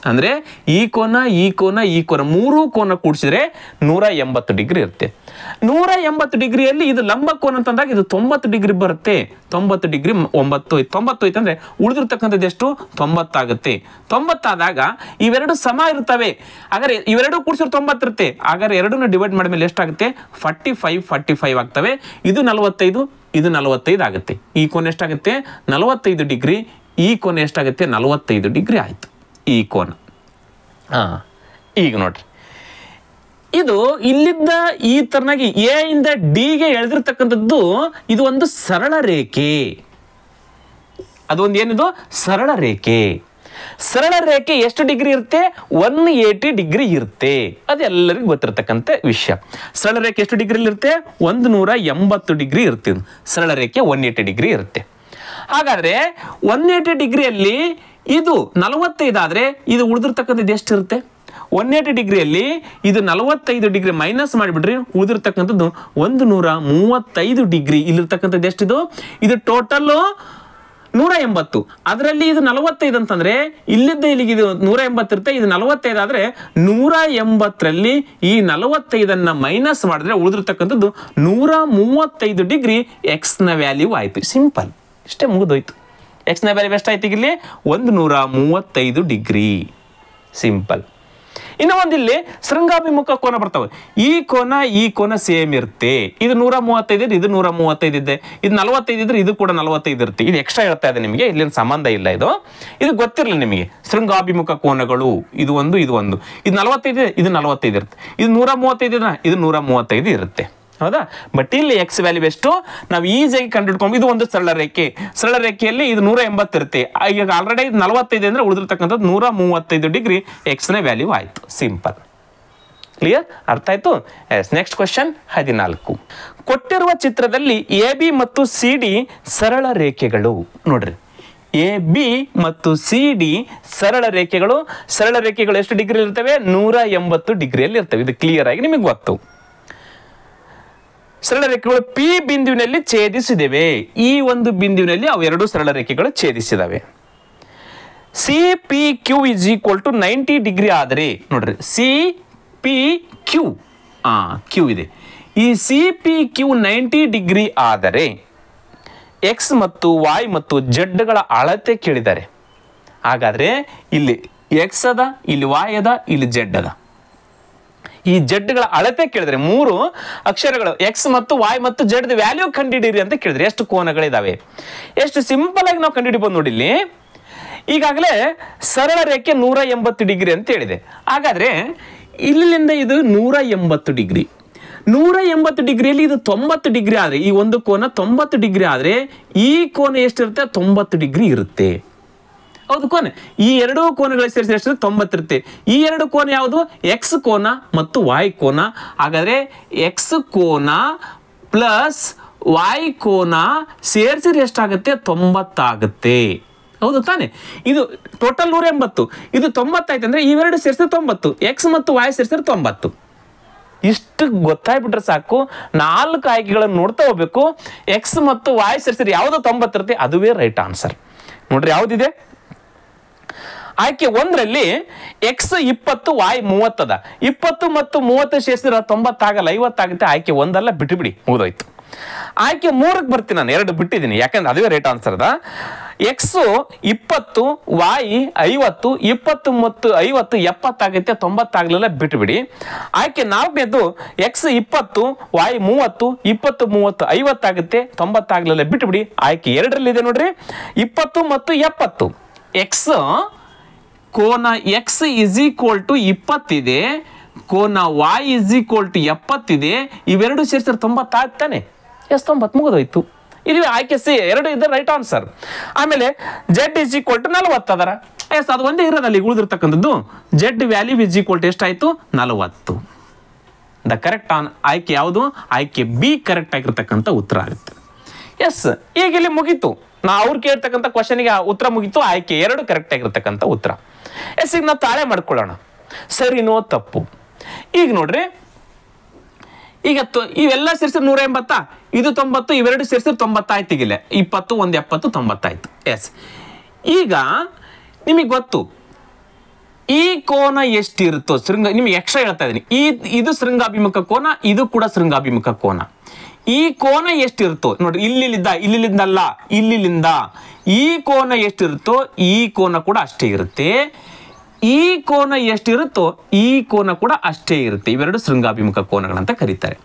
ಅಂದರೆ ಈ ಕೋನ ಈ ಕೋನ ಈ ಕೋನ ಮೂರು ಕೋನ ಕೂಡಿಸಿದ್ರೆ ನೂರ ಎಂಬತ್ತು ಡಿಗ್ರಿ ಇರುತ್ತೆ ನೂರ ಎಂಬತ್ತು ಡಿಗ್ರಿಯಲ್ಲಿ ಇದು ಲಂಬ ಕೋನ ಅಂತಂದಾಗ ಇದು ತೊಂಬತ್ತು ಡಿಗ್ರಿ ಬರುತ್ತೆ ತೊಂಬತ್ತು ಡಿಗ್ರಿ ಒಂಬತ್ತು ತೊಂಬತ್ತು ಅಂದರೆ ಉಳಿದಿರ್ತಕ್ಕಂಥದ್ದು ಎಷ್ಟು ತೊಂಬತ್ತಾಗುತ್ತೆ ತೊಂಬತ್ತಾದಾಗ ಇವೆರಡು ಸಮ ಇರ್ತವೆ ಹಾಗಾದ್ರೆ ಇವೆರಡು ಕೂಡಿಸಿದ್ರೆ ಇರುತ್ತೆ ಹಾಗಾದ್ರೆ ಎರಡನ್ನು ಡಿವೈಡ್ ಮಾಡಿದ್ಮೇಲೆ ಎಷ್ಟಾಗುತ್ತೆ ಫಾರ್ಟಿ ಫೈವ್ ಫಾರ್ಟಿ ಫೈವ್ ಆಗ್ತವೆ ಇದು ನಲವತ್ತೈದು ಇದು ನಲವತ್ತೈದು ಆಗುತ್ತೆ ಈ ಕೋನ ಎಷ್ಟಾಗುತ್ತೆ ನಲವತ್ತೈದು ಡಿಗ್ರಿ ಈ ಕೋನೆ ಎಷ್ಟಾಗುತ್ತೆ ನಲವತ್ತೈದು ಡಿಗ್ರಿ ಆಯಿತು ಈ ಕೋನ ಹಾಂ ಈಗ ನೋಡ್ರಿ ಇದು ಇಲ್ಲಿದ್ದ ಈ ತರನಾಗಿ ಎ ಇಂದ ಡಿಗೆ ಎಳೆದಿರ್ತಕ್ಕಂಥದ್ದು ಇದು ಒಂದು ಸರಳ ರೇಖೆ ಅದೊಂದು ಏನಿದು ಸರಳ ರೇಖೆ ಸರಳ ರೇಖೆ ಎಷ್ಟು ಡಿಗ್ರಿ ಇರುತ್ತೆ ಒನ್ ಏಯ್ಟಿ ಡಿಗ್ರಿ ಇರುತ್ತೆ ಅದೆಲ್ಲರಿಗೂ ಗೊತ್ತಿರತಕ್ಕಂಥ ವಿಷಯ ಸರಳ ರೇಖೆ ಎಷ್ಟು ಡಿಗ್ರಿಯಲ್ಲಿ ಇರುತ್ತೆ ಒಂದು ನೂರ ಎಂಬತ್ತು ಡಿಗ್ರಿ ಇರ್ತೀವಿ ಸರಳ ರೇಖೆ ಒನ್ ಏಯ್ಟಿ ಡಿಗ್ರಿ ಇರುತ್ತೆ ಹಾಗಾದರೆ ಒನ್ ಏಯ್ಟಿ ಡಿಗ್ರಿಯಲ್ಲಿ ಇದು ನಲವತ್ತೈದಾದರೆ ಇದು ಉಳಿದಿರ್ತಕ್ಕಂಥದ್ದು ಎಷ್ಟಿರುತ್ತೆ ಒನ್ ಏಟಿ ಡಿಗ್ರಿಯಲ್ಲಿ ಇದು ನಲವತ್ತೈದು ಡಿಗ್ರಿ ಮೈನಸ್ ಮಾಡಿಬಿಡ್ರಿ ಉಳಿದಿರ್ತಕ್ಕಂಥದ್ದು ಒಂದು ನೂರ ಮೂವತ್ತೈದು ಡಿಗ್ರಿ ಇಲ್ಲಿರ್ತಕ್ಕಂಥದ್ದು ಎಷ್ಟಿದು ಇದು ಟೋಟಲ್ಲು ನೂರ ಎಂಬತ್ತು ಅದರಲ್ಲಿ ಇದು ನಲವತ್ತೈದು ಅಂತಂದರೆ ಇಲ್ಲಿದ್ದ ಇಲ್ಲಿಗೆ ಇದು ನೂರ ಎಂಬತ್ತಿರುತ್ತೆ ಇದು ನಲವತ್ತೈದು ಆದರೆ ನೂರ ಎಂಬತ್ತರಲ್ಲಿ ಈ ನಲವತ್ತೈದನ್ನು ಮೈನಸ್ ಮಾಡಿದ್ರೆ ಉಳಿದಿರ್ತಕ್ಕಂಥದ್ದು ನೂರ ಮೂವತ್ತೈದು ಡಿಗ್ರಿ ಎಕ್ಸ್ನ ವ್ಯಾಲ್ಯೂ ಆಯ್ತು ಸಿಂಪಲ್ ಇಷ್ಟೇ ಮುಗಿದೋಯ್ತು ಎಕ್ಸ್ನ ವ್ಯಾಲ್ಯೂ ಎಷ್ಟಾಯ್ತು ಇಲ್ಲಿ ಒಂದು ನೂರ ಮೂವತ್ತೈದು ಡಿಗ್ರಿ ಸಿಂಪಲ್ ಇನ್ನು ಒಂದಿಲ್ಲಿ ಶೃಂಗಾಭಿಮುಖ ಕೋನ ಬರ್ತವೆ ಈ ಕೋನ ಈ ಕೋನ ಸೇಮ್ ಇರುತ್ತೆ ಇದು ನೂರ ಮೂವತ್ತೈದು ಇದು ನೂರ ಮೂವತ್ತೈದು ಇದೆ ಇದು ನಲವತ್ತೈದು ಇದ್ರೆ ಇದು ಕೂಡ ನಲವತ್ತೈದು ಇರುತ್ತೆ ಇದು ಎಕ್ಸ್ಟ್ರಾ ಹೇಳ್ತಾ ಇದೆ ನಿಮಗೆ ಇಲ್ಲಿನ ಸಂಬಂಧ ಇಲ್ಲ ಇದು ಇದು ಗೊತ್ತಿರಲಿಲ್ಲ ನಿಮಗೆ ಶೃಂಗಾಭಿಮುಖ ಕೋನಗಳು ಇದು ಒಂದು ಇದು ಒಂದು ಇದು ನಲವತ್ತೈದು ಇದು ನಲವತ್ತೈದು ಇರುತ್ತೆ ಇದು ನೂರ ಮೂವತ್ತೈದು ಇದು ನೂರ ಮೂವತ್ತೈದು ಇರುತ್ತೆ ಹೌದಾ ಬಟ್ ಇಲ್ಲಿ ಎಕ್ಸ್ ವ್ಯಾಲ್ಯೂ ಎಷ್ಟು ನಾವು ಈಸಿಯಾಗಿ ಕಂಡುಹಿಡ್ಕೊಂಡು ಇದು ಒಂದು ಸರಳ ರೇಖೆ ಸರಳ ರೇಖೆಯಲ್ಲಿ ಇದು ನೂರ ಎಂಬತ್ತಿರುತ್ತೆ ಈಗ ಆಲ್ರೆಡಿ ನಲವತ್ತೈದು ಅಂದ್ರೆ ಉಳಿದಿರ್ತಕ್ಕಂಥದ್ದು ನೂರ ಮೂವತ್ತೈದು ಡಿಗ್ರಿ ನ ವ್ಯಾಲ್ಯೂ ಆಯಿತು ಸಿಂಪಲ್ ಕ್ಲಿಯರ್ ಅರ್ಥ ಆಯ್ತು ಎಸ್ ನೆಕ್ಸ್ಟ್ ಕ್ವಶನ್ ಹದಿನಾಲ್ಕು ಕೊಟ್ಟಿರುವ ಚಿತ್ರದಲ್ಲಿ ಎ ಬಿ ಮತ್ತು ಸಿ ಡಿ ಸರಳ ರೇಖೆಗಳು ನೋಡ್ರಿ ಎ ಬಿ ಮತ್ತು ಸಿ ಡಿ ಸರಳ ರೇಖೆಗಳು ಸರಳ ರೇಖೆಗಳು ಎಷ್ಟು ಡಿಗ್ರಿ ಇರ್ತವೆ ನೂರ ಎಂಬತ್ತು ಡಿಗ್ರಿಯಲ್ಲಿ ಇರ್ತವೆ ಇದು ಕ್ಲಿಯರ್ ಆಗಿ ನಿಮಗೆ ಗೊತ್ತು ಸರಳ ರೇಖೆಗಳು ಪಿ ಬಿಂದುವಿನಲ್ಲಿ ಛೇದಿಸಿದಿವೆ ಈ ಒಂದು ಬಿಂದುವಿನಲ್ಲಿ ಎರಡು ಸರಳ ರೇಖೆಗಳು ಛೇದಿಸಿದವೆ C P Q is equal to ninety degree ಆದರೆ ನೋಡ್ರಿ ಸಿ ಪಿ ಕ್ಯೂ ಆ ಕ್ಯೂ ಇದೆ ಈ C P Q ninety degree ಆದರೆ ಎಕ್ಸ್ ಮತ್ತು ವಾಯ್ ಮತ್ತು ಜಡ್ಗಳ ಅಳತೆ ಕೇಳಿದ್ದಾರೆ ಹಾಗಾದರೆ ಇಲ್ಲಿ ಎಕ್ಸ್ ಅದ ಇಲ್ಲಿ ವಾಯ್ ಅದ ಇಲ್ಲಿ ಜೆಡ್ ಅದ ಈ ಜಡ್ಗಳ ಅಳತೆ ಕೇಳಿದ್ರೆ ಮೂರು ಅಕ್ಷರಗಳು ಎಕ್ಸ್ ಮತ್ತು ವಾಯ್ ಮತ್ತು ಜಡ್ ವ್ಯಾಲ್ಯೂ ಕಂಡಿಡಿರಿ ಅಂತ ಕೇಳಿದ್ರೆ ಎಷ್ಟು ಕೋನಗಳಿದಾವೆ ಎಷ್ಟು ಸಿಂಪಲ್ ಆಗಿ ನಾವು ಕಂಡುಹಿಡಿಬೋದು ನೋಡಿ ಇಲ್ಲಿ ಈಗಾಗಲೇ ಸರಳ ರೇಖೆ ನೂರ ಎಂಬತ್ತು ಡಿಗ್ರಿ ಅಂತ ಹೇಳಿದೆ ಹಾಗಾದ್ರೆ ಇಲ್ಲಿಂದ ಇದು ನೂರ ಎಂಬತ್ತು ಡಿಗ್ರಿ ನೂರ ಎಂಬತ್ತು ಡಿಗ್ರಿಯಲ್ಲಿ ಇದು ತೊಂಬತ್ತು ಡಿಗ್ರಿ ಆದರೆ ಈ ಒಂದು ಕೋನ ತೊಂಬತ್ತು ಡಿಗ್ರಿ ಆದರೆ ಈ ಕೋನ ಎಷ್ಟಿರುತ್ತೆ ತೊಂಬತ್ತು ಡಿಗ್ರಿ ಇರುತ್ತೆ ಹೌದು ಕೋನೆ ಈ ಎರಡು ಕೋನಗಳು ಸೇರಿಸಿ ಎಷ್ಟು ತೊಂಬತ್ತಿರುತ್ತೆ ಈ ಎರಡು ಕೋನ ಯಾವುದು ಎಕ್ಸ್ ಕೋನ ಮತ್ತು ವಾಯ್ ಕೋನ ಹಾಗಾದ್ರೆ ಎಕ್ಸ್ ಕೋನ ಪ್ಲಸ್ ವಾಯ್ ಕೋನ ಸೇರಿಸಿದ್ರೆ ಎಷ್ಟಾಗುತ್ತೆ ತೊಂಬತ್ತಾಗುತ್ತೆ ಹೌದು ತಾನೆ ಇದು ಟೋಟಲ್ ನೂರ ಎಂಬತ್ತು ಇದು ತೊಂಬತ್ತಾಯ್ತು ಅಂದ್ರೆ ಇವೆರಡು ಸೇರಿಸಿದ್ರೆ ತೊಂಬತ್ತು ಎಕ್ಸ್ ಮತ್ತು ವಾಯ್ ಸೇರಿಸಿದ್ರೆ ತೊಂಬತ್ತು ಇಷ್ಟು ಗೊತ್ತಾಗ್ಬಿಟ್ರೆ ಸಾಕು ನಾಲ್ಕು ಆಯ್ಕೆಗಳನ್ನು ನೋಡ್ತಾ ಹೋಗ್ಬೇಕು ಎಕ್ಸ್ ಮತ್ತು ವಾಯ್ ಸೇರಿಸಿದ್ರೆ ಯಾವ್ದು ತೊಂಬತ್ತಿರುತ್ತೆ ಅದುವೇ ರೈಟ್ ಆನ್ಸರ್ ನೋಡ್ರಿ ಯಾವುದಿದೆ ಆಯ್ಕೆ ಒಂದರಲ್ಲಿ ಎಕ್ಸ್ ಇಪ್ಪತ್ತು ವಾಯ್ ಮೂವತ್ತದ ಇಪ್ಪತ್ತು ಮತ್ತು ಮೂವತ್ತು ಶೇಷ ತೊಂಬತ್ತಾಗಲ್ಲ ಐವತ್ತಾಗುತ್ತೆ ಆಯ್ಕೆ ಒಂದಲ್ಲ ಬಿಟ್ಟುಬಿಡಿ ಮುಗಿದೋಯ್ತು ಆಯ್ಕೆ ಮೂರಕ್ಕೆ ಬರ್ತೀನಿ ನಾನು ಎರಡು ಬಿಟ್ಟಿದ್ದೀನಿ ಯಾಕಂದ್ರೆ ಅದೇ ರೇಟ್ ಆನ್ಸರ್ದ ಅದ ಎಕ್ಸು ಇಪ್ಪತ್ತು ವಾಯಿ ಐವತ್ತು ಇಪ್ಪತ್ತು ಮತ್ತು ಐವತ್ತು ಎಪ್ಪತ್ತಾಗುತ್ತೆ ತೊಂಬತ್ತಾಗಲಿಲ್ಲ ಬಿಟ್ಟುಬಿಡಿ ಆಯ್ಕೆ ನಾಲ್ಕನೇದು ಎಕ್ಸ್ ಇಪ್ಪತ್ತು ವಾಯಿ ಮೂವತ್ತು ಇಪ್ಪತ್ತು ಮೂವತ್ತು ಐವತ್ತಾಗುತ್ತೆ ತೊಂಬತ್ತಾಗಲಿಲ್ಲ ಬಿಟ್ಟುಬಿಡಿ ಆಯ್ಕೆ ಎರಡರಲ್ಲಿದೆ ನೋಡ್ರಿ ಇಪ್ಪತ್ತು ಮತ್ತು ಎಪ್ಪತ್ತು ಎಕ್ಸ್ ಕೋನ ಎಕ್ಸ್ ಇಸ್ ಈಕ್ವಲ್ ಟು ಇಪ್ಪತ್ತಿದೆ ಕೋನ ವಾಯ್ ಇಸ್ ಈಕ್ವಲ್ ಟು ಎಪ್ಪತ್ತಿದೆ ಇವೆರಡು ಸೇರಿಸಿದ್ರೆ ತೊಂಬತ್ತಾಗ್ತಾನೆ ತಾನೆ ಎಸ್ ತೊಂಬತ್ತು ಮುಗಿದೋಯ್ತು ಇದು ಆಯ್ಕೆ ಸಿ ಎರಡು ಇದೆ ರೈಟ್ ಆನ್ಸರ್ ಆಮೇಲೆ ಜೆಡ್ ಇಸ್ ಈಕ್ವಲ್ ಟು ನಲವತ್ತದರ ಎಸ್ ಅದು ಒಂದೇ ಇರೋದಲ್ಲಿ ಉಳಿದಿರ್ತಕ್ಕಂಥದ್ದು Z value is equal to ಎಷ್ಟಾಯಿತು ನಲವತ್ತು ದ ಕರೆಕ್ಟ್ ಆನ್ ಆಯ್ಕೆ ಯಾವುದು ಆಯ್ಕೆ ಬಿ ಕರೆಕ್ಟ್ ಆಗಿರ್ತಕ್ಕಂಥ ಉತ್ತರ ಆಗುತ್ತೆ ಎಸ್ ಈಗ ಇಲ್ಲಿ ಮುಗೀತು ನಾ ಅವ್ರು ಕೇಳ್ತಕ್ಕಂಥ ಕ್ವಶನ್ಗೆ ಉತ್ತರ ಮುಗೀತು ಆಯ್ಕೆ ಎರಡು ಕರೆಕ್ಟ್ ಆಗಿರ್ತಕ್ಕಂಥ ಉತ್ತರ ಎಸ್ ಈಗ ನಾವು ತಾಳೆ ಮಾಡ್ಕೊಳ್ಳೋಣ ಸರಿನೋ ತಪ್ಪು ಈಗ ನೋಡ್ರಿ ಈಗ ಇವೆಲ್ಲ ಸೇರಿಸಿ ನೂರ ಎಂಬತ್ತಾ ಇದು ತೊಂಬತ್ತು ಇವೆರಡು ಸೇರಿಸಿ ಇಲ್ಲೇ ಇಪ್ಪತ್ತು ಒಂದು ಎಪ್ಪತ್ತು ತೊಂಬತ್ತಾಯ್ತು ಎಸ್ ಈಗ ನಿಮಗೆ ಗೊತ್ತು ಈ ಕೋನ ಎಷ್ಟಿರುತ್ತೋ ಶೃಂಗ ನಿಮ್ಗೆ ಎಕ್ಸ್ಟ್ರಾ ಹೇಳ್ತಾ ಇದ್ದೀನಿ ಈ ಇದು ಶೃಂಗಾಭಿಮುಖ ಕೋನ ಇದು ಕೂಡ ಶೃಂಗಾಭಿಮುಖ ಕೋನ ಈ ಕೋನ ಎಷ್ಟಿರುತ್ತೋ ನೋಡ್ರಿ ಇಲ್ಲಿ ಇಲ್ಲಿಲಿಂದ ಅಲ್ಲ ಇಲ್ಲಿಲಿಂದ ಈ ಕೋನ ಎಷ್ಟಿರುತ್ತೋ ಈ ಕೋನ ಕೂಡ ಅಷ್ಟೇ ಇರುತ್ತೆ ಈ ಕೋನ ಎಷ್ಟಿರುತ್ತೋ ಈ ಕೋನ ಕೂಡ ಅಷ್ಟೇ ಇರುತ್ತೆ ಇವೆರಡು ಶೃಂಗಾಭಿಮುಖ ಕೋನಗಳಂತ ಕರೀತಾರೆ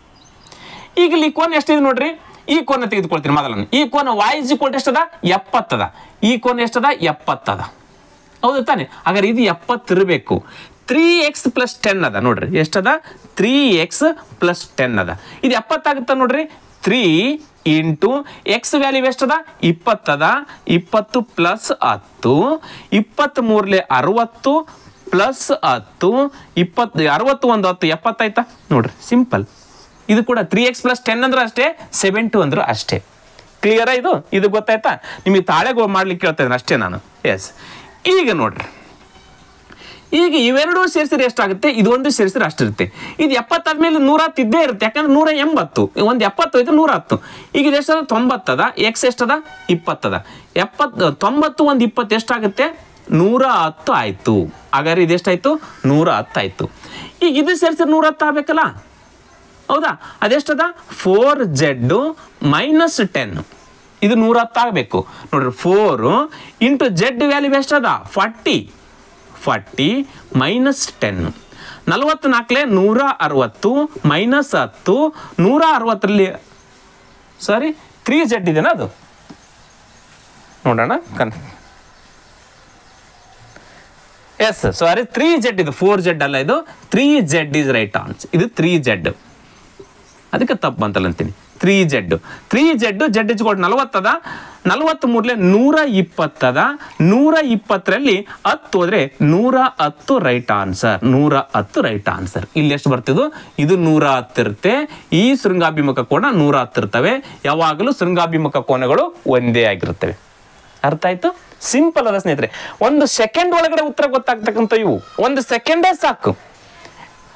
ಈಗ ಇಲ್ಲಿ ಕೋನ ಎಷ್ಟಿದೆ ನೋಡ್ರಿ ಈ ಕೋನ ತೆಗೆದುಕೊಳ್ತೀನಿ ಮೊದಲನ್ನು ಈ ಕೋನ ವಾಯ್ಸ್ ಕೋಟ್ ಎಷ್ಟದ ಎಪ್ಪತ್ತದ ಈ ಕೋನ ಎಷ್ಟದ ಎಪ್ಪತ್ತದ ಹೌದು ತಾನೆ ಹಾಗಾದ್ರೆ ಇದು ಎಪ್ಪತ್ತಿರಬೇಕು ತ್ರೀ ಎಕ್ಸ್ ಪ್ಲಸ್ ಟೆನ್ ಅದ ನೋಡ್ರಿ ಎಷ್ಟದ ತ್ರೀ ಎಕ್ಸ್ ಪ್ಲಸ್ ಟೆನ್ ಅದ ಇದು ಎಪ್ಪತ್ತಾಗುತ್ತ ನೋಡ್ರಿ ತ್ರೀ ಇಂಟು ಎಕ್ಸ್ ವ್ಯಾಲ್ಯೂ ಎಷ್ಟದ ಇಪ್ಪತ್ತದ ಇಪ್ಪತ್ತು ಪ್ಲಸ್ ಹತ್ತು ಇಪ್ಪತ್ತ್ ಮೂರಲೆ ಅರವತ್ತು ಪ್ಲಸ್ ಹತ್ತು ಇಪ್ಪತ್ತು ಅರವತ್ತು ಒಂದು ಹತ್ತು ಎಪ್ಪತ್ತಾಯ್ತ ನೋಡ್ರಿ ಸಿಂಪಲ್ ಇದು ಕೂಡ ತ್ರೀ ಎಕ್ಸ್ ಪ್ಲಸ್ ಟೆನ್ ಅಂದ್ರೆ ಅಷ್ಟೇ ಸೆವೆನ್ ಟು ಅಂದ್ರೆ ಅಷ್ಟೇ ಕ್ಲಿಯರಾ ಇದು ಇದು ಗೊತ್ತಾಯ್ತಾ ನಿಮಗೆ ತಾಳೆ ಮಾಡ್ಲಿಕ್ಕೆ ಕೇಳ್ತಾ ಇದ್ದೀನಿ ಅಷ್ಟೇ ನಾನು ಎಸ್ ಈಗ ನೋಡ್ರಿ ಈಗ ಇವೆರಡೂ ಸೇರಿಸಿದ್ರೆ ಎಷ್ಟಾಗುತ್ತೆ ಇದೊಂದು ಸೇರಿಸಿದ್ರೆ ಅಷ್ಟಿರುತ್ತೆ ಇದು ಎಪ್ಪತ್ತಾದ ಮೇಲೆ ನೂರ ಇದ್ದೇ ಇರುತ್ತೆ ಯಾಕಂದ್ರೆ ನೂರ ಎಂಬತ್ತು ಒಂದು ಎಪ್ಪತ್ತು ಐತೆ ನೂರ ಹತ್ತು ಈಗ ಇದು ಎಷ್ಟದ ತೊಂಬತ್ತದ ಎಕ್ಸ್ ಎಷ್ಟದ ಇಪ್ಪತ್ತದ ಎಪ್ಪತ್ತು ತೊಂಬತ್ತು ಒಂದು ಇಪ್ಪತ್ತು ಎಷ್ಟಾಗುತ್ತೆ ನೂರ ಹತ್ತು ಆಯಿತು ಹಾಗಾದ್ರೆ ಇದೆಷ್ಟಾಯಿತು ನೂರ ಹತ್ತು ಆಯಿತು ಈಗ ಇದು ಸೇರಿಸಿದ್ರೆ ನೂರ ಹತ್ತು ಆಗಬೇಕಲ್ಲ ಹೌದಾ ಅದೆಷ್ಟದ ಫೋರ್ ಜೆಡ್ಡು ಮೈನಸ್ ಟೆನ್ ಇದು ನೂರ ಹತ್ತು ಆಗಬೇಕು ನೋಡ್ರಿ ಫೋರು ಇಂಟು ಜೆಡ್ ವ್ಯಾಲ್ಯೂ ಎಷ್ಟದ ಫಾರ್ಟಿ ಫಾರ್ಟಿ ಮೈನಸ್ ಟೆನ್ ನಲವತ್ತು ನಾಲ್ಕಲೆ ನೂರ ಅರವತ್ತು ಮೈನಸ್ ಹತ್ತು ನೂರ ಅರವತ್ತರಲ್ಲಿ ಸಾರಿ ತ್ರೀ ಜೆಡ್ ಇದೆನಾ ಅದು ನೋಡೋಣ ಕನ್ ಎಸ್ ಸಾರಿ ತ್ರೀ ಜೆಡ್ ಇದು ಫೋರ್ ಜೆಡ್ ಅಲ್ಲ ಇದು three Z is right answer ಇದು ತ್ರೀ ಜೆಡ್ ಅದಕ್ಕೆ ತಪ್ಪು ಅಂತಲ್ಲ ಅಂತೀನಿ three Z three Z Z ಇಚ್ಕೊಟ್ಟು ನಲವತ್ತದ ನಲವತ್ತ್ ಮೂರಲೆ ನೂರ ಇಪ್ಪತ್ತದ ನೂರ ಇಪ್ಪತ್ತರಲ್ಲಿ ಹತ್ತು ಹೋದರೆ ನೂರ ಹತ್ತು ರೈಟ್ ಆನ್ಸರ್ ನೂರ ಹತ್ತು ರೈಟ್ ಆನ್ಸರ್ ಇಲ್ಲಿ ಎಷ್ಟು ಬರ್ತಿದ್ದು ಇದು ನೂರ ಹತ್ತಿರುತ್ತೆ ಈ ಶೃಂಗಾಭಿಮುಖ ಕೋಣ ನೂರ ಹತ್ತಿರ್ತವೆ ಯಾವಾಗಲೂ ಶೃಂಗಾಭಿಮುಖ ಕೋಣಗಳು ಒಂದೇ ಆಗಿರುತ್ತವೆ ಅರ್ಥ ಆಯ್ತು ಸಿಂಪಲ್ ಅದ ಸ್ನೇಹಿತರೆ ಒಂದು ಸೆಕೆಂಡ್ ಒಳಗಡೆ ಉತ್ತರ ಗೊತ್ತಾಗ್ತಕ್ಕಂಥ ಇವು ಒಂದು ಸೆಕೆಂಡೇ ಸಾಕು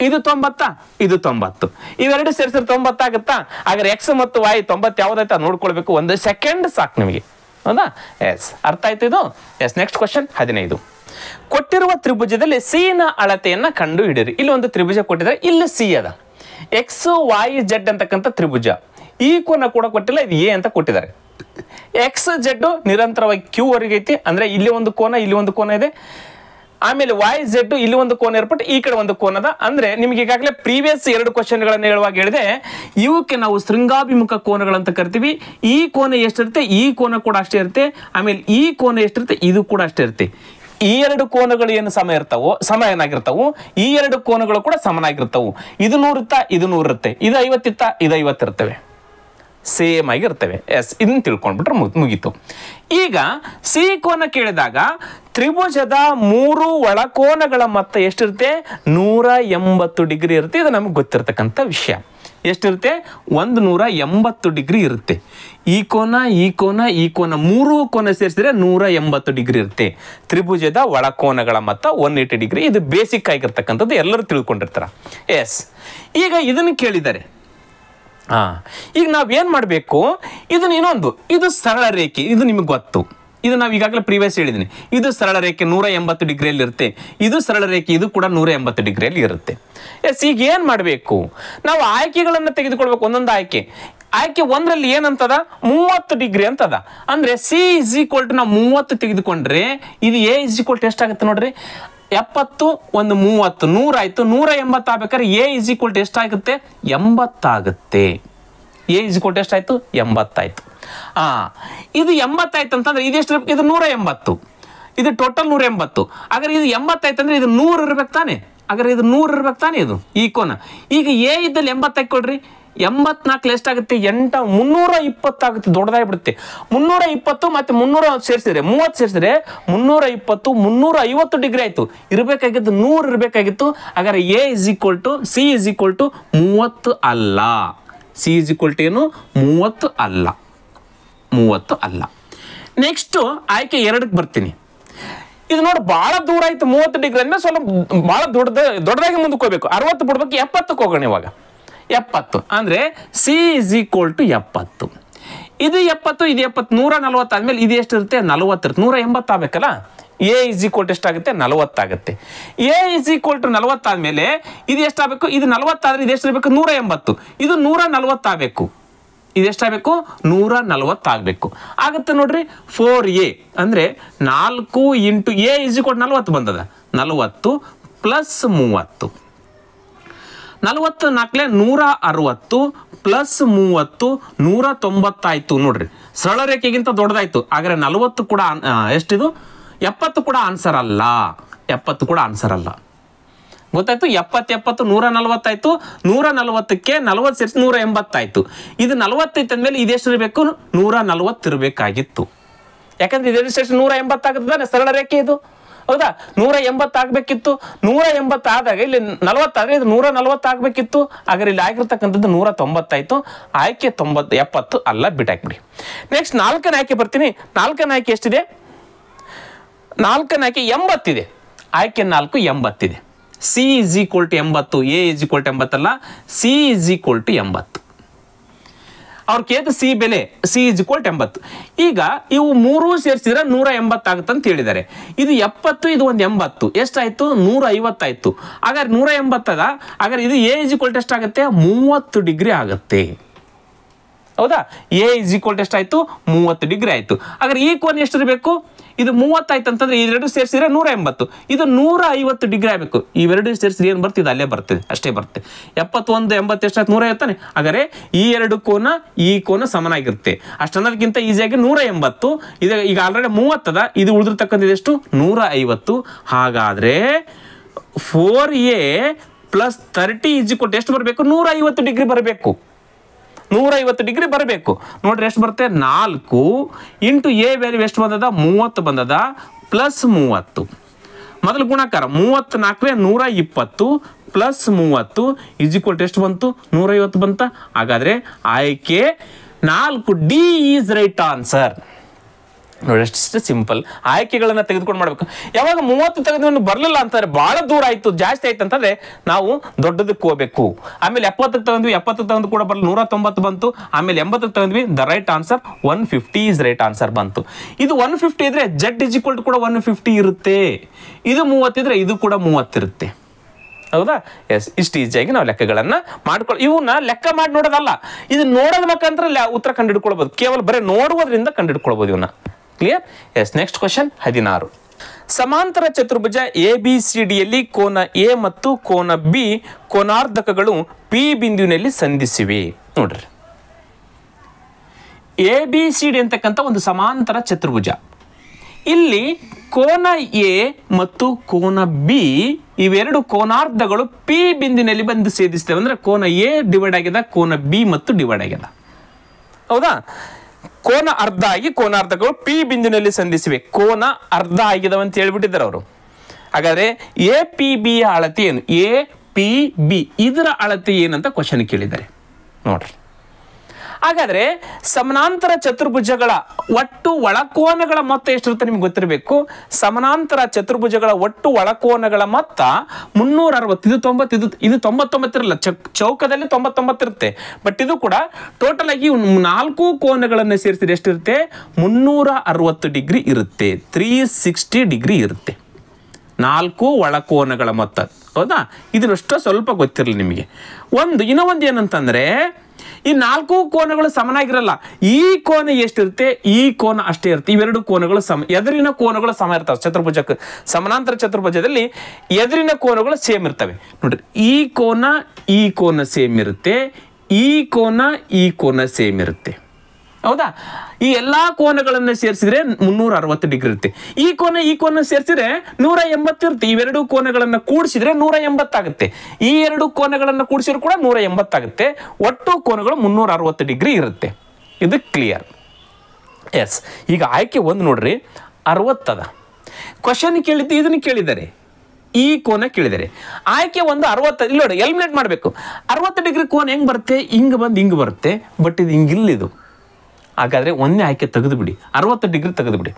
ಇದು ತೊಂಬತ್ತ ಇದು ತೊಂಬತ್ತು ಇವೆರಡು ಸೇರಿಸಿದ್ರೆ ತೊಂಬತ್ತಾಗತ್ತಾ ಆಗ ಎಕ್ಸ್ ಮತ್ತು ವೈ ತೊಂಬತ್ತು ಯಾವ್ದಾಯ್ತಾ ನೋಡ್ಕೊಳ್ಬೇಕು ಒಂದು ಸೆಕೆಂಡ್ ಸಾಕು ನಿಮಗೆ ಹೌದಾ ಎಸ್ ಅರ್ಥ ಆಯ್ತು ಇದು ಎಸ್ ನೆಕ್ಸ್ಟ್ ಕ್ವಶನ್ ಹದಿನೈದು ಕೊಟ್ಟಿರುವ ತ್ರಿಭುಜದಲ್ಲಿ ಸಿ ನ ಅಳತೆಯನ್ನು ಕಂಡು ಹಿಡಿಯಿರಿ ಇಲ್ಲಿ ಒಂದು ತ್ರಿಭುಜ ಕೊಟ್ಟಿದ್ರೆ ಇಲ್ಲಿ ಸಿ ಅದ ಎಕ್ಸ್ ವೈ ಜೆಡ್ ಅಂತಕ್ಕಂಥ ತ್ರಿಭುಜ ಈ e ಕೋನ ಕೂಡ ಕೊಟ್ಟಿಲ್ಲ ಇದು ಎ ಅಂತ ಕೊಟ್ಟಿದ್ದಾರೆ ಎಕ್ಸ್ ಜೆಡ್ ನಿರಂತರವಾಗಿ ಕ್ಯೂ ವರೆಗೆ ಐತಿ ಅಂದ್ರೆ ಇಲ್ಲಿ ಒಂದು ಕೋನ ಇಲ್ಲಿ ಒಂದು ಕೋನ ಇದೆ ಆಮೇಲೆ ವೈ ಝೆಡ್ ಇಲ್ಲಿ ಒಂದು ಕೋನ ಏರ್ಪಟ್ಟು ಈ ಕಡೆ ಒಂದು ಕೋನದ ಅಂದ್ರೆ ನಿಮಗೆ ಈಗಾಗಲೇ ಪ್ರೀವಿಯಸ್ ಎರಡು ಗಳನ್ನ ಹೇಳುವಾಗ ಹೇಳಿದೆ ಇವಕ್ಕೆ ನಾವು ಶೃಂಗಾಭಿಮುಖ ಕೋನಗಳಂತ ಕರಿತೀವಿ ಈ ಕೋನ ಎಷ್ಟಿರುತ್ತೆ ಈ ಕೋನ ಕೂಡ ಅಷ್ಟೇ ಇರುತ್ತೆ ಆಮೇಲೆ ಈ ಕೋನ ಎಷ್ಟಿರುತ್ತೆ ಇದು ಕೂಡ ಅಷ್ಟೇ ಇರುತ್ತೆ ಈ ಎರಡು ಕೋನಗಳು ಏನು ಸಮ ಇರ್ತಾವೋ ಸಮ ಏನಾಗಿರ್ತಾವು ಈ ಎರಡು ಕೋನಗಳು ಕೂಡ ಸಮನಾಗಿರ್ತಾವು ಇದು ನೂರು ಇರುತ್ತಾ ಇದು ನೂರು ಇರುತ್ತೆ ಇದು ಐವತ್ತಿತ್ತ ಇದು ಐವತ್ತಿರ್ತವೆ ಸೇಮ್ ಆಗಿರ್ತವೆ ಎಸ್ ಇದನ್ನು ತಿಳ್ಕೊಂಡ್ಬಿಟ್ರೆ ಮುಗೀತು ಈಗ ಸಿ ಕೋನ ಕೇಳಿದಾಗ ತ್ರಿಭುಜದ ಮೂರು ಒಳಕೋನಗಳ ಮೊತ್ತ ಎಷ್ಟಿರುತ್ತೆ ನೂರ ಎಂಬತ್ತು ಡಿಗ್ರಿ ಇರುತ್ತೆ ಇದು ನಮಗೆ ಗೊತ್ತಿರತಕ್ಕಂಥ ವಿಷಯ ಎಷ್ಟಿರುತ್ತೆ ಒಂದು ನೂರ ಎಂಬತ್ತು ಡಿಗ್ರಿ ಇರುತ್ತೆ ಈ ಕೋನ ಈ ಕೋನ ಈ ಕೋನ ಮೂರು ಕೋನ ಸೇರಿಸಿದ್ರೆ ನೂರ ಎಂಬತ್ತು ಡಿಗ್ರಿ ಇರುತ್ತೆ ತ್ರಿಭುಜದ ಒಳಕೋನಗಳ ಮೊತ್ತ ಒನ್ ಏಯ್ಟಿ ಡಿಗ್ರಿ ಇದು ಬೇಸಿಕ್ ಆಗಿರ್ತಕ್ಕಂಥದ್ದು ಎಲ್ಲರೂ ತಿಳ್ಕೊಂಡಿರ್ತಾರೆ ಎಸ್ ಈಗ ಇದನ್ನು ಕೇಳಿದ್ದಾರೆ ಹಾಂ ಈಗ ನಾವೇನು ಮಾಡಬೇಕು ಇದನ್ನ ಇನ್ನೊಂದು ಇದು ಸರಳ ರೇಖೆ ಇದು ನಿಮಗೆ ಗೊತ್ತು ಇದು ನಾವು ಈಗಾಗಲೇ ಪ್ರೀವಿಯಸ್ ಹೇಳಿದೀನಿ ಇದು ಸರಳ ರೇಖೆ ನೂರ ಎಂಬತ್ತು ಡಿಗ್ರಿಯಲ್ಲಿ ಇರುತ್ತೆ ಇದು ಸರಳ ರೇಖೆ ಇದು ಕೂಡ ನೂರ ಎಂಬತ್ತು ಡಿಗ್ರಿಯಲ್ಲಿ ಇರುತ್ತೆ ಎಸ್ ಈಗ ಏನ್ ಮಾಡಬೇಕು ನಾವು ಆಯ್ಕೆಗಳನ್ನು ತೆಗೆದುಕೊಳ್ಬೇಕು ಒಂದೊಂದು ಆಯ್ಕೆ ಆಯ್ಕೆ ಒಂದರಲ್ಲಿ ಏನಂತದ ಮೂವತ್ತು ಡಿಗ್ರಿ ಅಂತದ ಅಂದ್ರೆ ಸಿ ಇಸ್ ಈಕ್ವಲ್ ಟು ನಾವು ಮೂವತ್ತು ತೆಗೆದುಕೊಂಡ್ರೆ ಇದು ಎ ಇಸ್ ಈಕ್ವಲ್ ಟು ಎಷ್ಟಾಗುತ್ತೆ ನೋಡ್ರಿ ಎಪ್ಪತ್ತು ಒಂದು ಮೂವತ್ತು ನೂರಾಯ್ತು ನೂರ ಎಂಬತ್ತು ಆಗ್ಬೇಕಾದ್ರೆ ಎ ಇಸ್ ಈಕ್ವಲ್ ಟು ಎಷ್ಟಾಗುತ್ತೆ ಎಂಬತ್ತಾಗುತ್ತೆ ಎ ಇಸ್ ಈಕ್ವಲ್ ಟು ಎಷ್ಟಾಯಿತು ಎಂಬತ್ತಾಯ್ತು ಹಾಂ ಇದು ಎಂಬತ್ತಾಯ್ತು ಅಂತಂದರೆ ಇದೆಷ್ಟು ಇದು ನೂರ ಎಂಬತ್ತು ಇದು ಟೋಟಲ್ ನೂರ ಎಂಬತ್ತು ಹಾಗಾದ್ರೆ ಇದು ಎಂಬತ್ತಾಯ್ತು ಅಂದರೆ ಇದು ನೂರು ಇರ್ಬೇಕು ತಾನೆ ಅಗರ್ ಇದು ನೂರು ಇರ್ಬೇಕು ತಾನೆ ಇದು ಈ ಕೋನ ಈಗ ಎ ಇದ್ದಲ್ಲಿ ಎಂಬತ್ತಾಯ್ತು ಕೊಡ್ರಿ ಎಂಬತ್ನಾಲ್ಕು ಎಷ್ಟಾಗುತ್ತೆ ಎಂಟ ಮುನ್ನೂರ ಇಪ್ಪತ್ತಾಗುತ್ತೆ ದೊಡ್ಡದಾಗಿ ಬಿಡುತ್ತೆ ಮುನ್ನೂರ ಇಪ್ಪತ್ತು ಮತ್ತೆ ಮುನ್ನೂರ ಸೇರಿಸಿದ್ರೆ ಮೂವತ್ತು ಸೇರಿಸಿದ್ರೆ ಮುನ್ನೂರ ಇಪ್ಪತ್ತು ಮುನ್ನೂರ ಐವತ್ತು ಡಿಗ್ರಿ ಆಯಿತು ಇರಬೇಕಾಗಿತ್ತು ನೂರು ಇರಬೇಕಾಗಿತ್ತು ಹಾಗಾದ್ರೆ A is equal to C is equal to ಮೂವತ್ತು ಅಲ್ಲ ಸಿ ಇಸ್ ಈಕ್ವಲ್ ಟು ಏನು ಮೂವತ್ತು ಅಲ್ಲ ಮೂವತ್ತು ಅಲ್ಲ ನೆಕ್ಸ್ಟು ಆಯ್ಕೆ ಎರಡಕ್ಕೆ ಬರ್ತೀನಿ ಇದು ನೋಡಿ ಭಾಳ ದೂರ ಆಯ್ತು ಮೂವತ್ತು ಡಿಗ್ರಿ ಅಂದ್ರೆ ಸ್ವಲ್ಪ ಬಹಳ ದೊಡ್ಡದ ದೊಡ್ಡದಾಗಿ ಮುಂದಕ್ಕೆ ಹೋಗ್ಬೇಕು ಅರವತ್ತು ಬಿಡ್ಬೇಕು ಎಪ್ಪತ್ತಕ್ಕೆ ಹೋಗೋಣ ಇವಾಗ ಎಪ್ಪತ್ತು ಅಂದರೆ ಸಿ ಇಸ್ ಈಕ್ವಲ್ ಟು ಎಪ್ಪತ್ತು ಇದು ಎಪ್ಪತ್ತು ಇದು ಎಪ್ಪತ್ತು ನೂರ ನಲವತ್ತು ಆದಮೇಲೆ ಇದು ಎಷ್ಟಿರುತ್ತೆ ಇರುತ್ತೆ ನೂರ ಎಂಬತ್ತು ಆಗಬೇಕಲ್ಲ ಎ ಇಸ್ ಈಕ್ವಲ್ ಟು ಎಷ್ಟಾಗುತ್ತೆ ನಲವತ್ತಾಗುತ್ತೆ ಎ ಇಸ್ ಈಕ್ವಲ್ ಟು ನಲವತ್ತಾದಮೇಲೆ ಇದು ಎಷ್ಟಾಗಬೇಕು ಇದು ನಲವತ್ತಾದರೆ ಇದು ಎಷ್ಟು ಇರಬೇಕು ನೂರ ಎಂಬತ್ತು ಇದು ನೂರ ನಲವತ್ತಾಗಬೇಕು ಇದೆಷ್ಟಾಗಬೇಕು ನೂರ ನಲವತ್ತಾಗಬೇಕು ಆಗುತ್ತೆ ನೋಡ್ರಿ ಫೋರ್ ಎ ಅಂದರೆ ನಾಲ್ಕು ಇಂಟು ಎ ಇಸ್ ಈಕ್ವಲ್ ನಲವತ್ತು ಬಂದದ ನಲವತ್ತು ಪ್ಲಸ್ ಮೂವತ್ತು ನಲವತ್ತು ನಾಲ್ಕಲೆ ನೂರ ಅರವತ್ತು ಪ್ಲಸ್ ಮೂವತ್ತು ನೂರ ತೊಂಬತ್ತಾಯ್ತು ನೋಡ್ರಿ ಸರಳ ರೇಖೆಗಿಂತ ದೊಡ್ಡದಾಯ್ತು ಆದರೆ ನಲವತ್ತು ಕೂಡ ಎಷ್ಟಿದು ಎಪ್ಪತ್ತು ಕೂಡ ಆನ್ಸರ್ ಅಲ್ಲ ಎಪ್ಪತ್ತು ಕೂಡ ಆನ್ಸರ್ ಅಲ್ಲ ಗೊತ್ತಾಯ್ತು ಎಪ್ಪತ್ತು ಎಪ್ಪತ್ತು ನೂರ ನಲವತ್ತಾಯ್ತು ನೂರ ನಲವತ್ತಕ್ಕೆ ನಲವತ್ತು ಸೇರಿಸಿ ನೂರ ಎಂಬತ್ತಾಯ್ತು ಇದು ನಲವತ್ತೈತೆ ಅಂದಮೇಲೆ ಇರಬೇಕು ನೂರ ನಲವತ್ತಿರಬೇಕಾಗಿತ್ತು ಯಾಕಂದ್ರೆ ಇದೆಷ್ಟು ನೂರ ಎಂಬತ್ತಾಗುತ್ತೆ ಸರಳ ರೇಖೆ ಇದು ಹೌದಾ ನೂರ ಎಂಬತ್ತಾಗಬೇಕಿತ್ತು ನೂರ ಎಂಬತ್ತಾದಾಗ ಇಲ್ಲಿ ನಲವತ್ತಾದ್ರೆ ಇದು ನೂರ ನಲವತ್ತು ಆಗ್ಬೇಕಿತ್ತು ಆದ್ರೆ ಇಲ್ಲಿ ಆಗಿರ್ತಕ್ಕಂಥದ್ದು ನೂರ ತೊಂಬತ್ತಾಯಿತು ಆಯ್ಕೆ ತೊಂಬತ್ತು ಎಪ್ಪತ್ತು ಅಲ್ಲ ಬಿಟ್ಟಾಕ್ಬಿಡಿ ನೆಕ್ಸ್ಟ್ ನಾಲ್ಕನೇ ಆಯ್ಕೆ ಬರ್ತೀನಿ ನಾಲ್ಕನೇ ಆಯ್ಕೆ ಎಷ್ಟಿದೆ ನಾಲ್ಕನೇ ಆಯ್ಕೆ ಎಂಬತ್ತಿದೆ ಆಯ್ಕೆ ನಾಲ್ಕು ಎಂಬತ್ತಿದೆ ಸಿ ಇಸ್ ಈಕ್ವಲ್ ಟು ಎಂಬತ್ತು ಎ ಇಸ್ ಈಕ್ವಲ್ ಟು ಎಂಬತ್ತಲ್ಲ ಸಿ ಇಸ್ ಈಕ್ವಲ್ ಟು ಎಂಬತ್ತು ಅವ್ರು ಕೇತ ಸಿ ಬೆಲೆ ಸಿ ಇಸ್ ಇಕ್ವಲ್ ಎಂಬತ್ತು ಈಗ ಇವು ಮೂರು ಸೇರಿಸಿದ್ರೆ ನೂರ ಎಂಬತ್ತಾಗುತ್ತೆ ಅಂತ ಹೇಳಿದ್ದಾರೆ ಇದು ಎಪ್ಪತ್ತು ಇದು ಒಂದು ಎಂಬತ್ತು ಎಷ್ಟಾಯ್ತು ನೂರ ಐವತ್ತಾಯ್ತು ಹಾಗಾದ್ರೆ ನೂರ ಎಂಬತ್ತದ ಹಾಗಾದ್ರೆ ಇದು ಎ ಇಸ್ ಇಕ್ವಲ್ ಆಗುತ್ತೆ ಮೂವತ್ತು ಡಿಗ್ರಿ ಆಗುತ್ತೆ ಹೌದಾ ಎ ಇಸ್ ಈಕ್ವಲ್ ಟೆಸ್ಟ್ ಆಯ್ತು ಮೂವತ್ತು ಡಿಗ್ರಿ ಆಯ್ತು ಹಾಗಾದ್ರೆ ಈ ಕೋನ್ ಎಷ್ಟಿರಬೇಕು ಇದು ಮೂವತ್ತಾಯ್ತು ಅಂತಂದ್ರೆ ಇದೆರಡು ಸೇರಿಸಿದ್ರೆ ನೂರ ಎಂಬತ್ತು ಇದು ನೂರ ಐವತ್ತು ಡಿಗ್ರಿ ಆಗಬೇಕು ಇವೆರಡು ಸೇರಿಸಿದ್ರೆ ಏನು ಬರ್ತಿದೆ ಅಲ್ಲೇ ಬರ್ತದೆ ಅಷ್ಟೇ ಬರುತ್ತೆ ಎಪ್ಪತ್ತೊಂದು ಎಂಬತ್ತು ಎಂಬತ್ತೆಷ್ಟು ನೂರ ಐವತ್ತಾನೆ ಹಾಗಾದರೆ ಈ ಎರಡು ಕೋನ ಈ ಕೋನ ಸಮನಾಗಿರುತ್ತೆ ಅನ್ನೋದಕ್ಕಿಂತ ಈಸಿಯಾಗಿ ನೂರ ಎಂಬತ್ತು ಇದು ಈಗ ಆಲ್ರೆಡಿ ಮೂವತ್ತದ ಇದು ಉಳಿದಿರ್ತಕ್ಕಂಥದ್ದು ಎಷ್ಟು ನೂರ ಐವತ್ತು ಹಾಗಾದರೆ ಫೋರ್ ಎ ಪ್ಲಸ್ ತರ್ಟಿ ಈಜು ಕೊಟ್ಟು ಎಷ್ಟು ಬರಬೇಕು ನೂರ ಐವತ್ತು ಡಿಗ್ರಿ ಬರಬೇಕು ನೂರೈವತ್ತು ಡಿಗ್ರಿ ಬರಬೇಕು ನೋಡ್ರಿ ಎಷ್ಟು ಬರುತ್ತೆ ನಾಲ್ಕು ಇಂಟು ಎ ವ್ಯಾಲ್ಯೂ ಎಷ್ಟು ಬಂದದ ಮೂವತ್ತು ಬಂದದ ಪ್ಲಸ್ ಮೂವತ್ತು ಮೊದಲು ಗುಣಾಕಾರ ಮೂವತ್ತು ನಾಲ್ಕು ನೂರ ಇಪ್ಪತ್ತು ಪ್ಲಸ್ ಮೂವತ್ತು ಇಜಿಕ್ವಲ್ ಟು ಎಷ್ಟು ಬಂತು ನೂರೈವತ್ತು ಬಂತ ಹಾಗಾದರೆ ಆಯ್ಕೆ ನಾಲ್ಕು ಡಿ ಈಸ್ ರೈಟ್ ಆನ್ಸರ್ ನೋಡಿ ಅಷ್ಟು ಸಿಂಪಲ್ ಆಯ್ಕೆಗಳನ್ನು ತೆಗೆದುಕೊಂಡು ಮಾಡಬೇಕು ಯಾವಾಗ ಮೂವತ್ತು ತೆಗೆದು ಬರಲಿಲ್ಲ ಅಂತಂದ್ರೆ ಭಾಳ ದೂರ ಆಯಿತು ಜಾಸ್ತಿ ಆಯ್ತು ಅಂತಂದ್ರೆ ನಾವು ದೊಡ್ಡದಕ್ಕೆ ಹೋಗ್ಬೇಕು ಆಮೇಲೆ ಎಪ್ಪತ್ತಕ್ಕೆ ತಗೊಂಡ್ವಿ ಎಪ್ಪತ್ತು ತಗೊಂಡು ಕೂಡ ಬರ್ಲಿ ನೂರ ತೊಂಬತ್ತು ಬಂತು ಆಮೇಲೆ ಎಂಬತ್ತಕ್ಕೆ ತಗೊಂಡ್ವಿ the right answer one fifty is right answer ಬಂತು ಇದು ಒನ್ ಫಿಫ್ಟಿ ಇದ್ರೆ ಜಡ್ ಇಜ್ ಕೂಡ ಒನ್ ಫಿಫ್ಟಿ ಇರುತ್ತೆ ಇದು ಮೂವತ್ತಿದ್ರೆ ಇದು ಕೂಡ ಮೂವತ್ತಿರುತ್ತೆ ಹೌದಾ ಎಸ್ ಇಷ್ಟು ಈಸಿಯಾಗಿ ನಾವು ಲೆಕ್ಕಗಳನ್ನು ಮಾಡ್ಕೊಳ್ಳಿ ಇವನ್ನ ಲೆಕ್ಕ ಮಾಡಿ ನೋಡೋದಲ್ಲ ಇದು ನೋಡೋದ ಮುಖಾಂತರ ಉತ್ತರ ಕಂಡು ಕೇವಲ ಬರೀ ನೋಡುವುದರಿಂದ ಕಂಡು ಇವನ್ನ ಕ್ಲಿಯರ್ ಎಸ್ ನೆಕ್ಸ್ಟ್ ಕ್ವಶನ್ ಹದಿನಾರು ಸಮಾಂತರ ಚತುರ್ಭುಜ ಎ ಬಿ ಸಿ ಡಿಯಲ್ಲಿ ಕೋನ ಎ ಮತ್ತು ಕೋನ ಬಿ ಕೋನಾರ್ಧಕಗಳು ಪಿ ಬಿಂದುವಿನಲ್ಲಿ ಸಂಧಿಸಿವೆ ನೋಡ್ರಿ ಎ ಬಿ ಸಿ ಡಿ ಅಂತಕ್ಕಂಥ ಒಂದು ಸಮಾಂತರ ಚತುರ್ಭುಜ ಇಲ್ಲಿ ಕೋನ ಎ ಮತ್ತು ಕೋನ ಬಿ ಇವೆರಡು ಕೋನಾರ್ಧಗಳು ಪಿ ಬಿಂದುವಿನಲ್ಲಿ ಬಂದು ಸೇರಿಸ್ತೇವೆ ಅಂದ್ರೆ ಕೋನ ಎ ಡಿವೈಡ್ ಆಗಿದೆ ಕೋನ ಬಿ ಮತ್ತು ಡಿವೈಡ್ ಆಗಿದೆ ಹೌದಾ ಕೋನ ಅರ್ಧ ಆಗಿ ಕೋನಾರ್ಧಗಳು ಪಿ ಬಿಂದಿನಲ್ಲಿ ಸಂಧಿಸಿವೆ ಕೋನ ಅರ್ಧ ಆಗಿದವ ಅಂತ ಹೇಳ್ಬಿಟ್ಟಿದ್ದಾರೆ ಅವರು ಹಾಗಾದ್ರೆ ಎ ಪಿ ಬಿ ಅಳತೆ ಏನು ಎ ಪಿ ಬಿ ಇದರ ಅಳತೆ ಏನಂತ ಕ್ವಶನ್ ಕೇಳಿದ್ದಾರೆ ನೋಡ್ರಿ ಹಾಗಾದ್ರೆ ಸಮಾನಾಂತರ ಚತುರ್ಭುಜಗಳ ಒಟ್ಟು ಒಳಕೋನಗಳ ಮೊತ್ತ ಎಷ್ಟಿರುತ್ತೆ ನಿಮ್ಗೆ ಗೊತ್ತಿರಬೇಕು ಸಮಾನಾಂತರ ಚತುರ್ಭುಜಗಳ ಒಟ್ಟು ಒಳಕೋನಗಳ ಮೊತ್ತ ಮುನ್ನೂರ ಅರವತ್ತು ಇದು ತೊಂಬತ್ತು ಇದು ಇದು ತೊಂಬತ್ತೊಂಬತ್ತಿರಲ್ಲ ಚೌಕದಲ್ಲಿ ಇರುತ್ತೆ ಬಟ್ ಇದು ಕೂಡ ಟೋಟಲ್ ಆಗಿ ನಾಲ್ಕು ಕೋನಗಳನ್ನು ಸೇರಿಸಿದ್ರೆ ಎಷ್ಟಿರುತ್ತೆ ಮುನ್ನೂರ ಅರವತ್ತು ಡಿಗ್ರಿ ಇರುತ್ತೆ ತ್ರೀ ಸಿಕ್ಸ್ಟಿ ಡಿಗ್ರಿ ಇರುತ್ತೆ ನಾಲ್ಕು ಒಳಕೋನಗಳ ಮೊತ್ತ ಹೌದಾ ಇದನ್ನಷ್ಟು ಸ್ವಲ್ಪ ಗೊತ್ತಿರಲಿ ನಿಮಗೆ ಒಂದು ಇನ್ನೊಂದು ಒಂದು ಏನಂತಂದರೆ ಈ ನಾಲ್ಕು ಕೋನಗಳು ಸಮನಾಗಿರಲ್ಲ ಈ ಕೋನ ಎಷ್ಟಿರುತ್ತೆ ಈ ಕೋನ ಅಷ್ಟೇ ಇರುತ್ತೆ ಇವೆರಡು ಕೋನಗಳು ಸಮ ಎದುರಿನ ಕೋನಗಳು ಸಮ ಇರ್ತವೆ ಚತುರ್ಭುಜಕ್ಕೆ ಸಮಾನಾಂತರ ಚತುರ್ಭುಜದಲ್ಲಿ ಎದುರಿನ ಕೋನಗಳು ಸೇಮ್ ಇರ್ತವೆ ನೋಡ್ರಿ ಈ ಕೋನ ಈ ಕೋನ ಸೇಮ್ ಇರುತ್ತೆ ಈ ಕೋನ ಈ ಕೋನ ಸೇಮ್ ಇರುತ್ತೆ ಹೌದಾ ಈ ಎಲ್ಲಾ ಕೋನಗಳನ್ನ ಸೇರಿಸಿದ್ರೆ ಮುನ್ನೂರ ಅರವತ್ತು ಡಿಗ್ರಿ ಇರುತ್ತೆ ಈ ಕೋನ ಈ ಕೋನ ಸೇರಿಸಿದ್ರೆ ನೂರ ಎಂಬತ್ತು ಇರುತ್ತೆ ಇವೆರಡು ಕೋನಗಳನ್ನ ಕೂಡಿಸಿದ್ರೆ ನೂರ ಎಂಬತ್ತಾಗುತ್ತೆ ಈ ಎರಡು ಕೋನಗಳನ್ನ ಕೂಡಿಸಿದ್ರು ಕೂಡ ನೂರ ಎಂಬತ್ತಾಗುತ್ತೆ ಒಟ್ಟು ಕೋನಗಳು ಮುನ್ನೂರ ಅರವತ್ತು ಡಿಗ್ರಿ ಇರುತ್ತೆ ಇದು ಕ್ಲಿಯರ್ ಎಸ್ ಈಗ ಆಯ್ಕೆ ಒಂದು ನೋಡ್ರಿ ಅರವತ್ತದ ಕ್ವಶನ್ ಕೇಳಿದ್ದು ಇದನ್ನು ಕೇಳಿದ್ದಾರೆ ಈ ಕೋನ ಕೇಳಿದರೆ ಆಯ್ಕೆ ಒಂದು ಅರವತ್ತು ಇಲ್ಲ ನೋಡಿ ಎಲ್ಮಿನೇಟ್ ಮಾಡಬೇಕು ಅರವತ್ತು ಡಿಗ್ರಿ ಕೋನ ಹೆಂಗೆ ಬರುತ್ತೆ ಹಿಂಗೆ ಬಂದು ಹಿಂಗೆ ಬರುತ್ತೆ ಬಟ್ ಇದು ಹಿಂಗಿಲ್ಲ ಇದು ಹಾಗಾದರೆ ಒಂದನೇ ಆಯ್ಕೆ ತೆಗೆದು ಬಿಡಿ ಅರವತ್ತು ಡಿಗ್ರಿ ತೆಗೆದು ಬಿಡಿ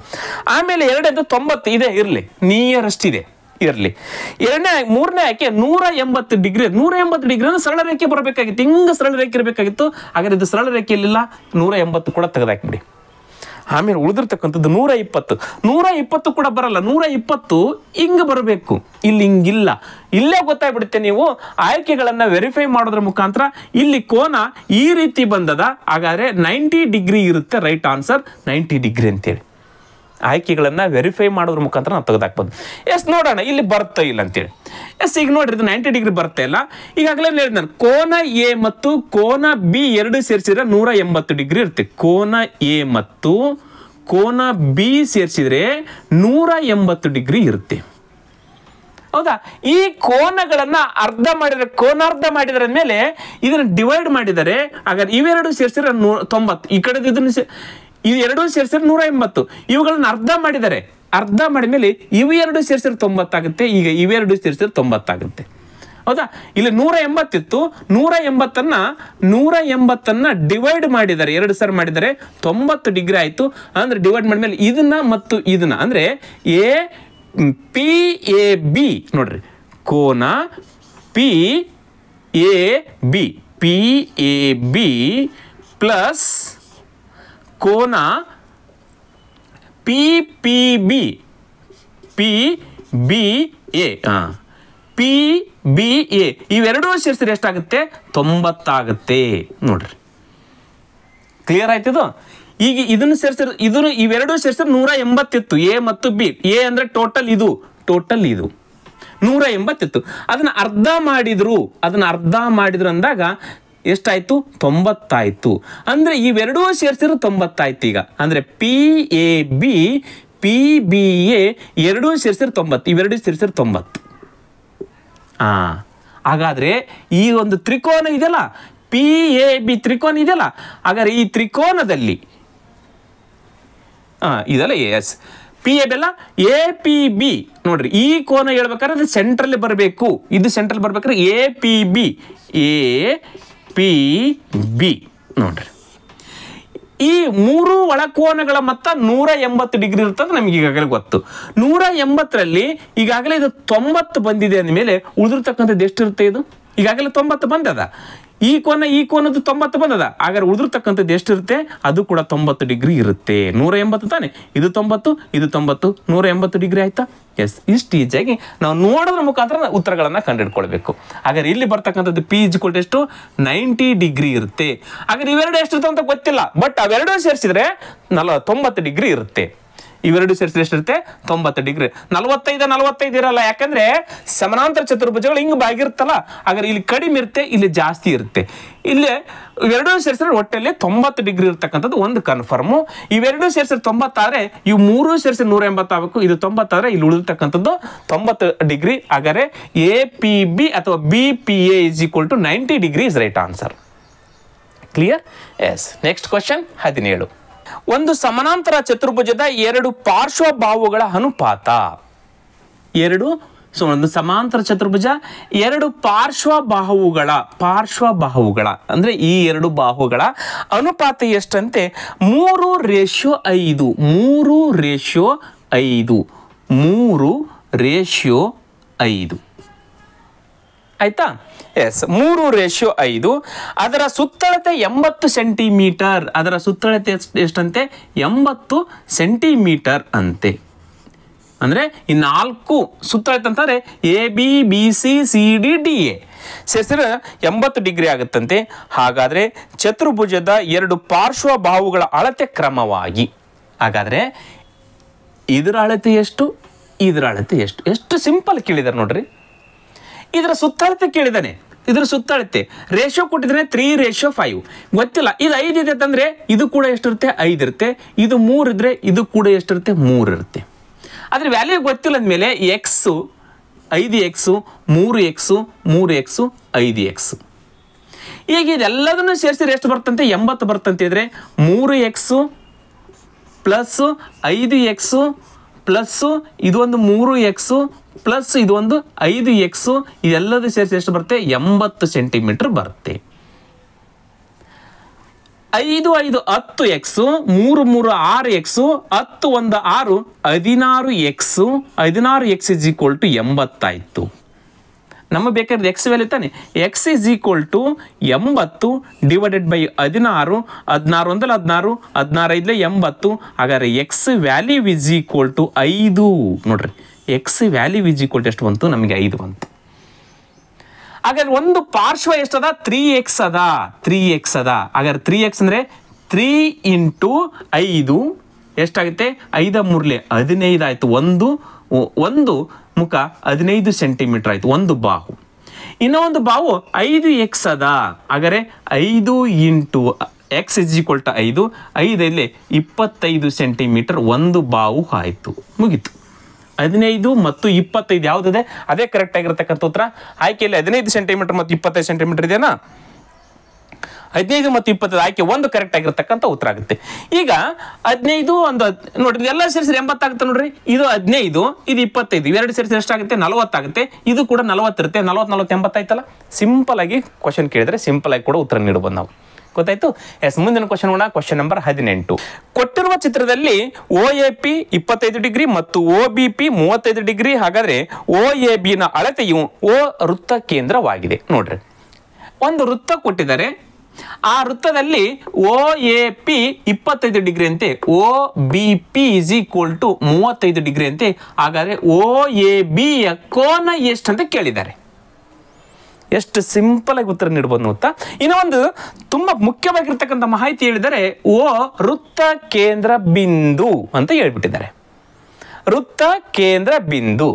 ಆಮೇಲೆ ಎರಡನೇದು ತೊಂಬತ್ತು ಇದೆ ಇರಲಿ ನಿಯರೆಸ್ಟ್ ಇದೆ ಇರಲಿ ಎರಡನೇ ಮೂರನೇ ಆಯ್ಕೆ ನೂರ ಎಂಬತ್ತು ಡಿಗ್ರಿ ನೂರ ಎಂಬತ್ತು ಡಿಗ್ರಿ ಅಂದ್ರೆ ಸರಳ ರೇಖೆ ಬರಬೇಕಾಗಿತ್ತು ಹಿಂಗೆ ಸರಳ ರೇಖೆ ಇರಬೇಕಾಗಿತ್ತು ಹಾಗಾದ್ರೆ ಇದು ಸರಳ ರೇಖೆ ಇರಲಿಲ್ಲ ನೂರ ಎಂಬತ್ತು ಕೂಡ ತೆಗೆದಾಕ್ಬಿಡಿ ಆಮೇಲೆ ಉಳಿದಿರ್ತಕ್ಕಂಥದ್ದು ನೂರ ಇಪ್ಪತ್ತು ನೂರ ಇಪ್ಪತ್ತು ಕೂಡ ಬರಲ್ಲ ನೂರ ಇಪ್ಪತ್ತು ಹಿಂಗೆ ಬರಬೇಕು ಇಲ್ಲಿ ಹಿಂಗಿಲ್ಲ ಇಲ್ಲೇ ಗೊತ್ತಾಗ್ಬಿಡುತ್ತೆ ನೀವು ಆಯ್ಕೆಗಳನ್ನು ವೆರಿಫೈ ಮಾಡೋದ್ರ ಮುಖಾಂತರ ಇಲ್ಲಿ ಕೋನ ಈ ರೀತಿ ಬಂದದ ಹಾಗಾದರೆ ನೈಂಟಿ ಡಿಗ್ರಿ ಇರುತ್ತೆ ರೈಟ್ ಆನ್ಸರ್ ನೈಂಟಿ ಡಿಗ್ರಿ ಅಂತೇಳಿ ಆಯ್ಕೆಗಳನ್ನು ವೆರಿಫೈ ಮಾಡೋದ್ರ ಮುಖಾಂತರ ನಾವು ತೆಗೆದಾಕ್ಬೋದು ಎಸ್ ನೋಡೋಣ ಇಲ್ಲಿ ಬರ್ತಾ ಇಲ್ಲ ಅಂತೇಳಿ ಎಸ್ ಈಗ ನೋಡ್ರಿ ಇದು ನೈಂಟಿ ಡಿಗ್ರಿ ಬರ್ತಾ ಇಲ್ಲ ಈಗಾಗಲೇ ಹೇಳಿದ ನಾನು ಕೋನ ಎ ಮತ್ತು ಕೋನ ಬಿ ಎರಡು ಸೇರಿಸಿದ್ರೆ ನೂರ ಎಂಬತ್ತು ಡಿಗ್ರಿ ಇರುತ್ತೆ ಕೋನ ಎ ಮತ್ತು ಕೋನ ಬಿ ಸೇರಿಸಿದ್ರೆ ನೂರ ಎಂಬತ್ತು ಡಿಗ್ರಿ ಇರುತ್ತೆ ಹೌದಾ ಈ ಕೋನಗಳನ್ನು ಅರ್ಧ ಮಾಡಿದರೆ ಕೋನಾರ್ಧ ಮಾಡಿದರ ಮೇಲೆ ಇದನ್ನು ಡಿವೈಡ್ ಮಾಡಿದರೆ ಹಾಗಾದ್ರೆ ಇವೆರಡು ಸೇರಿಸಿದ್ರೆ ನೂ ತೊಂಬತ್ತು ಈ ಕಡೆದು ಇದನ್ನು ಇವು ಎರಡು ಸೇರಿಸಿದ್ರೆ ನೂರ ಎಂಬತ್ತು ಇವುಗಳನ್ನ ಅರ್ಧ ಮಾಡಿದರೆ ಅರ್ಧ ಮಾಡಿದ್ಮೇಲೆ ಇವು ಎರಡು ಸೇರಿಸಿದ್ರೆ ತೊಂಬತ್ತಾಗುತ್ತೆ ಈಗ ಇವೆರಡು ಸೇರಿಸಿದ್ರೆ ತೊಂಬತ್ತಾಗುತ್ತೆ ಹೌದಾ ಇಲ್ಲಿ ನೂರ ಎಂಬತ್ತಿತ್ತು ನೂರ ಎಂಬತ್ತನ್ನ ನೂರ ಎಂಬತ್ತನ್ನ ಡಿವೈಡ್ ಮಾಡಿದ್ದಾರೆ ಎರಡು ಸರ್ ಮಾಡಿದರೆ ತೊಂಬತ್ತು ಡಿಗ್ರಿ ಆಯಿತು ಅಂದ್ರೆ ಡಿವೈಡ್ ಮಾಡಿದ್ಮೇಲೆ ಇದನ್ನ ಮತ್ತು ಇದನ್ನ ಅಂದರೆ ಎ ಪಿ ಎ ಬಿ ನೋಡ್ರಿ ಕೋನ P A B P A B plus ಕೋನ P P B P B A P B A ಇವೆರಡೂ ಸೇರಿಸಿದ್ರೆ ಎಷ್ಟಾಗುತ್ತೆ ತೊಂಬತ್ತಾಗುತ್ತೆ ನೋಡ್ರಿ ಕ್ಲಿಯರ್ ಆಯ್ತಿದು ಈಗ ಇದನ್ನು ಸೇರಿಸಿದ್ರೆ ಇದನ್ನು ಇವೆರಡೂ ಸೇರಿಸಿದ್ರೆ ನೂರ ಎಂಬತ್ತಿತ್ತು ಎ ಮತ್ತು ಬಿ ಎ ಅಂದರೆ ಟೋಟಲ್ ಇದು ಟೋಟಲ್ ಇದು ನೂರ ಎಂಬತ್ತಿತ್ತು ಅದನ್ನ ಅರ್ಧ ಮಾಡಿದ್ರು ಅದನ್ನ ಅರ್ಧ ಮಾಡಿದ್ರು ಅಂದಾಗ ಎಷ್ಟಾಯಿತು ತೊಂಬತ್ತಾಯಿತು ಅಂದರೆ ಇವೆರಡೂ ಸೇರಿಸಿರೋ ತೊಂಬತ್ತಾಯ್ತು ಈಗ ಅಂದರೆ P A B P B A ಎರಡೂ ಸೇರಿಸಿರೋ ತೊಂಬತ್ತು ಇವೆರಡೂ ಸೇರಿಸಿರೋ ತೊಂಬತ್ತು ಹಾಂ ಹಾಗಾದರೆ ಈ ಒಂದು ತ್ರಿಕೋನ ಇದೆಯಲ್ಲ ಪಿ ಎ ಬಿ ತ್ರಿಕೋನ ಇದೆಯಲ್ಲ ಹಾಗಾದ್ರೆ ಈ ತ್ರಿಕೋನದಲ್ಲಿ ಹಾಂ ಇದೆಲ್ಲ ಎಸ್ ಪಿ ಎ ಬೆಲ್ಲ ಎ ಪಿ ಬಿ ನೋಡ್ರಿ ಈ ಕೋನ ಹೇಳ್ಬೇಕಾದ್ರೆ ಅದು ಸೆಂಟ್ರಲ್ಲಿ ಬರಬೇಕು ಇದು ಸೆಂಟ್ರಲ್ಲಿ ಬರ್ಬೇಕಾದ್ರೆ A P B A P B ನೋಡ್ರಿ ಈ ಮೂರು ಒಳಕೋನಗಳ ಮೊತ್ತ ನೂರ ಎಂಬತ್ತು ಡಿಗ್ರಿ ಇರ್ತದೆ ನಮ್ಗೆ ಈಗಾಗಲೇ ಗೊತ್ತು ನೂರ ಎಂಬತ್ತರಲ್ಲಿ ಈಗಾಗಲೇ ಇದು ತೊಂಬತ್ತು ಬಂದಿದೆ ಅಂದಮೇಲೆ ಉಳಿದಿರ್ತಕ್ಕಂಥದ್ದು ಎಷ್ಟಿರುತ್ತೆ ಇದು ಈಗಾಗಲೇ ತೊಂಬತ್ತು ಬಂದದ ಈ ಕೋನ ಈ ಕೋನದ್ದು ತೊಂಬತ್ತು ಬಂದದ ಹಾಗಾದ್ರೆ ಉಳಿದಿರ್ತಕ್ಕಂಥದ್ದು ಎಷ್ಟಿರುತ್ತೆ ಅದು ಕೂಡ ತೊಂಬತ್ತು ಡಿಗ್ರಿ ಇರುತ್ತೆ ನೂರ ಎಂಬತ್ತು ತಾನೆ ಇದು ತೊಂಬತ್ತು ಇದು ತೊಂಬತ್ತು ನೂರ ಎಂಬತ್ತು ಡಿಗ್ರಿ ಆಯ್ತಾ ಎಸ್ ಇಷ್ಟು ಈಜಿಯಾಗಿ ನಾವು ನೋಡೋದ್ರ ಮುಖಾಂತರ ಉತ್ತರಗಳನ್ನು ಹಿಡ್ಕೊಳ್ಬೇಕು ಹಾಗಾದ್ರೆ ಇಲ್ಲಿ ಬರ್ತಕ್ಕಂಥದ್ದು ಪಿ ಇಜ್ ಕೊಟ್ಟು ಎಷ್ಟು ನೈಂಟಿ ಡಿಗ್ರಿ ಇರುತ್ತೆ ಹಾಗಾದ್ರೆ ಇವೆರಡು ಎಷ್ಟಿರುತ್ತೆ ಅಂತ ಗೊತ್ತಿಲ್ಲ ಬಟ್ ಅವೆರಡೂ ಸೇರಿಸಿದ್ರೆ ನಲ ತೊಂಬತ್ತು ಡಿಗ್ರಿ ಇರುತ್ತೆ ಇವೆರಡು ಸೇರಿಸಿದ್ರೆ ಎಷ್ಟಿರುತ್ತೆ ತೊಂಬತ್ತು ಡಿಗ್ರಿ ನಲವತ್ತೈದು ನಲವತ್ತೈದು ಇರಲ್ಲ ಯಾಕಂದ್ರೆ ಸಮಾನಾಂತರ ಚತುರ್ಭುಜಗಳು ಹಿಂಗೆ ಬಾಗಿರುತ್ತಲ್ಲ ಹಾಗಾದ್ರೆ ಇಲ್ಲಿ ಕಡಿಮೆ ಇರುತ್ತೆ ಇಲ್ಲಿ ಜಾಸ್ತಿ ಇರುತ್ತೆ ಇಲ್ಲಿ ಇವೆರಡೂ ಸೇರಿಸಿದ್ರೆ ಒಟ್ಟಲ್ಲಿ ತೊಂಬತ್ತು ಡಿಗ್ರಿ ಇರ್ತಕ್ಕಂಥದ್ದು ಒಂದು ಕನ್ಫರ್ಮು ಇವೆರಡೂ ಸೇರಿಸಿದ್ರೆ ತೊಂಬತ್ತಾದ್ರೆ ಇವು ಮೂರು ಸೇರಿಸಿದ ನೂರ ಎಂಬತ್ತಾಗಬೇಕು ಇದು ತೊಂಬತ್ತಾದ್ರೆ ಇಲ್ಲಿ ಉಳಿದಿರ್ತಕ್ಕಂಥದ್ದು ತೊಂಬತ್ತು ಡಿಗ್ರಿ ಹಾಗಾದರೆ ಎ ಪಿ ಬಿ ಅಥವಾ B P A is equal to ninety degree is right answer clear yes next question ಹದಿನೇಳು ಒಂದು ಸಮಾನಾಂತರ ಚತುರ್ಭುಜದ ಎರಡು ಪಾರ್ಶ್ವ ಬಾಹುಗಳ ಅನುಪಾತ ಎರಡು ಸೊ ಒಂದು ಸಮಾಂತರ ಚತುರ್ಭುಜ ಎರಡು ಪಾರ್ಶ್ವ ಬಾಹುಗಳ ಪಾರ್ಶ್ವ ಬಾಹುಗಳ ಅಂದ್ರೆ ಈ ಎರಡು ಬಾಹುಗಳ ಅನುಪಾತ ಎಷ್ಟಂತೆ ಮೂರು ರೇಷ್ಯೋ ಐದು ಮೂರು ರೇಷ್ಯೋ ಐದು ಮೂರು ರೇಷ್ಯೋ ಐದು ಆಯ್ತಾ ಎಸ್ ಮೂರು ರೇಷಿಯೋ ಐದು ಅದರ ಸುತ್ತಳತೆ ಎಂಬತ್ತು ಸೆಂಟಿಮೀಟರ್ ಅದರ ಸುತ್ತಳತೆ ಎಷ್ಟಂತೆ ಎಂಬತ್ತು ಸೆಂಟಿಮೀಟರ್ ಅಂತೆ ಅಂದರೆ ಈ ನಾಲ್ಕು ಸುತ್ತಳತೆ ಅಂತಂದರೆ A B B C C D D A ಸೆಸರ ಎಂಬತ್ತು ಡಿಗ್ರಿ ಆಗುತ್ತಂತೆ ಹಾಗಾದರೆ ಚತುರ್ಭುಜದ ಎರಡು ಪಾರ್ಶ್ವ ಬಾಹುಗಳ ಅಳತೆ ಕ್ರಮವಾಗಿ ಹಾಗಾದರೆ ಇದರ ಅಳತೆ ಎಷ್ಟು ಇದರ ಅಳತೆ ಎಷ್ಟು ಎಷ್ಟು ಸಿಂಪಲ್ ಕೇಳಿದಾರೆ ನೋಡ್ರಿ ಇದರ ಸುತ್ತಳತೆ ಕೇಳಿದಾನೆ ಇದ್ರ ಸುತ್ತಳತೆ ರೇಷೋ ಕೊಟ್ಟಿದ್ರೆ ತ್ರೀ ರೇಷೋ ಫೈವ್ ಗೊತ್ತಿಲ್ಲ ಇದು ಐದು ಇದೆ ಅಂತಂದ್ರೆ ಇದು ಕೂಡ ಎಷ್ಟಿರುತ್ತೆ ಐದು ಇರುತ್ತೆ ಇದು ಮೂರು ಇದ್ರೆ ಇದು ಕೂಡ ಎಷ್ಟಿರುತ್ತೆ ಮೂರು ಇರುತ್ತೆ ಆದರೆ ವ್ಯಾಲ್ಯೂ ಗೊತ್ತಿಲ್ಲ ಮೇಲೆ ಎಕ್ಸು ಐದು ಎಕ್ಸು ಮೂರು ಎಕ್ಸು ಮೂರು ಎಕ್ಸು ಐದು ಎಕ್ಸ್ ಈಗ ಇದೆಲ್ಲದನ್ನು ಸೇರಿಸಿದ್ರೆ ಎಷ್ಟು ಬರ್ತಂತೆ ಎಂಬತ್ತು ಬರ್ತಂತೆ ಇದ್ರೆ ಮೂರು ಎಕ್ಸು ಪ್ಲಸ್ಸು ಐದು ಎಕ್ಸು ಪ್ಲಸ್ಸು ಇದೊಂದು ಮೂರು ಎಕ್ಸು ಪ್ಲಸ್ ಇದು ಒಂದು ಐದು ಎಕ್ಸ್ ಇದೆಲ್ಲದೂ ಸೇರಿಸಿ ಎಷ್ಟು ಬರುತ್ತೆ ಎಂಬತ್ತು ಸೆಂಟಿಮೀಟರ್ ಬರುತ್ತೆ ಐದು ಐದು ಹತ್ತು ಎಕ್ಸ್ ಮೂರು ಮೂರು ಆರು ಎಕ್ಸ್ ಹತ್ತು ಒಂದು ಆರು ಹದಿನಾರು ಎಕ್ಸ್ ಹದಿನಾರು ಎಕ್ಸ್ ಇಸ್ ಈಕ್ವಲ್ ಟು ಎಂಬತ್ತಾಯಿತು ನಮ್ಮ ಬೇಕಾದ ಎಕ್ಸ್ ವ್ಯಾಲ್ಯೂ ತಾನೆ ಎಕ್ಸ್ ಇಸ್ ಈಕ್ವಲ್ ಟು ಎಂಬತ್ತು ಡಿವೈಡೆಡ್ ಬೈ ಹದಿನಾರು ಹದಿನಾರು ಒಂದಲ್ಲ ಹದಿನಾರು ಹದಿನಾರು ಐದಲ್ಲ ಎಂಬತ್ತು ಹಾಗಾದ್ರೆ x value is equal to ಐದು ನೋಡ್ರಿ ಎಕ್ಸ್ ವ್ಯಾಲ್ಯೂ ಈಸ್ ಈಕ್ವಲ್ ಎಷ್ಟು ಬಂತು ನಮಗೆ ಐದು ಬಂತು ಹಾಗಾದ್ರೆ ಒಂದು ಪಾರ್ಶ್ವ ಎಷ್ಟದ ತ್ರೀ ಎಕ್ಸ್ ಅದ ತ್ರೀ ಎಕ್ಸ್ ಅದ ಹಾಗಾದ್ರೆ ತ್ರೀ ಎಕ್ಸ್ ಅಂದರೆ ತ್ರೀ ಇಂಟು ಐದು ಎಷ್ಟಾಗುತ್ತೆ ಐದ ಮೂರ್ಲೆ ಹದಿನೈದು ಆಯಿತು ಒಂದು ಒಂದು ಮುಖ ಹದಿನೈದು ಸೆಂಟಿಮೀಟರ್ ಆಯಿತು ಒಂದು ಬಾಹು ಇನ್ನೂ ಒಂದು ಬಾವು ಐದು ಎಕ್ಸ್ ಅದ ಹಾಗಾದರೆ ಐದು into x is equal to ಐದು ಐದಲ್ಲಿ ಇಪ್ಪತ್ತೈದು ಸೆಂಟಿಮೀಟರ್ ಒಂದು ಬಾವು ಆಯಿತು ಮುಗಿತು ಹದಿನೈದು ಮತ್ತು ಇಪ್ಪತ್ತೈದು ಯಾವುದಿದೆ ಅದೇ ಕರೆಕ್ಟ್ ಆಗಿರತಕ್ಕಂಥ ಉತ್ತರ ಆಯ್ಕೆಯಲ್ಲಿ ಹದಿನೈದು ಸೆಂಟಿಮೀಟರ್ ಮತ್ತು ಇಪ್ಪತ್ತೈದು ಸೆಂಟಿಮೀಟರ್ ಇದೆಯಾ ಹದಿನೈದು ಮತ್ತು ಇಪ್ಪತ್ತೈದು ಆಯ್ಕೆ ಒಂದು ಕರೆಕ್ಟ್ ಆಗಿರ್ತಕ್ಕಂಥ ಉತ್ತರ ಆಗುತ್ತೆ ಈಗ ಹದಿನೈದು ಒಂದು ನೋಡ್ರಿ ಎಲ್ಲ ಸೇರಿಸಿ ಎಂಬತ್ತಾಗುತ್ತೆ ನೋಡ್ರಿ ಇದು ಹದಿನೈದು ಇದು ಇಪ್ಪತ್ತೈದು ಎರಡು ಸೇರಿಸಿ ಎಷ್ಟಾಗುತ್ತೆ ನಲವತ್ತಾಗುತ್ತೆ ಇದು ಕೂಡ ನಲವತ್ತಿರುತ್ತೆ ನಲವತ್ತು ನಲವತ್ತು ಎಂಬತ್ತಾಯ್ತಲ್ಲ ಸಿಂಪಲ್ ಆಗಿ ಕ್ವಶನ್ ಕೇಳಿದರೆ ಸಿಂಪಲ್ ಆಗಿ ಕೂಡ ಉತ್ತರ ನೀಡಬಹುದು ನಾವು ಗೊತ್ತಾಯ್ತು ಎಸ್ ಮುಂದಿನ ಕ್ವಶನ್ ನೋಡೋಣ ಕ್ವಶನ್ ನಂಬರ್ ಹದಿನೆಂಟು ಕೊಟ್ಟಿರುವ ಚಿತ್ರದಲ್ಲಿ ಓ ಎ ಪಿ ಇಪ್ಪತ್ತೈದು ಡಿಗ್ರಿ ಮತ್ತು ಓ ಬಿ ಪಿ ಮೂವತ್ತೈದು ಡಿಗ್ರಿ ಹಾಗಾದ್ರೆ ಓ ಎ ಬಿ ನ ಅಳತೆಯು ಓ ವೃತ್ತ ಕೇಂದ್ರವಾಗಿದೆ ನೋಡ್ರಿ ಒಂದು ವೃತ್ತ ಕೊಟ್ಟಿದ್ದಾರೆ ಆ ವೃತ್ತದಲ್ಲಿ ಓ ಎ ಪಿ ಇಪ್ಪತ್ತೈದು ಡಿಗ್ರಿ ಅಂತೆ O B P is equal to ಮೂವತ್ತೈದು ಡಿಗ್ರಿ ಅಂತೆ ಹಾಗಾದ್ರೆ ಓ ಎ ಬಿ ಯ ಕೋನ ಎಷ್ಟು ಅಂತ ಕೇಳಿದ್ದಾರೆ ಎಷ್ಟು ಸಿಂಪಲ್ ಆಗಿ ಉತ್ತರ ನೀಡಬಹುದು ಇನ್ನು ಒಂದು ತುಂಬಾ ಮುಖ್ಯವಾಗಿರ್ತಕ್ಕಂಥ ಮಾಹಿತಿ ಹೇಳಿದರೆ ಓ ವೃತ್ತ ಕೇಂದ್ರ ಬಿಂದು ಅಂತ ಹೇಳ್ಬಿಟ್ಟಿದ್ದಾರೆ ವೃತ್ತ ಕೇಂದ್ರ ಬಿಂದು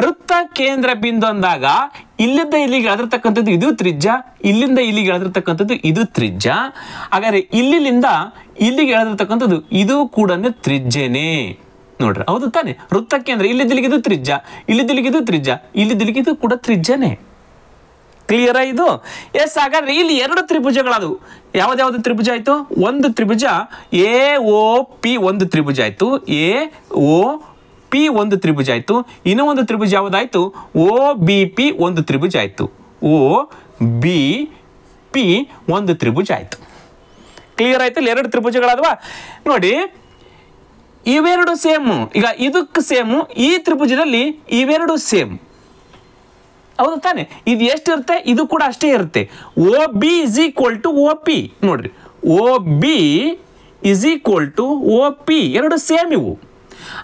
ವೃತ್ತ ಕೇಂದ್ರ ಬಿಂದು ಅಂದಾಗ ಇಲ್ಲಿಂದ ಇಲ್ಲಿಗೆ ಎಳೆದಿರ್ತಕ್ಕಂಥದ್ದು ಇದು ತ್ರಿಜ್ಯ ಇಲ್ಲಿಂದ ಇಲ್ಲಿಗೆ ಎಳೆದಿರ್ತಕ್ಕಂಥದ್ದು ಇದು ತ್ರಿಜ್ಯ ಹಾಗಾದ್ರೆ ಇಲ್ಲಿಂದ ಇಲ್ಲಿಗೆ ಎಳೆದಿರ್ತಕ್ಕಂಥದ್ದು ಇದು ಕೂಡ ತ್ರಿಜ್ಯನೇ ನೋಡ್ರಿ ಹೌದು ತಾನೆ ಕೇಂದ್ರ ಇಲ್ಲಿ ದಿಲಿಗಿದು ತ್ರಿಜ್ಯ ದಿಲಿಗಿದು ತ್ರಿಜ್ಯ ದಿಲಿಗಿದು ಕೂಡ ತ್ರಿಜ್ಯನೇ ಕ್ಲಿಯರ್ ಇದು ಎಸ್ ಹಾಗಾದ್ರೆ ಇಲ್ಲಿ ಎರಡು ತ್ರಿಭುಜಗಳಾದವು ಯಾವ್ದಾವ್ದು ತ್ರಿಭುಜ ಆಯಿತು ಒಂದು ತ್ರಿಭುಜ ಎ ಓ ಪಿ ಒಂದು ತ್ರಿಭುಜ ಆಯಿತು ಎ ಓ ಪಿ ಒಂದು ತ್ರಿಭುಜ ಆಯಿತು ಇನ್ನೂ ಒಂದು ತ್ರಿಭುಜ ಯಾವುದಾಯಿತು ಓ ಬಿ ಪಿ ಒಂದು ತ್ರಿಭುಜ ಆಯಿತು ಓ ಬಿ ಪಿ ಒಂದು ತ್ರಿಭುಜ ಆಯಿತು ಕ್ಲಿಯರ್ ಆಯ್ತು ಎರಡು ತ್ರಿಭುಜಗಳಾದವ ನೋಡಿ ಇವೆರಡು ಸೇಮು ಈಗ ಇದಕ್ಕೆ ಸೇಮು ಈ ತ್ರಿಭುಜದಲ್ಲಿ ಇವೆರಡು ಸೇಮ್ ಹೌದು ತಾನೆ ಇದು ಎಷ್ಟು ಇರುತ್ತೆ ಇದು ಕೂಡ ಅಷ್ಟೇ ಇರುತ್ತೆ O B is equal to O P ನೋಡ್ರಿ O B is equal to O P ಎರಡು ಸೇಮ್ ಇವು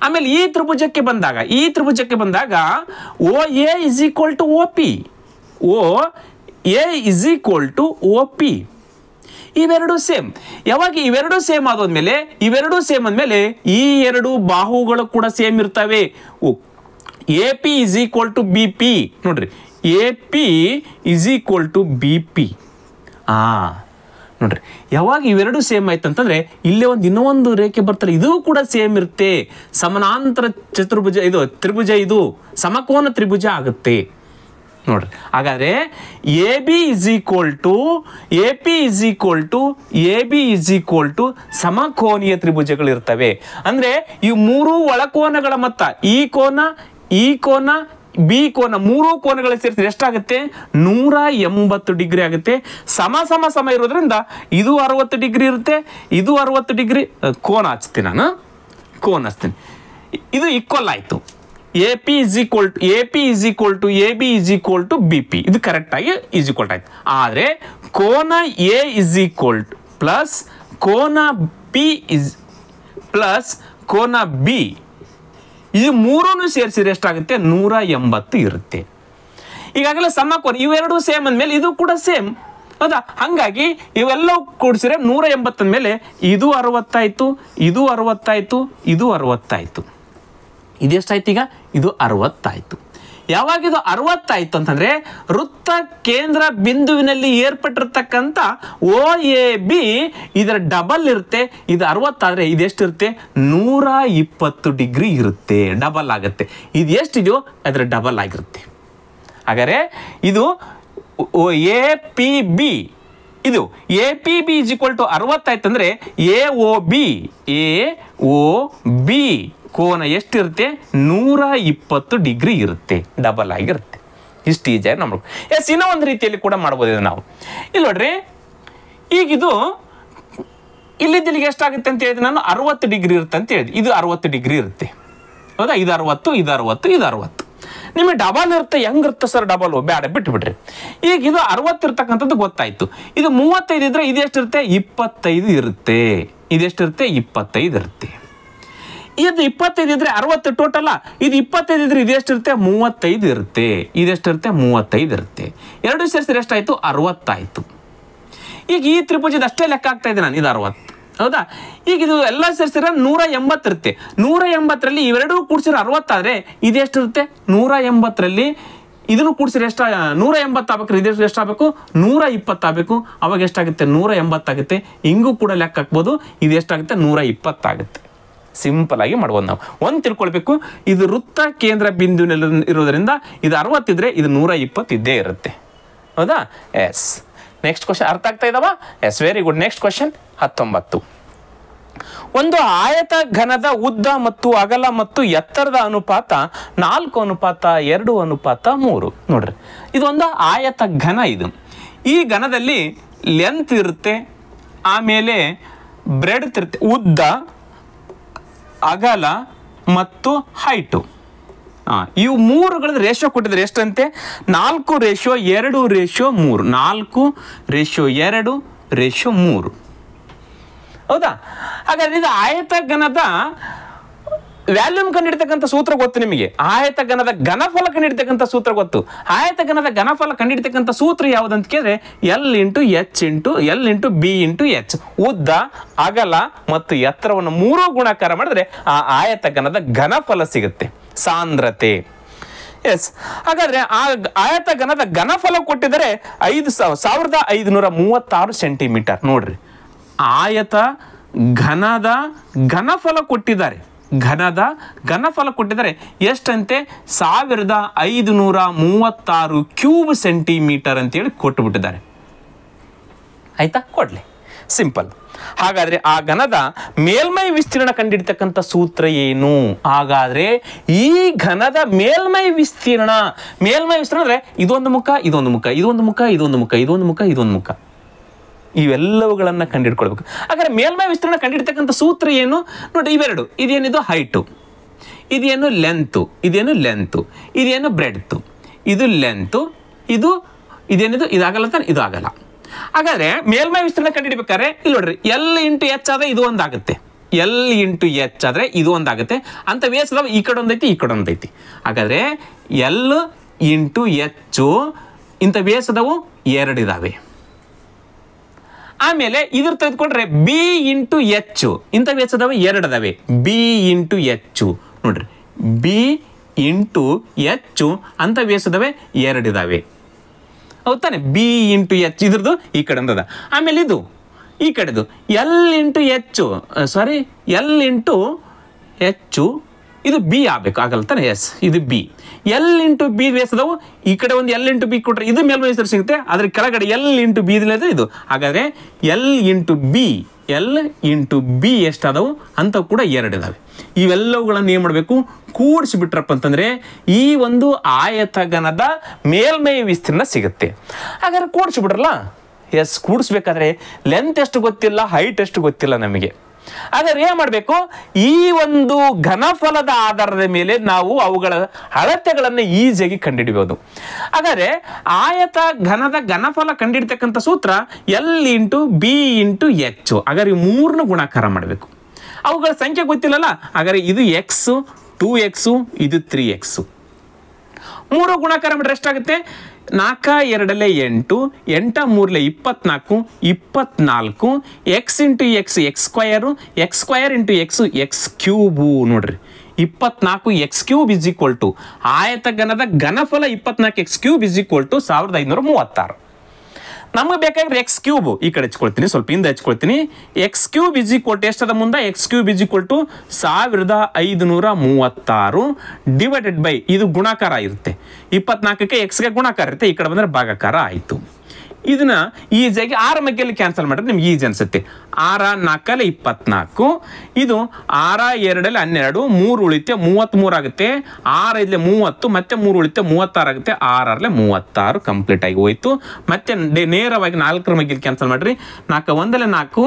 ಆಮೇಲೆ ಈ ತ್ರಿಭುಜಕ್ಕೆ ಬಂದಾಗ ಈ ತ್ರಿಭುಜಕ್ಕೆ ಬಂದಾಗ O A is equal to O P O A is equal to O P ಇವೆರಡು ಸೇಮ್ ಯಾವಾಗ ಇವೆರಡೂ ಸೇಮ್ ಆದ್ಮೇಲೆ ಇವೆರಡೂ ಸೇಮ್ ಅಂದಮೇಲೆ ಈ ಎರಡು ಬಾಹುಗಳು ಕೂಡ ಸೇಮ್ ಇರ್ತವೆ A P is equal to B P ನೋಡ್ರಿ A P is equal to B P ಆ ನೋಡ್ರಿ ಯಾವಾಗ ಇವೆರಡು ಸೇಮ್ ಆಯ್ತು ಅಂತಂದ್ರೆ ಇಲ್ಲೇ ಒಂದು ಇನ್ನೊಂದು ರೇಖೆ ಬರ್ತಾರೆ ಇದು ಕೂಡ ಸೇಮ್ ಇರುತ್ತೆ ಸಮಾನಾಂತರ ಚತುರ್ಭುಜ ಇದು ತ್ರಿಭುಜ ಇದು ಸಮಕೋನ ತ್ರಿಭುಜ ಆಗುತ್ತೆ ನೋಡ್ರಿ ಹಾಗಾದ್ರೆ A B is equal to A P is equal to A B is equal to ಸಮಕೋನೀಯ ತ್ರಿಭುಜಗಳಿರ್ತವೆ ಅಂದರೆ ಈ ಮೂರು ಒಳಕೋನಗಳ ಮೊತ್ತ ಈ ಕೋನ ಈ ಕೋನ ಬಿ ಕೋನ ಮೂರು ಕೋನಗಳ ಸೇರ್ತೀನಿ ಎಷ್ಟಾಗುತ್ತೆ ನೂರ ಎಂಬತ್ತು ಡಿಗ್ರಿ ಆಗುತ್ತೆ ಸಮ ಸಮ ಸಮ ಇರೋದ್ರಿಂದ ಇದು ಅರವತ್ತು ಡಿಗ್ರಿ ಇರುತ್ತೆ ಇದು ಅರವತ್ತು ಡಿಗ್ರಿ ಕೋನ ಹಚ್ತೀನಿ ನಾನು ಕೋನ್ ಹಚ್ತೀನಿ ಇದು ಈಕ್ವಲ್ ಆಯಿತು A P is equal to A P is equal to A B is equal to B P ಇದು ಕರೆಕ್ಟಾಗಿ ಈಸ್ ಈಕ್ವಲ್ ಆಯಿತು ಆದರೆ ಕೋನ A is equal to plus ಕೋನ ಪಿ ಇಸ್ ಪ್ಲಸ್ ಕೋನ ಬಿ ಇದು ಮೂರೂ ಸೇರಿಸಿದ್ರೆ ಎಷ್ಟಾಗುತ್ತೆ ನೂರ ಎಂಬತ್ತು ಇರುತ್ತೆ ಈಗಾಗಲೇ ಸಮ ಇವೆರಡು ಇವೆರಡೂ ಸೇಮ್ ಅಂದಮೇಲೆ ಇದು ಕೂಡ ಸೇಮ್ ಹೌದಾ ಹಾಗಾಗಿ ಇವೆಲ್ಲವೂ ಕೂಡಿಸಿದ್ರೆ ನೂರ ಎಂಬತ್ತಂದ ಮೇಲೆ ಇದು ಅರವತ್ತಾಯಿತು ಇದು ಅರವತ್ತಾಯಿತು ಇದು ಅರವತ್ತಾಯಿತು ಇದೆಷ್ಟಾಯ್ತು ಈಗ ಇದು ಅರವತ್ತಾಯಿತು ಯಾವಾಗಿದು ಅರವತ್ತಾಯ್ತು ಅಂತಂದರೆ ವೃತ್ತ ಕೇಂದ್ರ ಬಿಂದುವಿನಲ್ಲಿ ಏರ್ಪಟ್ಟಿರ್ತಕ್ಕಂಥ ಓ ಎ ಬಿ ಇದರ ಡಬಲ್ ಇರುತ್ತೆ ಇದು ಅರವತ್ತಾದರೆ ಎಷ್ಟಿರುತ್ತೆ ನೂರ ಇಪ್ಪತ್ತು ಡಿಗ್ರಿ ಇರುತ್ತೆ ಡಬಲ್ ಆಗುತ್ತೆ ಇದು ಎಷ್ಟಿದೆಯೋ ಅದರ ಡಬಲ್ ಆಗಿರುತ್ತೆ ಹಾಗಾದರೆ ಇದು ಎ ಪಿ ಬಿ ಇದು A P B is equal to ಅರವತ್ತಾಯ್ತು ಅಂದರೆ A O B A O B ಕೋನ ಎಷ್ಟಿರುತ್ತೆ ನೂರ ಇಪ್ಪತ್ತು ಡಿಗ್ರಿ ಇರುತ್ತೆ ಡಬಲ್ ಆಗಿರುತ್ತೆ ಇಷ್ಟು ಈಜಾಗಿ ನಮ್ಗೆ ಎಸ್ ಇನ್ನೂ ಒಂದು ರೀತಿಯಲ್ಲಿ ಕೂಡ ಮಾಡ್ಬೋದು ನಾವು ಇಲ್ಲಿ ನೋಡ್ರಿ ಈಗಿದು ಇಲ್ಲಿದ್ದಿಲ್ಲಿಗೆ ಎಷ್ಟಾಗುತ್ತೆ ಅಂತ ಹೇಳಿದ್ರೆ ನಾನು ಅರವತ್ತು ಡಿಗ್ರಿ ಇರುತ್ತೆ ಅಂತ ಹೇಳಿದೆ ಇದು ಅರವತ್ತು ಡಿಗ್ರಿ ಇರುತ್ತೆ ಹೌದಾ ಇದು ಅರವತ್ತು ಇದು ಅರವತ್ತು ಇದು ಅರವತ್ತು ನಿಮಗೆ ಡಬಲ್ ಇರುತ್ತೆ ಹೆಂಗಿರುತ್ತೆ ಸರ್ ಡಬಲ್ ಬೇಡ ಬಿಟ್ಬಿಡ್ರಿ ಈಗ ಇದು ಅರವತ್ತು ಇರ್ತಕ್ಕಂಥದ್ದು ಗೊತ್ತಾಯಿತು ಇದು ಮೂವತ್ತೈದು ಇದ್ರೆ ಇದೆಷ್ಟಿರುತ್ತೆ ಇಪ್ಪತ್ತೈದು ಇರುತ್ತೆ ಇದೆಷ್ಟಿರುತ್ತೆ ಇಪ್ಪತ್ತೈದು ಇರುತ್ತೆ ಇದು ಇಪ್ಪತ್ತೈದು ಇದ್ರೆ ಅರವತ್ತು ಟೋಟಲ್ ಇದು ಇಪ್ಪತ್ತೈದು ಇದ್ರೆ ಇರುತ್ತೆ ಮೂವತ್ತೈದು ಇರುತ್ತೆ ಇದೆಷ್ಟು ಇರುತ್ತೆ ಮೂವತ್ತೈದು ಇರುತ್ತೆ ಎರಡು ಸೇರಿಸಿದ್ರೆ ಎಷ್ಟಾಯ್ತು ಅರವತ್ತಾಯ್ತು ಈಗ ಈ ತ್ರಿಭುಜದ ಅಷ್ಟೇ ಲೆಕ್ಕ ಆಗ್ತಾ ಇದೆ ನಾನು ಇದು ಅರವತ್ತು ಹೌದಾ ಈಗ ಇದು ಎಲ್ಲ ಸೇರಿಸಿದ್ರೆ ನೂರ ಎಂಬತ್ತಿರುತ್ತೆ ನೂರ ಎಂಬತ್ತರಲ್ಲಿ ಇವೆರಡೂ ಕೂಡಿಸಿರೋ ಅರವತ್ತಾದರೆ ಇದೆಷ್ಟಿರುತ್ತೆ ನೂರ ಎಂಬತ್ತರಲ್ಲಿ ಇದನ್ನು ಕೂಡಿಸಿದ್ರೆ ಎಷ್ಟ ನೂರ ಎಂಬತ್ತಾಗಬೇಕು ಇದೆಷ್ಟು ಎಷ್ಟಾಗಬೇಕು ನೂರ ಇಪ್ಪತ್ತಾಗಬೇಕು ಅವಾಗ ಎಷ್ಟಾಗುತ್ತೆ ನೂರ ಎಂಬತ್ತಾಗುತ್ತೆ ಹಿಂಗೂ ಕೂಡ ಲೆಕ್ಕ ಹಾಕ್ಬೋದು ಇದು ಎಷ್ಟಾಗುತ್ತೆ ನೂರ ಇಪ್ಪತ್ತಾಗುತ್ತೆ ಆಗಿ ಮಾಡ್ಬೋದು ನಾವು ಒಂದು ತಿಳ್ಕೊಳ್ಬೇಕು ಇದು ವೃತ್ತ ಕೇಂದ್ರ ಬಿಂದುನಲ್ಲಿ ಇರೋದರಿಂದ ಇದು ಅರವತ್ತಿದ್ರೆ ಇದು ನೂರ ಇಪ್ಪತ್ತಿದ್ದೇ ಇರುತ್ತೆ ಹೌದಾ ಎಸ್ ನೆಕ್ಸ್ಟ್ ಕ್ವಶನ್ ಅರ್ಥ ಆಗ್ತಾ ಇದಾವ yes very good next question ಹತ್ತೊಂಬತ್ತು ಒಂದು ಆಯತ ಘನದ ಉದ್ದ ಮತ್ತು ಅಗಲ ಮತ್ತು ಎತ್ತರದ ಅನುಪಾತ ನಾಲ್ಕು ಅನುಪಾತ ಎರಡು ಅನುಪಾತ ಮೂರು ನೋಡ್ರಿ ಇದೊಂದು ಆಯತ ಘನ ಇದು ಈ ಘನದಲ್ಲಿ ಲೆಂತ್ ಇರುತ್ತೆ ಆಮೇಲೆ ಬ್ರೆಡ್ತ್ ಇರುತ್ತೆ ಉದ್ದ ಅಗಲ ಮತ್ತು ಹೈಟು ಇವು ಮೂರುಗಳದ್ದು ರೇಷೋ ಕೊಟ್ಟಿದ್ರೆ ಎಷ್ಟಂತೆ ನಾಲ್ಕು ರೇಷೋ ಎರಡು ರೇಷೋ ಮೂರು ನಾಲ್ಕು ರೇಷೋ ಎರಡು ರೇಷೋ ಮೂರು ಹೌದಾ ಹಾಗಾದ್ರೆ ಇದು ಆಯತಗನದ ವ್ಯಾಲ್ಯೂಮ್ ಕಂಡಿಡ್ತಕ್ಕಂಥ ಸೂತ್ರ ಗೊತ್ತು ನಿಮಗೆ ಗಣದ ಘನಫಲ ಕಂಡಿಡ್ತಕ್ಕಂಥ ಸೂತ್ರ ಗೊತ್ತು ಗಣದ ಘನಫಲ ಕಂಡಿಡ್ತಕ್ಕಂಥ ಸೂತ್ರ ಯಾವುದಂತ ಕೇಳಿದ್ರೆ L into H into L into B into H ಉದ್ದ ಅಗಲ ಮತ್ತು ಎತ್ತರವನ್ನು ಮೂರು ಗುಣಾಕಾರ ಮಾಡಿದ್ರೆ ಆ ಗಣದ ಘನಫಲ ಸಿಗುತ್ತೆ ಸಾಂದ್ರತೆ ಎಸ್ ಹಾಗಾದ್ರೆ ಆ ಘನದ ಘನಫಲ ಕೊಟ್ಟಿದ್ದಾರೆ ಐದು ಸಾವಿರದ ಐದುನೂರ ಮೂವತ್ತಾರು ಸೆಂಟಿಮೀಟರ್ ನೋಡ್ರಿ ಆಯತ ಘನದ ಘನಫಲ ಕೊಟ್ಟಿದ್ದಾರೆ ಘನದ ಘನಫಲ ಕೊಟ್ಟಿದ್ದಾರೆ ಎಷ್ಟಂತೆ ಸಾವಿರದ ಐದು ನೂರ ಮೂವತ್ತಾರು ಕ್ಯೂಬ್ ಸೆಂಟಿಮೀಟರ್ ಅಂತೇಳಿ ಕೊಟ್ಟು ಬಿಟ್ಟಿದ್ದಾರೆ ಆಯಿತಾ ಕೊಡಲಿ ಸಿಂಪಲ್ ಹಾಗಾದರೆ ಆ ಘನದ ಮೇಲ್ಮೈ ವಿಸ್ತೀರ್ಣ ಕಂಡಿಡ್ತಕ್ಕಂಥ ಸೂತ್ರ ಏನು ಹಾಗಾದರೆ ಈ ಘನದ ಮೇಲ್ಮೈ ವಿಸ್ತೀರ್ಣ ಮೇಲ್ಮೈ ವಿಸ್ತೀರ್ಣ ಅಂದರೆ ಇದೊಂದು ಮುಖ ಇದೊಂದು ಮುಖ ಇದೊಂದು ಮುಖ ಇದೊಂದು ಮುಖ ಇದೊಂದು ಮುಖ ಇದೊಂದು ಮುಖ ಇವೆಲ್ಲವುಗಳನ್ನು ಕಂಡುಹಿಡ್ಕೊಳ್ಬೇಕು ಹಾಗಾದರೆ ಮೇಲ್ಮೈ ವಿಸ್ತೀರ್ಣ ಕಂಡಿಡ್ತಕ್ಕಂಥ ಸೂತ್ರ ಏನು ನೋಡಿ ಇವೆರಡು ಇದೇನಿದು ಹೈಟು ಇದೇನು ಲೆಂತು ಇದೇನು ಲೆಂತು ಇದೇನು ಬ್ರೆಡ್ತು ಇದು ಲೆಂತು ಇದು ಇದೇನಿದು ಇದಾಗಲ್ಲ ತಾನೆ ಇದು ಆಗಲ್ಲ ಹಾಗಾದರೆ ಮೇಲ್ಮೈ ವಿಸ್ತೀರ್ಣ ಕಂಡುಹಿಡ್ಬೇಕಾದ್ರೆ ಇಲ್ಲಿ ನೋಡ್ರಿ ಎಲ್ ಇಂಟು ಎಚ್ ಆದರೆ ಇದು ಒಂದಾಗುತ್ತೆ ಎಲ್ ಇಂಟು ಎಚ್ ಆದರೆ ಇದು ಒಂದಾಗುತ್ತೆ ಅಂತ ಅದಾವ ಈ ಕಡೆ ಒಂದೈತಿ ಈ ಕಡೆ ಒಂದೈತಿ ಹಾಗಾದರೆ ಎಲ್ ಇಂಟು ಎಚ್ಚು ಇಂಥ ವೇಸದವು ಎರಡಿದಾವೆ ಆಮೇಲೆ ಇದ್ರ ತೆಗೆದುಕೊಂಡ್ರೆ ಬಿ ಇಂಟು ಎಚ್ಚು ಇಂಥ ಎಚ್ಚದವೆ ಎರಡು ಅದಾವೆ ಬಿ ಇಂಟು ಎಚ್ಚು ನೋಡ್ರಿ ಬಿ ಇಂಟು ಎಚ್ಚು ಅಂತ ವೇಸದವೆ ಎರಡಿದಾವೆ ತಾನೆ ಬಿ ಇಂಟು ಎಚ್ ಇದ್ರದ್ದು ಈ ಕಡೆ ಅಂದದ ಆಮೇಲೆ ಇದು ಈ ಕಡೆದು ಎಲ್ ಇಂಟು ಹೆಚ್ಚು ಸಾರಿ ಎಲ್ ಇಂಟು ಹೆಚ್ಚು ಇದು ಬಿ ಆಗಬೇಕು ಆಗಲ್ಲ ತಾನೆ ಎಸ್ ಇದು ಬಿ ಎಲ್ ಇಂಟು ಬಿ ಬೇಸದವು ಈ ಕಡೆ ಒಂದು ಎಲ್ ಇಂಟು ಬಿ ಕೊಟ್ಟರೆ ಇದು ಮೇಲ್ಮೈ ಹೆಸರು ಸಿಗುತ್ತೆ ಅದ್ರ ಕೆಳಗಡೆ ಎಲ್ ಇಂಟು ಬಿ ಇದ್ರೆ ಇದು ಹಾಗಾದರೆ L into B L into B ಎಷ್ಟಾದವು ಅಂತ ಕೂಡ ಇದಾವೆ ಇವೆಲ್ಲವುಗಳನ್ನು ಏನು ಮಾಡಬೇಕು ಕೂಡಿಸಿಬಿಟ್ರಪ್ಪ ಅಂತಂದರೆ ಈ ಒಂದು ಆಯತಗನದ ಮೇಲ್ಮೈ ವಿಸ್ತೀರ್ಣ ಸಿಗುತ್ತೆ ಹಾಗಾದ್ರೆ ಕೂಡಿಸಿಬಿಡ್ರಲ್ಲ ಎಸ್ ಕೂಡಿಸ್ಬೇಕಾದ್ರೆ ಲೆಂತ್ ಎಷ್ಟು ಗೊತ್ತಿಲ್ಲ ಹೈಟ್ ಎಷ್ಟು ಗೊತ್ತಿಲ್ಲ ನಮಗೆ ಆದರೆ ಏನ್ ಮಾಡಬೇಕು ಈ ಒಂದು ಘನಫಲದ ಆಧಾರದ ಮೇಲೆ ನಾವು ಅವುಗಳ ಅಳತೆಗಳನ್ನು ಈಸಿಯಾಗಿ ಕಂಡುಹಿಡಿಬಹುದು ಆದರೆ ಆಯತ ಘನದ ಘನಫಲ ಕಂಡಿಡ್ತಕ್ಕಂಥ ಸೂತ್ರ L into B into H ಹಾಗಾದ್ರೆ ಮೂರ್ನ ಮೂರನ್ನು ಗುಣಾಕಾರ ಮಾಡಬೇಕು ಅವುಗಳ ಸಂಖ್ಯೆ ಗೊತ್ತಿಲ್ಲಲ್ಲ ಹಾಗಾದ್ರೆ ಇದು ಎಕ್ಸ್ ಟೂ ಎಕ್ಸು ಇದು ತ್ರೀ ಎಕ್ಸು ಮೂರು ಗುಣಾಕಾರ ಮಾಡಿದ್ರೆ ಎಷ್ಟಾಗುತ್ತೆ ನಾಲ್ಕ ಎರಡಲೆ ಎಂಟು ಎಂಟ ಮೂರಲೆ ಇಪ್ಪತ್ನಾಲ್ಕು ಇಪ್ಪತ್ನಾಲ್ಕು x into x x square x square into x x cube ನೋಡ್ರಿ ಇಪ್ಪತ್ನಾಲ್ಕು x cube is equal to ಆಯತಗನದ ಘನಫಲ ಇಪ್ಪತ್ನಾಲ್ಕು x cube is equal to ಸಾವಿರದ ಐನೂರ ಮೂವತ್ತಾರು ನಮಗೆ ಬೇಕಾಗಿರೋ ಎಕ್ಸ್ ಕ್ಯೂಬ್ ಈ ಕಡೆ ಹಚ್ಕೊಳ್ತೀನಿ ಸ್ವಲ್ಪ ಹಿಂದೆ ಹಚ್ಕೊಳ್ತೀನಿ x cube is equal to ಎಷ್ಟದ ಮುಂದೆ x cube is equal to ಸಾವಿರದ ಐದುನೂರ ಮೂವತ್ತಾರು ಡಿವೈಡೆಡ್ ಬೈ ಇದು ಗುಣಾಕಾರ ಇರುತ್ತೆ ಇಪ್ಪತ್ನಾಲ್ಕಕ್ಕೆ ಎಕ್ಸ್ಗೆ ಗುಣಾಕಾರ ಇರುತ್ತೆ ಈ ಕಡೆ ಬಂದರೆ ಭಾಗಾಕಾರ ಆಯಿತು ಇದನ್ನ ಈಸಿಯಾಗಿ ಆರ ಮಗ್ಗೆಯಲ್ಲಿ ಕ್ಯಾನ್ಸಲ್ ಮಾಡಿದ್ರೆ ನಿಮ್ಗೆ ಈಜಿ ಅನಿಸುತ್ತೆ ಆರ ನಾಲ್ಕಲ್ಲಿ ಇಪ್ಪತ್ನಾಲ್ಕು ಇದು ಆರ ಎರಡಲ್ಲಿ ಹನ್ನೆರಡು ಮೂರು ಉಳಿತೆ ಮೂವತ್ತ್ಮೂರು ಆಗುತ್ತೆ ಆರ ಇಲ್ಲಿ ಮೂವತ್ತು ಮತ್ತೆ ಮೂರು ಉಳಿತೆ ಮೂವತ್ತಾರು ಆಗುತ್ತೆ ಆರಲ್ಲಿ ಮೂವತ್ತಾರು ಕಂಪ್ಲೀಟ್ ಆಗಿ ಹೋಯಿತು ಮತ್ತೆ ನೇರವಾಗಿ ನಾಲ್ಕರ ಮಗ್ಗೆಲಿ ಕ್ಯಾನ್ಸಲ್ ಮಾಡಿರಿ ನಾಲ್ಕು ಒಂದಲ್ಲಿ ನಾಲ್ಕು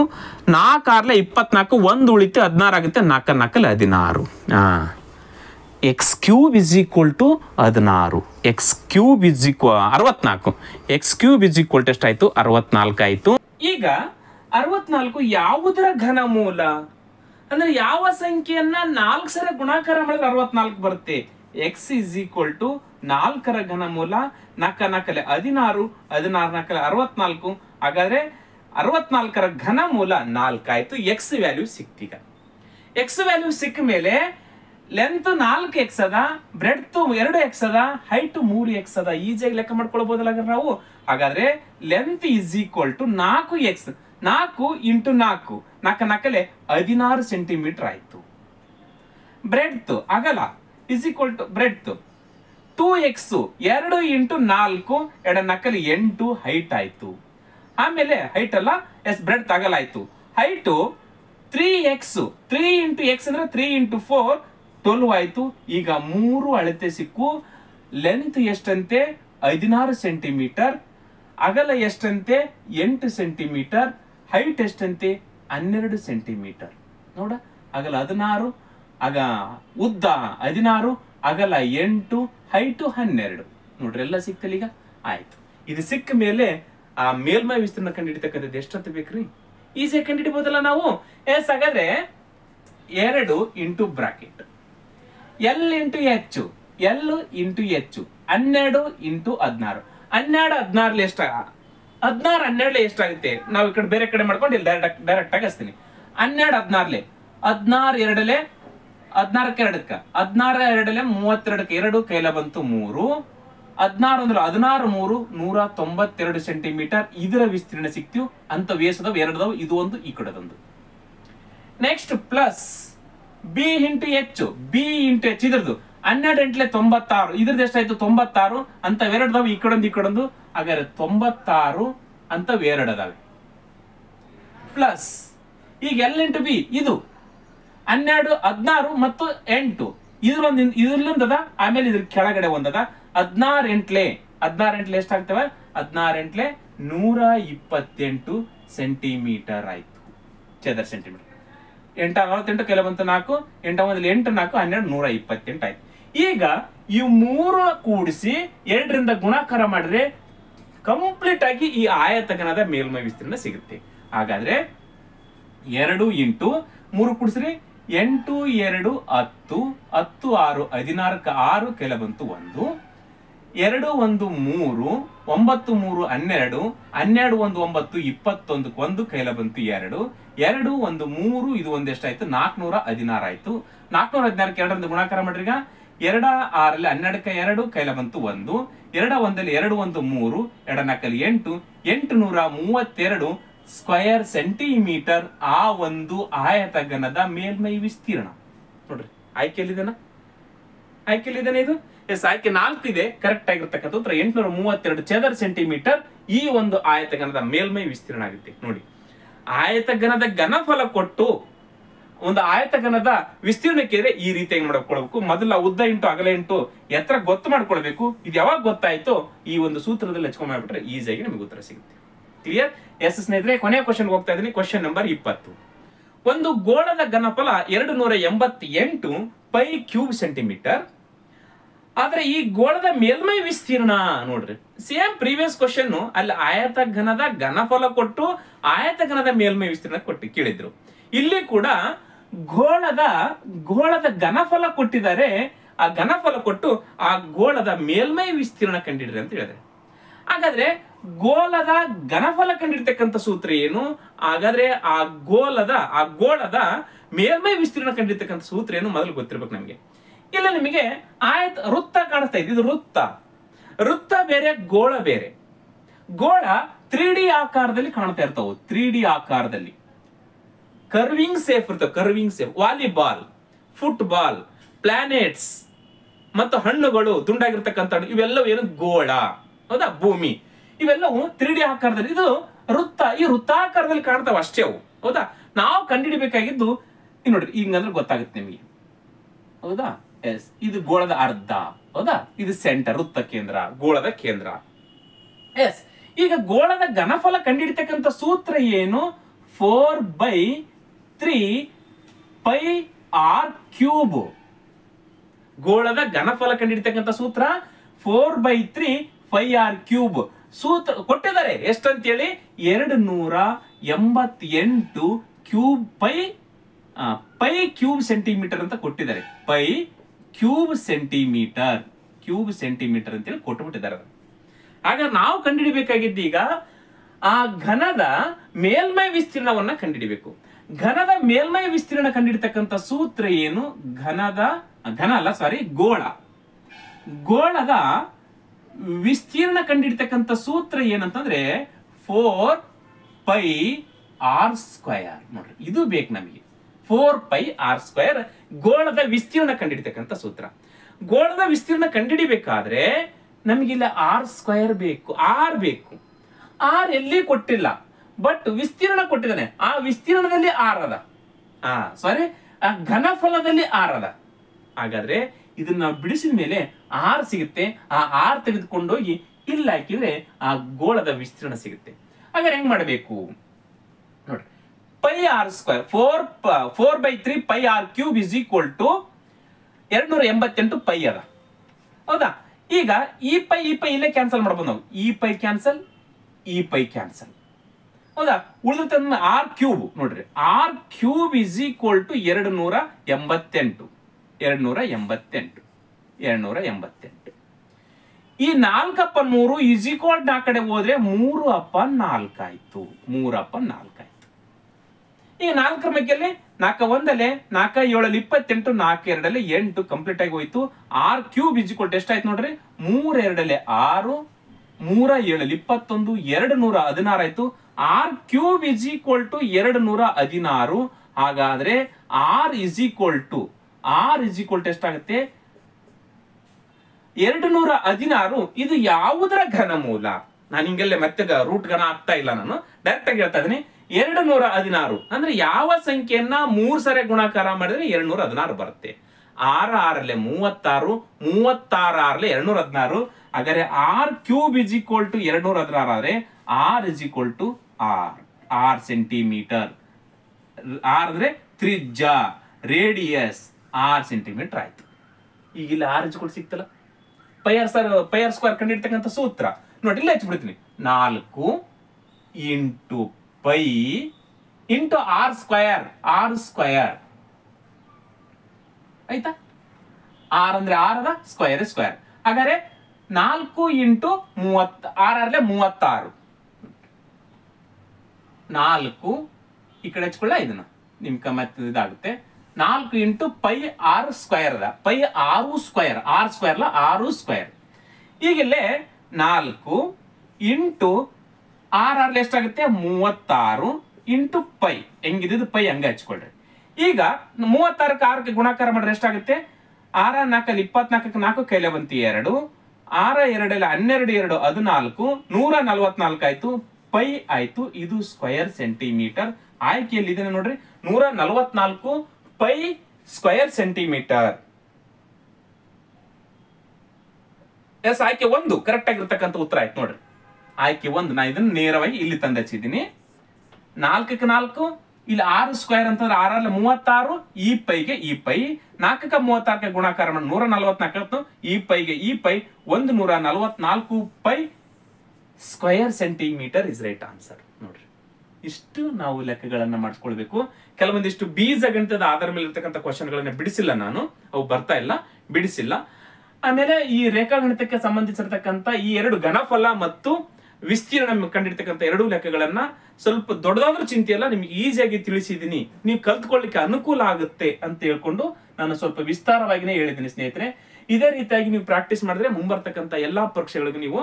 ನಾಲ್ಕು ಇಪ್ಪತ್ನಾಲ್ಕು ಒಂದು ಉಳಿತೆ ಹದಿನಾರು ಆಗುತ್ತೆ ನಾಲ್ಕು ನಾಲ್ಕಲ್ಲಿ ಹದಿನಾರು ಹಾಂ x cube is equal to ಹದಿನಾರು ಎಕ್ಸ್ ಕ್ಯೂಬ್ ಇಸ್ ಈಕ್ವ ಅರವತ್ನಾಲ್ಕು x cube is equal to ಎಷ್ಟಾಯಿತು ಅರವತ್ನಾಲ್ಕು ಆಯಿತು ಈಗ ಅರವತ್ನಾಲ್ಕು ಯಾವುದರ ಘನ ಮೂಲ ಅಂದರೆ ಯಾವ ಸಂಖ್ಯೆಯನ್ನ ನಾಲ್ಕು ಸರ ಗುಣಾಕಾರ ಮಾಡಿದ್ರೆ ಅರವತ್ನಾಲ್ಕು ಬರುತ್ತೆ ಎಕ್ಸ್ ಇಸ್ ಈಕ್ವಲ್ ಟು ನಾಲ್ಕರ ಮೂಲ ನಾಲ್ಕ ನಾಲ್ಕಲೆ ಹದಿನಾರು ಹದಿನಾರು ನಾಲ್ಕಲೆ ಅರವತ್ನಾಲ್ಕು ಹಾಗಾದ್ರೆ ಅರವತ್ನಾಲ್ಕರ ಘನ ಮೂಲ ನಾಲ್ಕಾಯ್ತು ಎಕ್ಸ್ ವ್ಯಾಲ್ಯೂ ಸಿಕ್ತೀಗ ಎಕ್ಸ್ ವ್ಯಾಲ್ಯೂ ಸಿಕ್ಕ ಮೇಲೆ ಲೆಂತ್ ನಾಲ್ಕು ಎಕ್ಸ್ ಅದ ಬ್ರೆಡ್ತ್ ಎರಡು ಎಕ್ಸ್ ಅದ ಹೈಟ್ ಮೂರು ಎಕ್ಸ್ ಅದ ಈಜಿಯಾಗಿ ಲೆಕ್ಕ ಮಾಡ್ಕೊಳ್ಬಹುದಲ್ಲ ನಾವು ಹಾಗಾದ್ರೆ ಲೆಂತ್ ಇಸ್ ಈಕ್ವಲ್ ಟು ನಾಲ್ಕು ಎಕ್ಸ್ ನಾಲ್ಕು ಇಂಟು ನಾಲ್ಕು ನಾಲ್ಕು ನಾಲ್ಕಲೆ ಹದಿನಾರು ಸೆಂಟಿಮೀಟರ್ ಆಯಿತು ಬ್ರೆಡ್ತ್ ಅಗಲ is equal to breadth two x ಎರಡು ಇಂಟು ನಾಲ್ಕು ಎರಡು ನಕಲಿ ಎಂಟು ಹೈಟ್ ಆಯಿತು ಆಮೇಲೆ ಹೈಟ್ ಅಲ್ಲ ಎಸ್ ಬ್ರೆಡ್ ತಗಲಾಯ್ತು height three x three into x ಅಂದ್ರೆ ತ್ರೀ ಇಂಟು ಫೋರ್ ಟ್ವೆಲ್ವ್ ಆಯ್ತು ಈಗ ಮೂರು ಅಳತೆ ಸಿಕ್ಕು ಲೆಂತ್ ಎಷ್ಟಂತೆ ಹದಿನಾರು ಸೆಂಟಿಮೀಟರ್ ಅಗಲ ಎಷ್ಟಂತೆ ಎಂಟು ಸೆಂಟಿಮೀಟರ್ ಹೈಟ್ ಎಷ್ಟಂತೆ ಹನ್ನೆರಡು ಸೆಂಟಿಮೀಟರ್ ನೋಡ ಅಗಲ ಹದಿನಾರು ಆಗ ಉದ್ದ ಹದಿನಾರು ಅಗಲ ಎಂಟು ಹೈಟು ಹನ್ನೆರಡು ನೋಡ್ರಿ ಎಲ್ಲ ಸಿಕ್ತಲ್ಲ ಈಗ ಆಯ್ತು ಇದು ಸಿಕ್ಕ ಮೇಲೆ ಆ ಮೇಲ್ಮೈ ವಿಸ್ತೀರ್ಣ ಕಂಡು ಎಷ್ಟಂತ ಬೇಕ್ರಿ ಈಸಿಯಾಗಿ ಕಂಡು ನಾವು ಎಸ್ ಹಾಗಾದ್ರೆ ಎರಡು ಇಂಟು ಬ್ರಾಕೆಟ್ ಎಲ್ ಇಂಟು ಹೆಚ್ಚು ಎಲ್ ಇಂಟು ಹೆಚ್ಚು ಹನ್ನೆರಡು ಇಂಟು ಹದಿನಾರು ಹನ್ನೆರಡು ಹದಿನಾರಲ್ಲಿ ಎಷ್ಟ ಹದಿನಾರು ಹನ್ನೆರಡು ಎಷ್ಟಾಗುತ್ತೆ ನಾವು ಈ ಕಡೆ ಬೇರೆ ಕಡೆ ಮಾಡ್ಕೊಂಡು ಇಲ್ಲಿ ಡೈರೆಕ್ಟ್ ಡೈರೆಕ್ಟ್ ಆಗಿ ಹಚ್ತೀನಿ ಹನ್ನೆರಡು ಹದಿನಾರ್ಲೆ ಹದಿನಾರು ಎರಡಲೆ ಹದಿನಾರಕ್ಕೆ ಎರಡಕ್ಕೆ ಹದಿನಾರ ಎರಡಲೆ ಮೂವತ್ತೆರಡಕ್ಕೆ ಎರಡು ಕೈಲ ಬಂತು ಮೂರು ಹದಿನಾರು ಅಂದ್ರೆ ಹದಿನಾರು ಮೂರು ನೂರ ತೊಂಬತ್ತೆರಡು ಸೆಂಟಿಮೀಟರ್ ಇದರ ವಿಸ್ತೀರ್ಣ ಸಿಕ್ತಿವು ಅಂತ ವೇಸದವು ಎರಡದವು ಇದು ಒಂದು ಈ ಕಡೆದೊಂದು ನೆಕ್ಸ್ಟ್ ಪ್ಲಸ್ ಬಿ ಇಂಟು ಹೆಚ್ಚು ಬಿ ಇಂಟು ಹೆಚ್ಚು ಇದ್ರದ್ದು ಹನ್ನೆರಡು ಎಂಟ್ಲೆ ತೊಂಬತ್ತಾರು ಇದ್ರದ್ದು ಎಷ್ಟಾಯ್ತು ತೊಂಬತ್ತಾರು ಅಂತ ಅದಾವೆ ಈ ಕಡೊಂದು ಈ ಕಡೊಂದು ಹಾಗಾದ್ರೆ ತೊಂಬತ್ತಾರು ಅಂತ ಅದಾವೆ ಪ್ಲಸ್ ಈಗ ಎಲ್ ಇಂಟು ಬಿ ಇದು ಹನ್ನೆರಡು ಹದಿನಾರು ಮತ್ತು ಎಂಟು ಇದ್ರೊಂದು ಇದ್ರಲ್ಲೊಂದದ ಆಮೇಲೆ ಇದ್ರ ಕೆಳಗಡೆ ಒಂದದ ಹದಿನಾರು ಎಂಟ್ಲೆ ಹದಿನಾರು ಎಂಟ್ಲೆ ಎಷ್ಟಾಗ್ತವೆ ಹದಿನಾರು ಎಂಟ್ಲೆ ನೂರ ಇಪ್ಪತ್ತೆಂಟು ಸೆಂಟಿಮೀಟರ್ ಆಯ್ತು ಚದರ್ ಸೆಂಟಿಮೀಟರ್ ಎಂಟು ಅರವತ್ತೆಂಟು ಕೈಲ ಬಂತು ನಾಲ್ಕು ಎಂಟ ಒಂದಲ್ಲಿ ಎಂಟು ನಾಲ್ಕು ಹನ್ನೆರಡು ನೂರ ಇಪ್ಪತ್ತೆಂಟು ಆಯ್ತು ಈಗ ಈ ಮೂರು ಕೂಡಿಸಿ ಎರಡರಿಂದ ಗುಣಾಕಾರ ಮಾಡಿದ್ರೆ ಕಂಪ್ಲೀಟ್ ಆಗಿ ಈ ಆಯತಗನದ ಮೇಲ್ಮೈ ವಿಸ್ತೀರ್ಣ ಸಿಗುತ್ತೆ ಹಾಗಾದ್ರೆ ಎರಡು ಇಂಟು ಮೂರು ಕೂಡಿಸ್ರಿ ಎಂಟು ಎರಡು ಹತ್ತು ಹತ್ತು ಆರು ಹದಿನಾಲ್ಕು ಆರು ಕೆಲ ಒಂದು ಎರಡು ಒಂದು ಮೂರು ಒಂಬತ್ತು ಮೂರು ಹನ್ನೆರಡು ಹನ್ನೆರಡು ಒಂದು ಒಂಬತ್ತು ಇಪ್ಪತ್ತೊಂದು ಒಂದು ಕೈಲ ಬಂತು ಎರಡು ಎರಡು ಒಂದು ಮೂರು ಇದು ಒಂದೆಷ್ಟಾಯ್ತು ನಾಲ್ಕುನೂರ ಹದಿನಾರು ಆಯ್ತು ನಾಲ್ಕುನೂರ ಹದಿನಾರಕ್ಕೆ ಎರಡರಿಂದ ಗುಣಾಕಾರ ಮಾಡ್ರಿಗ ಎರಡ ಆರಲ್ಲಿ ಹನ್ನೆರಡಕ್ಕೆ ಎರಡು ಕೈಲ ಬಂತು ಒಂದು ಎರಡ ಒಂದಲ್ಲಿ ಎರಡು ಒಂದು ಮೂರು ಎರಡ ನಾಲ್ಕಲ್ಲಿ ಎಂಟು ಎಂಟು ನೂರ ಮೂವತ್ತೆರಡು ಸ್ಕ್ವಯರ್ ಸೆಂಟಿಮೀಟರ್ ಆ ಒಂದು ಆಯತಗನದ ಮೇಲ್ಮೈ ವಿಸ್ತೀರ್ಣ ನೋಡ್ರಿ ಆಯ್ಕೆಯಲ್ಲಿದೆನಾ ಆಯ್ಕೆಯಲ್ಲಿದೆನಾ ಇದು ಎಸ್ ಆಯ್ಕೆ ನಾಲ್ಕು ಇದೆ ಕರೆಕ್ಟ್ ಆಗಿರ್ತಕ್ಕಂಥ ಉತ್ತರ ಎಂಟುನೂರ ಮೂವತ್ತೆರಡು ಚದರ ಸೆಂಟಿಮೀಟರ್ ಈ ಒಂದು ಆಯತಗನದ ಮೇಲ್ಮೈ ವಿಸ್ತೀರ್ಣ ಆಗುತ್ತೆ ನೋಡಿ ಆಯತಗನದ ಘನಫಲ ಕೊಟ್ಟು ಒಂದು ಆಯತಗನದ ವಿಸ್ತೀರ್ಣಕ್ಕೆ ಈ ರೀತಿಯಾಗಿ ಮಾಡ್ಕೊಳ್ಬೇಕು ಮೊದಲ ಉದ್ದ ಇಂಟು ಅಗಲ ಇಂಟು ಎತ್ತರ ಗೊತ್ತು ಮಾಡ್ಕೊಳ್ಬೇಕು ಇದು ಯಾವಾಗ ಗೊತ್ತಾಯ್ತು ಈ ಒಂದು ಸೂತ್ರದಲ್ಲಿ ಹಚ್ಕೊಂಡ್ ಮಾಡ್ಬಿಟ್ರೆ ಈಸಿಯಾಗಿ ನಿಮಗೆ ಉತ್ತರ ಸಿಗುತ್ತೆ ಕ್ಲಿಯರ್ ಎಸ್ ಸ್ನೇಹಿತರೆ ಕೊನೆಯ ಕ್ವಶನ್ ಹೋಗ್ತಾ ಇದೀನಿ ಕ್ವಶನ್ ನಂಬರ್ ಇಪ್ಪತ್ತು ಒಂದು ಗೋಳದ ಘನಫಲ ಎರಡು ನೂರ ಎಂಬತ್ತೆಂಟು ಪೈ ಕ್ಯೂಬ್ ಸೆಂಟಿಮೀಟರ್ ಆದ್ರೆ ಈ ಗೋಳದ ಮೇಲ್ಮೈ ವಿಸ್ತೀರ್ಣ ನೋಡ್ರಿ ಸೇಮ್ ಪ್ರೀವಿಯಸ್ ಕ್ವಶನ್ ಅಲ್ಲಿ ಘನದ ಘನಫಲ ಕೊಟ್ಟು ಆಯತ ಘನದ ಮೇಲ್ಮೈ ವಿಸ್ತೀರ್ಣ ಕೊಟ್ಟು ಕೇಳಿದ್ರು ಇಲ್ಲಿ ಕೂಡ ಗೋಳದ ಗೋಳದ ಘನಫಲ ಕೊಟ್ಟಿದ್ದಾರೆ ಆ ಘನಫಲ ಕೊಟ್ಟು ಆ ಗೋಳದ ಮೇಲ್ಮೈ ವಿಸ್ತೀರ್ಣ ಕಂಡಿಡ್ರಿ ಅಂತ ಹೇಳಿದ್ರೆ ಹಾಗಾದ್ರೆ ಗೋಲದ ಘನಫಲ ಕಂಡಿರ್ತಕ್ಕಂಥ ಸೂತ್ರ ಏನು ಹಾಗಾದ್ರೆ ಆ ಗೋಲದ ಆ ಗೋಳದ ಮೇಲ್ಮೈ ವಿಸ್ತೀರ್ಣ ಕಂಡಿರ್ತಕ್ಕಂಥ ಸೂತ್ರ ಏನು ಮೊದಲು ಗೊತ್ತಿರ್ಬೇಕು ನಮಗೆ ಇಲ್ಲಿ ನಿಮಗೆ ಆಯತ್ ವೃತ್ತ ಕಾಣಿಸ್ತಾ ಇದೆ ಇದು ವೃತ್ತ ವೃತ್ತ ಬೇರೆ ಗೋಳ ಬೇರೆ ಗೋಳ ತ್ರೀ ಡಿ ಆಕಾರದಲ್ಲಿ ಕಾಣ್ತಾ ಇರ್ತಾವೆ ತ್ರೀ ಡಿ ಆಕಾರದಲ್ಲಿ ಕರ್ವಿಂಗ್ ಸೇಫ್ ಇರ್ತವೆ curving shape volleyball football planets ಮತ್ತು ಹಣ್ಣುಗಳು ದುಂಡಾಗಿರ್ತಕ್ಕಂಥ ಇವೆಲ್ಲವೂ ಏನು ಗೋಳ ಹೌದಾ ಭೂಮಿ ಇವೆಲ್ಲವೂ ತ್ರೀ ಡಿ ಆಕಾರದಲ್ಲಿ ಇದು ವೃತ್ತ ಈ ವೃತ್ತಾಕಾರದಲ್ಲಿ ಕಾಣ್ತಾವ ಅಷ್ಟೇ ಅವು ಹೌದಾ ನಾವು ಕಂಡುಹಿಡಬೇಕಾಗಿದ್ದು ನೋಡ್ರಿ ಹಿಂಗಂದ್ರೆ ಗೊತ್ತಾಗುತ್ತೆ ನಿಮಗೆ ಹೌದಾ ಎಸ್ ಇದು ಗೋಳದ ಅರ್ಧ ಹೌದಾ ಇದು ಸೆಂಟರ್ ವೃತ್ತ ಕೇಂದ್ರ ಗೋಳದ ಕೇಂದ್ರ ಎಸ್ ಈಗ ಗೋಳದ ಘನಫಲ ಕಂಡುಹಿಡಿತಕ್ಕಂಥ ಸೂತ್ರ ಏನು four by three pi R cube ಗೋಳದ ಘನಫಲ ಕಂಡಿಡ್ತಕ್ಕಂಥ ಸೂತ್ರ four by three pi R cube ಸೂತ್ರ ಕೊಟ್ಟಿದ್ದಾರೆ ಎಷ್ಟಂತೇಳಿ ಎರಡು ನೂರ ಎಂಬತ್ತೆಂಟು cube pi pi cube centimetre ಅಂತ ಕೊಟ್ಟಿದ್ದಾರೆ pi cube centimetre cube centimetre ಅಂತೇಳಿ ಕೊಟ್ಟುಬಿಟ್ಟಿದ್ದಾರೆ ಆಗ ನಾವು ಕಂಡುಹಿಡಬೇಕಾಗಿದ್ದು ಈಗ ಆ ಘನದ ಮೇಲ್ಮೈ ವಿಸ್ತೀರ್ಣವನ್ನ ಕಂಡುಹಿಡಬೇಕು ಘನದ ಮೇಲ್ಮೈ ವಿಸ್ತೀರ್ಣ ಕಂಡಿಡ್ತಕ್ಕಂಥ ಸೂತ್ರ ಏನು ಘನದ ಘನ ಅಲ್ಲ ಸಾರಿ ಗೋಳ ಗೋಳದ ವಿಸ್ತೀರ್ಣ ಕಂಡಿಡ್ತಕ್ಕಂಥ ಸೂತ್ರ ಏನಂತಂದ್ರೆ ಫೋರ್ ಪೈ ಆರ್ ಸ್ಕ್ವಯರ್ ನೋಡ್ರಿ ಇದು ಬೇಕು ನಮಗೆ ಫೋರ್ ಪೈ ಆರ್ ಸ್ಕ್ವೇರ್ ಗೋಳದ ವಿಸ್ತೀರ್ಣ ಕಂಡಿಡಿತಕ್ಕಂಥ ಸೂತ್ರ ಗೋಳದ ವಿಸ್ತೀರ್ಣ ಕಂಡಿಡಿಬೇಕಾದ್ರೆ ನಮಗಿಲ್ಲ ಆರ್ ಸ್ಕ್ವೇರ್ ಬೇಕು ಆರ್ ಬೇಕು ಆರ್ ಎಲ್ಲಿ ಕೊಟ್ಟಿಲ್ಲ ಬಟ್ ವಿಸ್ತೀರ್ಣ ಕೊಟ್ಟಿದ್ದಾನೆ ಆ ವಿಸ್ತೀರ್ಣದಲ್ಲಿ ಆರ್ ಅದ ಆ ಸಾರಿ ಆ ಘನಫಲದಲ್ಲಿ ಆರ್ ಅದ ಹಾಗಾದ್ರೆ ಇದನ್ನ ಬಿಡಿಸಿದ ಮೇಲೆ ಆರ್ ಸಿಗುತ್ತೆ ಆ ಆರ್ ತೆಗೆದುಕೊಂಡೋಗಿ ಇಲ್ಲಾಕಿದ್ರೆ ಆ ಗೋಳದ ವಿಸ್ತೀರ್ಣ ಸಿಗುತ್ತೆ ಹಾಗಾದ್ರೆ ಹೆಂಗ್ ಮಾಡಬೇಕು pi R square four four by three pi R cube is equal to ಎರಡ್ನೂರ ಎಂಬತ್ತೆಂಟು ಪೈ ಅದ ಹೌದಾ ಈಗ ಈ ಪೈ ಈ ಪೈ ಇಲ್ಲೇ ಕ್ಯಾನ್ಸಲ್ ಮಾಡ್ಬೋದು ನಾವು ಈ ಪೈ ಕ್ಯಾನ್ಸಲ್ ಈ ಪೈ ಕ್ಯಾನ್ಸಲ್ ಹೌದಾ ಉಳಿದ ಆರ್ ಕ್ಯೂಬ್ ನೋಡ್ರಿ R cube is equal to ಎರಡು ನೂರ ಎಂಬತ್ತೆಂಟು ಎರಡ್ನೂರ ಎಂಬತ್ತೆಂಟು ಎರಡು ನೂರ ಎಂಬತ್ತೆಂಟು ಈ ನಾಲ್ಕಪ್ಪ ಮೂರು ಇಸ್ ಈಕ್ವಲ್ ಆ ಕಡೆ ಹೋದ್ರೆ ಮೂರು ಅಪ್ಪ ನಾಲ್ಕಾಯ್ತು ಮೂರಪ್ಪ ನಾಲ್ಕು ಈಗ ನಾಲ್ಕರ ಮಧ್ಯಲ್ಲಿ ನಾಲ್ಕ ಒಂದಲ್ಲಿ ನಾಲ್ಕ ಏಳಲ್ಲಿ ಇಪ್ಪತ್ತೆಂಟು ನಾಲ್ಕು ಎರಡಲ್ಲಿ ಎಂಟು ಕಂಪ್ಲೀಟ್ ಆಗಿ ಹೋಯ್ತು ಆರ್ ಕ್ಯೂಬ್ ಇಜ್ಕೊಟ್ಟು ಎಷ್ಟಾಯ್ತು ನೋಡ್ರಿ ಮೂರ ಎರಡಲ್ಲಿ ಆರು ಮೂರ ಏಳಲ್ಲಿ ಇಪ್ಪತ್ತೊಂದು ಎರಡು ನೂರ ಹದಿನಾರು ಆಯ್ತು R cube is equal to ಎರಡು ನೂರ ಹದಿನಾರು ಹಾಗಾದ್ರೆ R is equal to R is equal to ಎಷ್ಟಾಗುತ್ತೆ ಎರಡು ನೂರ ಹದಿನಾರು ಇದು ಯಾವುದರ ಘನ ಮೂಲ ನಾನು ಹಿಂಗೆಲ್ಲೇ ಮತ್ತೆ ರೂಟ್ ಘನ ಆಗ್ತಾ ಇಲ್ಲ ನಾನು ಡೈರೆಕ್ಟ್ ಆಗಿ ಹೇಳ್ತಾ ಇದ್ದೀನಿ ಎರಡು ನೂರ ಹದಿನಾರು ಅಂದ್ರೆ ಯಾವ ಸಂಖ್ಯೆಯನ್ನ ಮೂರು ಸರಿ ಗುಣಾಕಾರ ಮಾಡಿದ್ರೆ ಎರಡು ನೂರ ಹದಿನಾರು ಬರುತ್ತೆ ಆರ ಆರಲ್ಲೇ ಮೂವತ್ತಾರು ಮೂವತ್ತಾರ ಆರ್ಲೆ ಎರಡು ನೂರ ಹದಿನಾರು ಹಾಗಾದ್ರೆ R cube is equal to ಎರಡು ನೂರ ಹದಿನಾರು ಆದರೆ R is equal to R R centimetre R ಅಂದ್ರೆ ತ್ರಿಜ್ಯ ರೇಡಿಯಸ್ ಆರ್ ಸೆಂಟಿಮೀಟರ್ ಆಯ್ತು ಈಗ ಇಲ್ಲಿ ಆರ್ ಇಜ್ಗಳು ಸಿಕ್ತಲ್ಲ ಪೈಆರ್ ಸರ್ ಪೈಯರ್ ಸ್ಕ್ವೇರ್ ಕಂಡು ಸೂತ್ರ ನೋಡಿ ಇಲ್ಲಿ ಹಚ್ಬಿಡ್ತೀನಿ ನಾಲ್ಕು into pi into R square R square ಆಯ್ತಾ ಆರ್ ಅಂದ್ರೆ ಆರ್ ಅದ ಸ್ಕ್ವಯರ್ ಸ್ಕ್ವಯರ್ ಹಾಗಾದ್ರೆ ನಾಲ್ಕು ಇಂಟು ಮೂವತ್ ಆರಲ್ಲೇ ಮೂವತ್ತಾರು ನಾಲ್ಕು ಈ ಕಡೆ ಹಚ್ಕೊಳ್ಳ ಇದನ್ನ ನಿಮ್ಗೆ ಮತ್ತೆ ಇದಾಗುತ್ತೆ ನಾಲ್ಕು ಇಂಟು ಪೈ ಆರು ಸ್ಕ್ವಯರ್ ಅದ ಪೈ ಆರು ಸ್ಕ್ವಯರ್ ಆರು ಸ್ಕ್ವಯರ್ಲ ಆರು ಸ್ಕ್ವಯರ್ ಈಗಿಲ್ಲೇ ನಾಲ್ಕು ಇಂಟು ಆರ್ ಆರ್ ಎಷ್ಟಾಗುತ್ತೆ ಮೂವತ್ತಾರು ಇಂಟು ಪೈ ಹೆಂಗಿದ್ದು ಪೈ ಹಂಗೆ ಹಚ್ಕೊಳ್ರಿ ಈಗ ಮೂವತ್ತಾರಕ್ಕೆ ಆರಕ್ಕೆ ಗುಣಾಕಾರ ಮಾಡಿದ್ರೆ ಎಷ್ಟಾಗುತ್ತೆ ಆರ ನಾಲ್ಕಲ್ಲಿ ಇಪ್ಪತ್ನಾಲ್ಕಕ್ಕೆ ನಾಲ್ಕು ಕೈಲೆ ಬಂತು ಎರಡು ಆರ ಎರಡಲ್ಲಿ ಹನ್ನೆರಡು ಎರಡು ಹದಿನಾಲ್ಕು ನೂರ ನಲ್ವತ್ನಾಲ್ಕು ಆಯ್ತು ಪೈ ಆಯ್ತು ಇದು ಸ್ಕ್ವಯರ್ ಸೆಂಟಿಮೀಟರ್ ಆಯ್ಕೆಯಲ್ಲಿ ಇದನ್ನ ನೋಡ್ರಿ ನೂರ ನಲ್ವತ್ನಾಲ್ಕು ಪೈ ಸ್ಕ್ವಯರ್ ಸೆಂಟಿಮೀಟರ್ ಎಸ್ ಆಯ್ಕೆ ಒಂದು ಕರೆಕ್ಟ್ ಆಗಿರ್ತಕ್ಕಂಥ ಉತ್ತರ ಆಯ್ತು ನೋಡ್ರಿ ಆಯ್ಕೆ ಒಂದು ನಾ ಇದನ್ನ ನೇರವಾಗಿ ಇಲ್ಲಿ ತಂದು ಹಚ್ಚಿದ್ದೀನಿ ನಾಲ್ಕಕ್ಕೆ ನಾಲ್ಕು ಇಲ್ಲಿ ಆರು ಸ್ಕ್ವೇರ್ ಅಂತಂದ್ರೆ ಆರಲ್ಲಿ ಮೂವತ್ತಾರು ಈ ಪೈಗೆ ಈ ಪೈ ನಾಲ್ಕಕ್ಕೆ ಮೂವತ್ತಾರಕ್ಕೆ ಗುಣಾಕಾರ ಮಾಡಿ ನೂರ ನಲ್ವತ್ನಾಲ್ಕು ಈ ಪೈಗೆ ಈ ಪೈ ಒಂದು ನೂರ ನಲ್ವತ್ನಾಲ್ಕು pi square centimetre is right answer ನೋಡ್ರಿ ಇಷ್ಟು ನಾವು ಲೆಕ್ಕಗಳನ್ನ ಮಾಡಿಸ್ಕೊಳ್ಬೇಕು ಕೆಲವೊಂದಿಷ್ಟು ಬೀಜ ಗಣಿತದ ಆಧಾರ ಮೇಲೆ ಇರ್ತಕ್ಕಂಥ ಕ್ವಶನ್ಗಳನ್ನ ಬಿಡಿಸಿಲ್ಲ ನಾನು ಅವು ಬರ್ತಾ ಇಲ್ಲ ಬಿಡಿಸಿಲ್ಲ ಆಮೇಲೆ ಈ ರೇಖಾಗಣಿತಕ್ಕೆ ಸಂಬಂಧಿಸಿರ್ತಕ್ಕಂಥ ಈ ಎರಡು ಘನಫಲ ಮತ್ತು ವಿಸ್ತೀರ್ಣ ಕಂಡಿರ್ತಕ್ಕಂಥ ಎರಡೂ ಲೆಕ್ಕಗಳನ್ನ ಸ್ವಲ್ಪ ದೊಡ್ಡದಾದ್ರೂ ಚಿಂತೆಯಲ್ಲ ನಿಮ್ಗೆ ಈಸಿಯಾಗಿ ತಿಳಿಸಿದ್ದೀನಿ ನೀವು ಕಲ್ತ್ಕೊಳ್ಳಿಕ್ಕೆ ಅನುಕೂಲ ಆಗುತ್ತೆ ಅಂತ ಹೇಳ್ಕೊಂಡು ನಾನು ಸ್ವಲ್ಪ ವಿಸ್ತಾರವಾಗಿನೇ ಹೇಳಿದ್ದೀನಿ ಸ್ನೇಹಿತರೆ ಇದೇ ರೀತಿಯಾಗಿ ನೀವು ಪ್ರಾಕ್ಟೀಸ್ ಮಾಡಿದ್ರೆ ಮುಂಬರ್ತಕ್ಕಂಥ ಎಲ್ಲಾ ಪರೀಕ್ಷೆಗಳಿಗೂ ನೀವು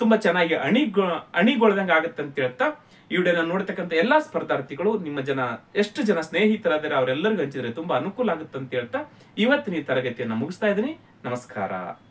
ತುಂಬಾ ಚೆನ್ನಾಗಿ ಅಣಿಗೊ ಅಣಿಗೊಳ್ದಂಗೆ ಆಗುತ್ತೆ ಅಂತ ಹೇಳ್ತಾ ಈ ನಾನು ನೋಡ್ತಕ್ಕಂಥ ಎಲ್ಲಾ ಸ್ಪರ್ಧಾರ್ಥಿಗಳು ನಿಮ್ಮ ಜನ ಎಷ್ಟು ಜನ ಸ್ನೇಹಿತರಾದರೆ ಅವರೆಲ್ಲರಿಗೂ ಹಂಚಿದ್ರೆ ತುಂಬಾ ಅನುಕೂಲ ಆಗುತ್ತೆ ಅಂತ ಹೇಳ್ತಾ ಇವತ್ತಿನ ಈ ತರಗತಿಯನ್ನು ಮುಗಿಸ್ತಾ ಇದ್ದೀನಿ ನಮಸ್ಕಾರ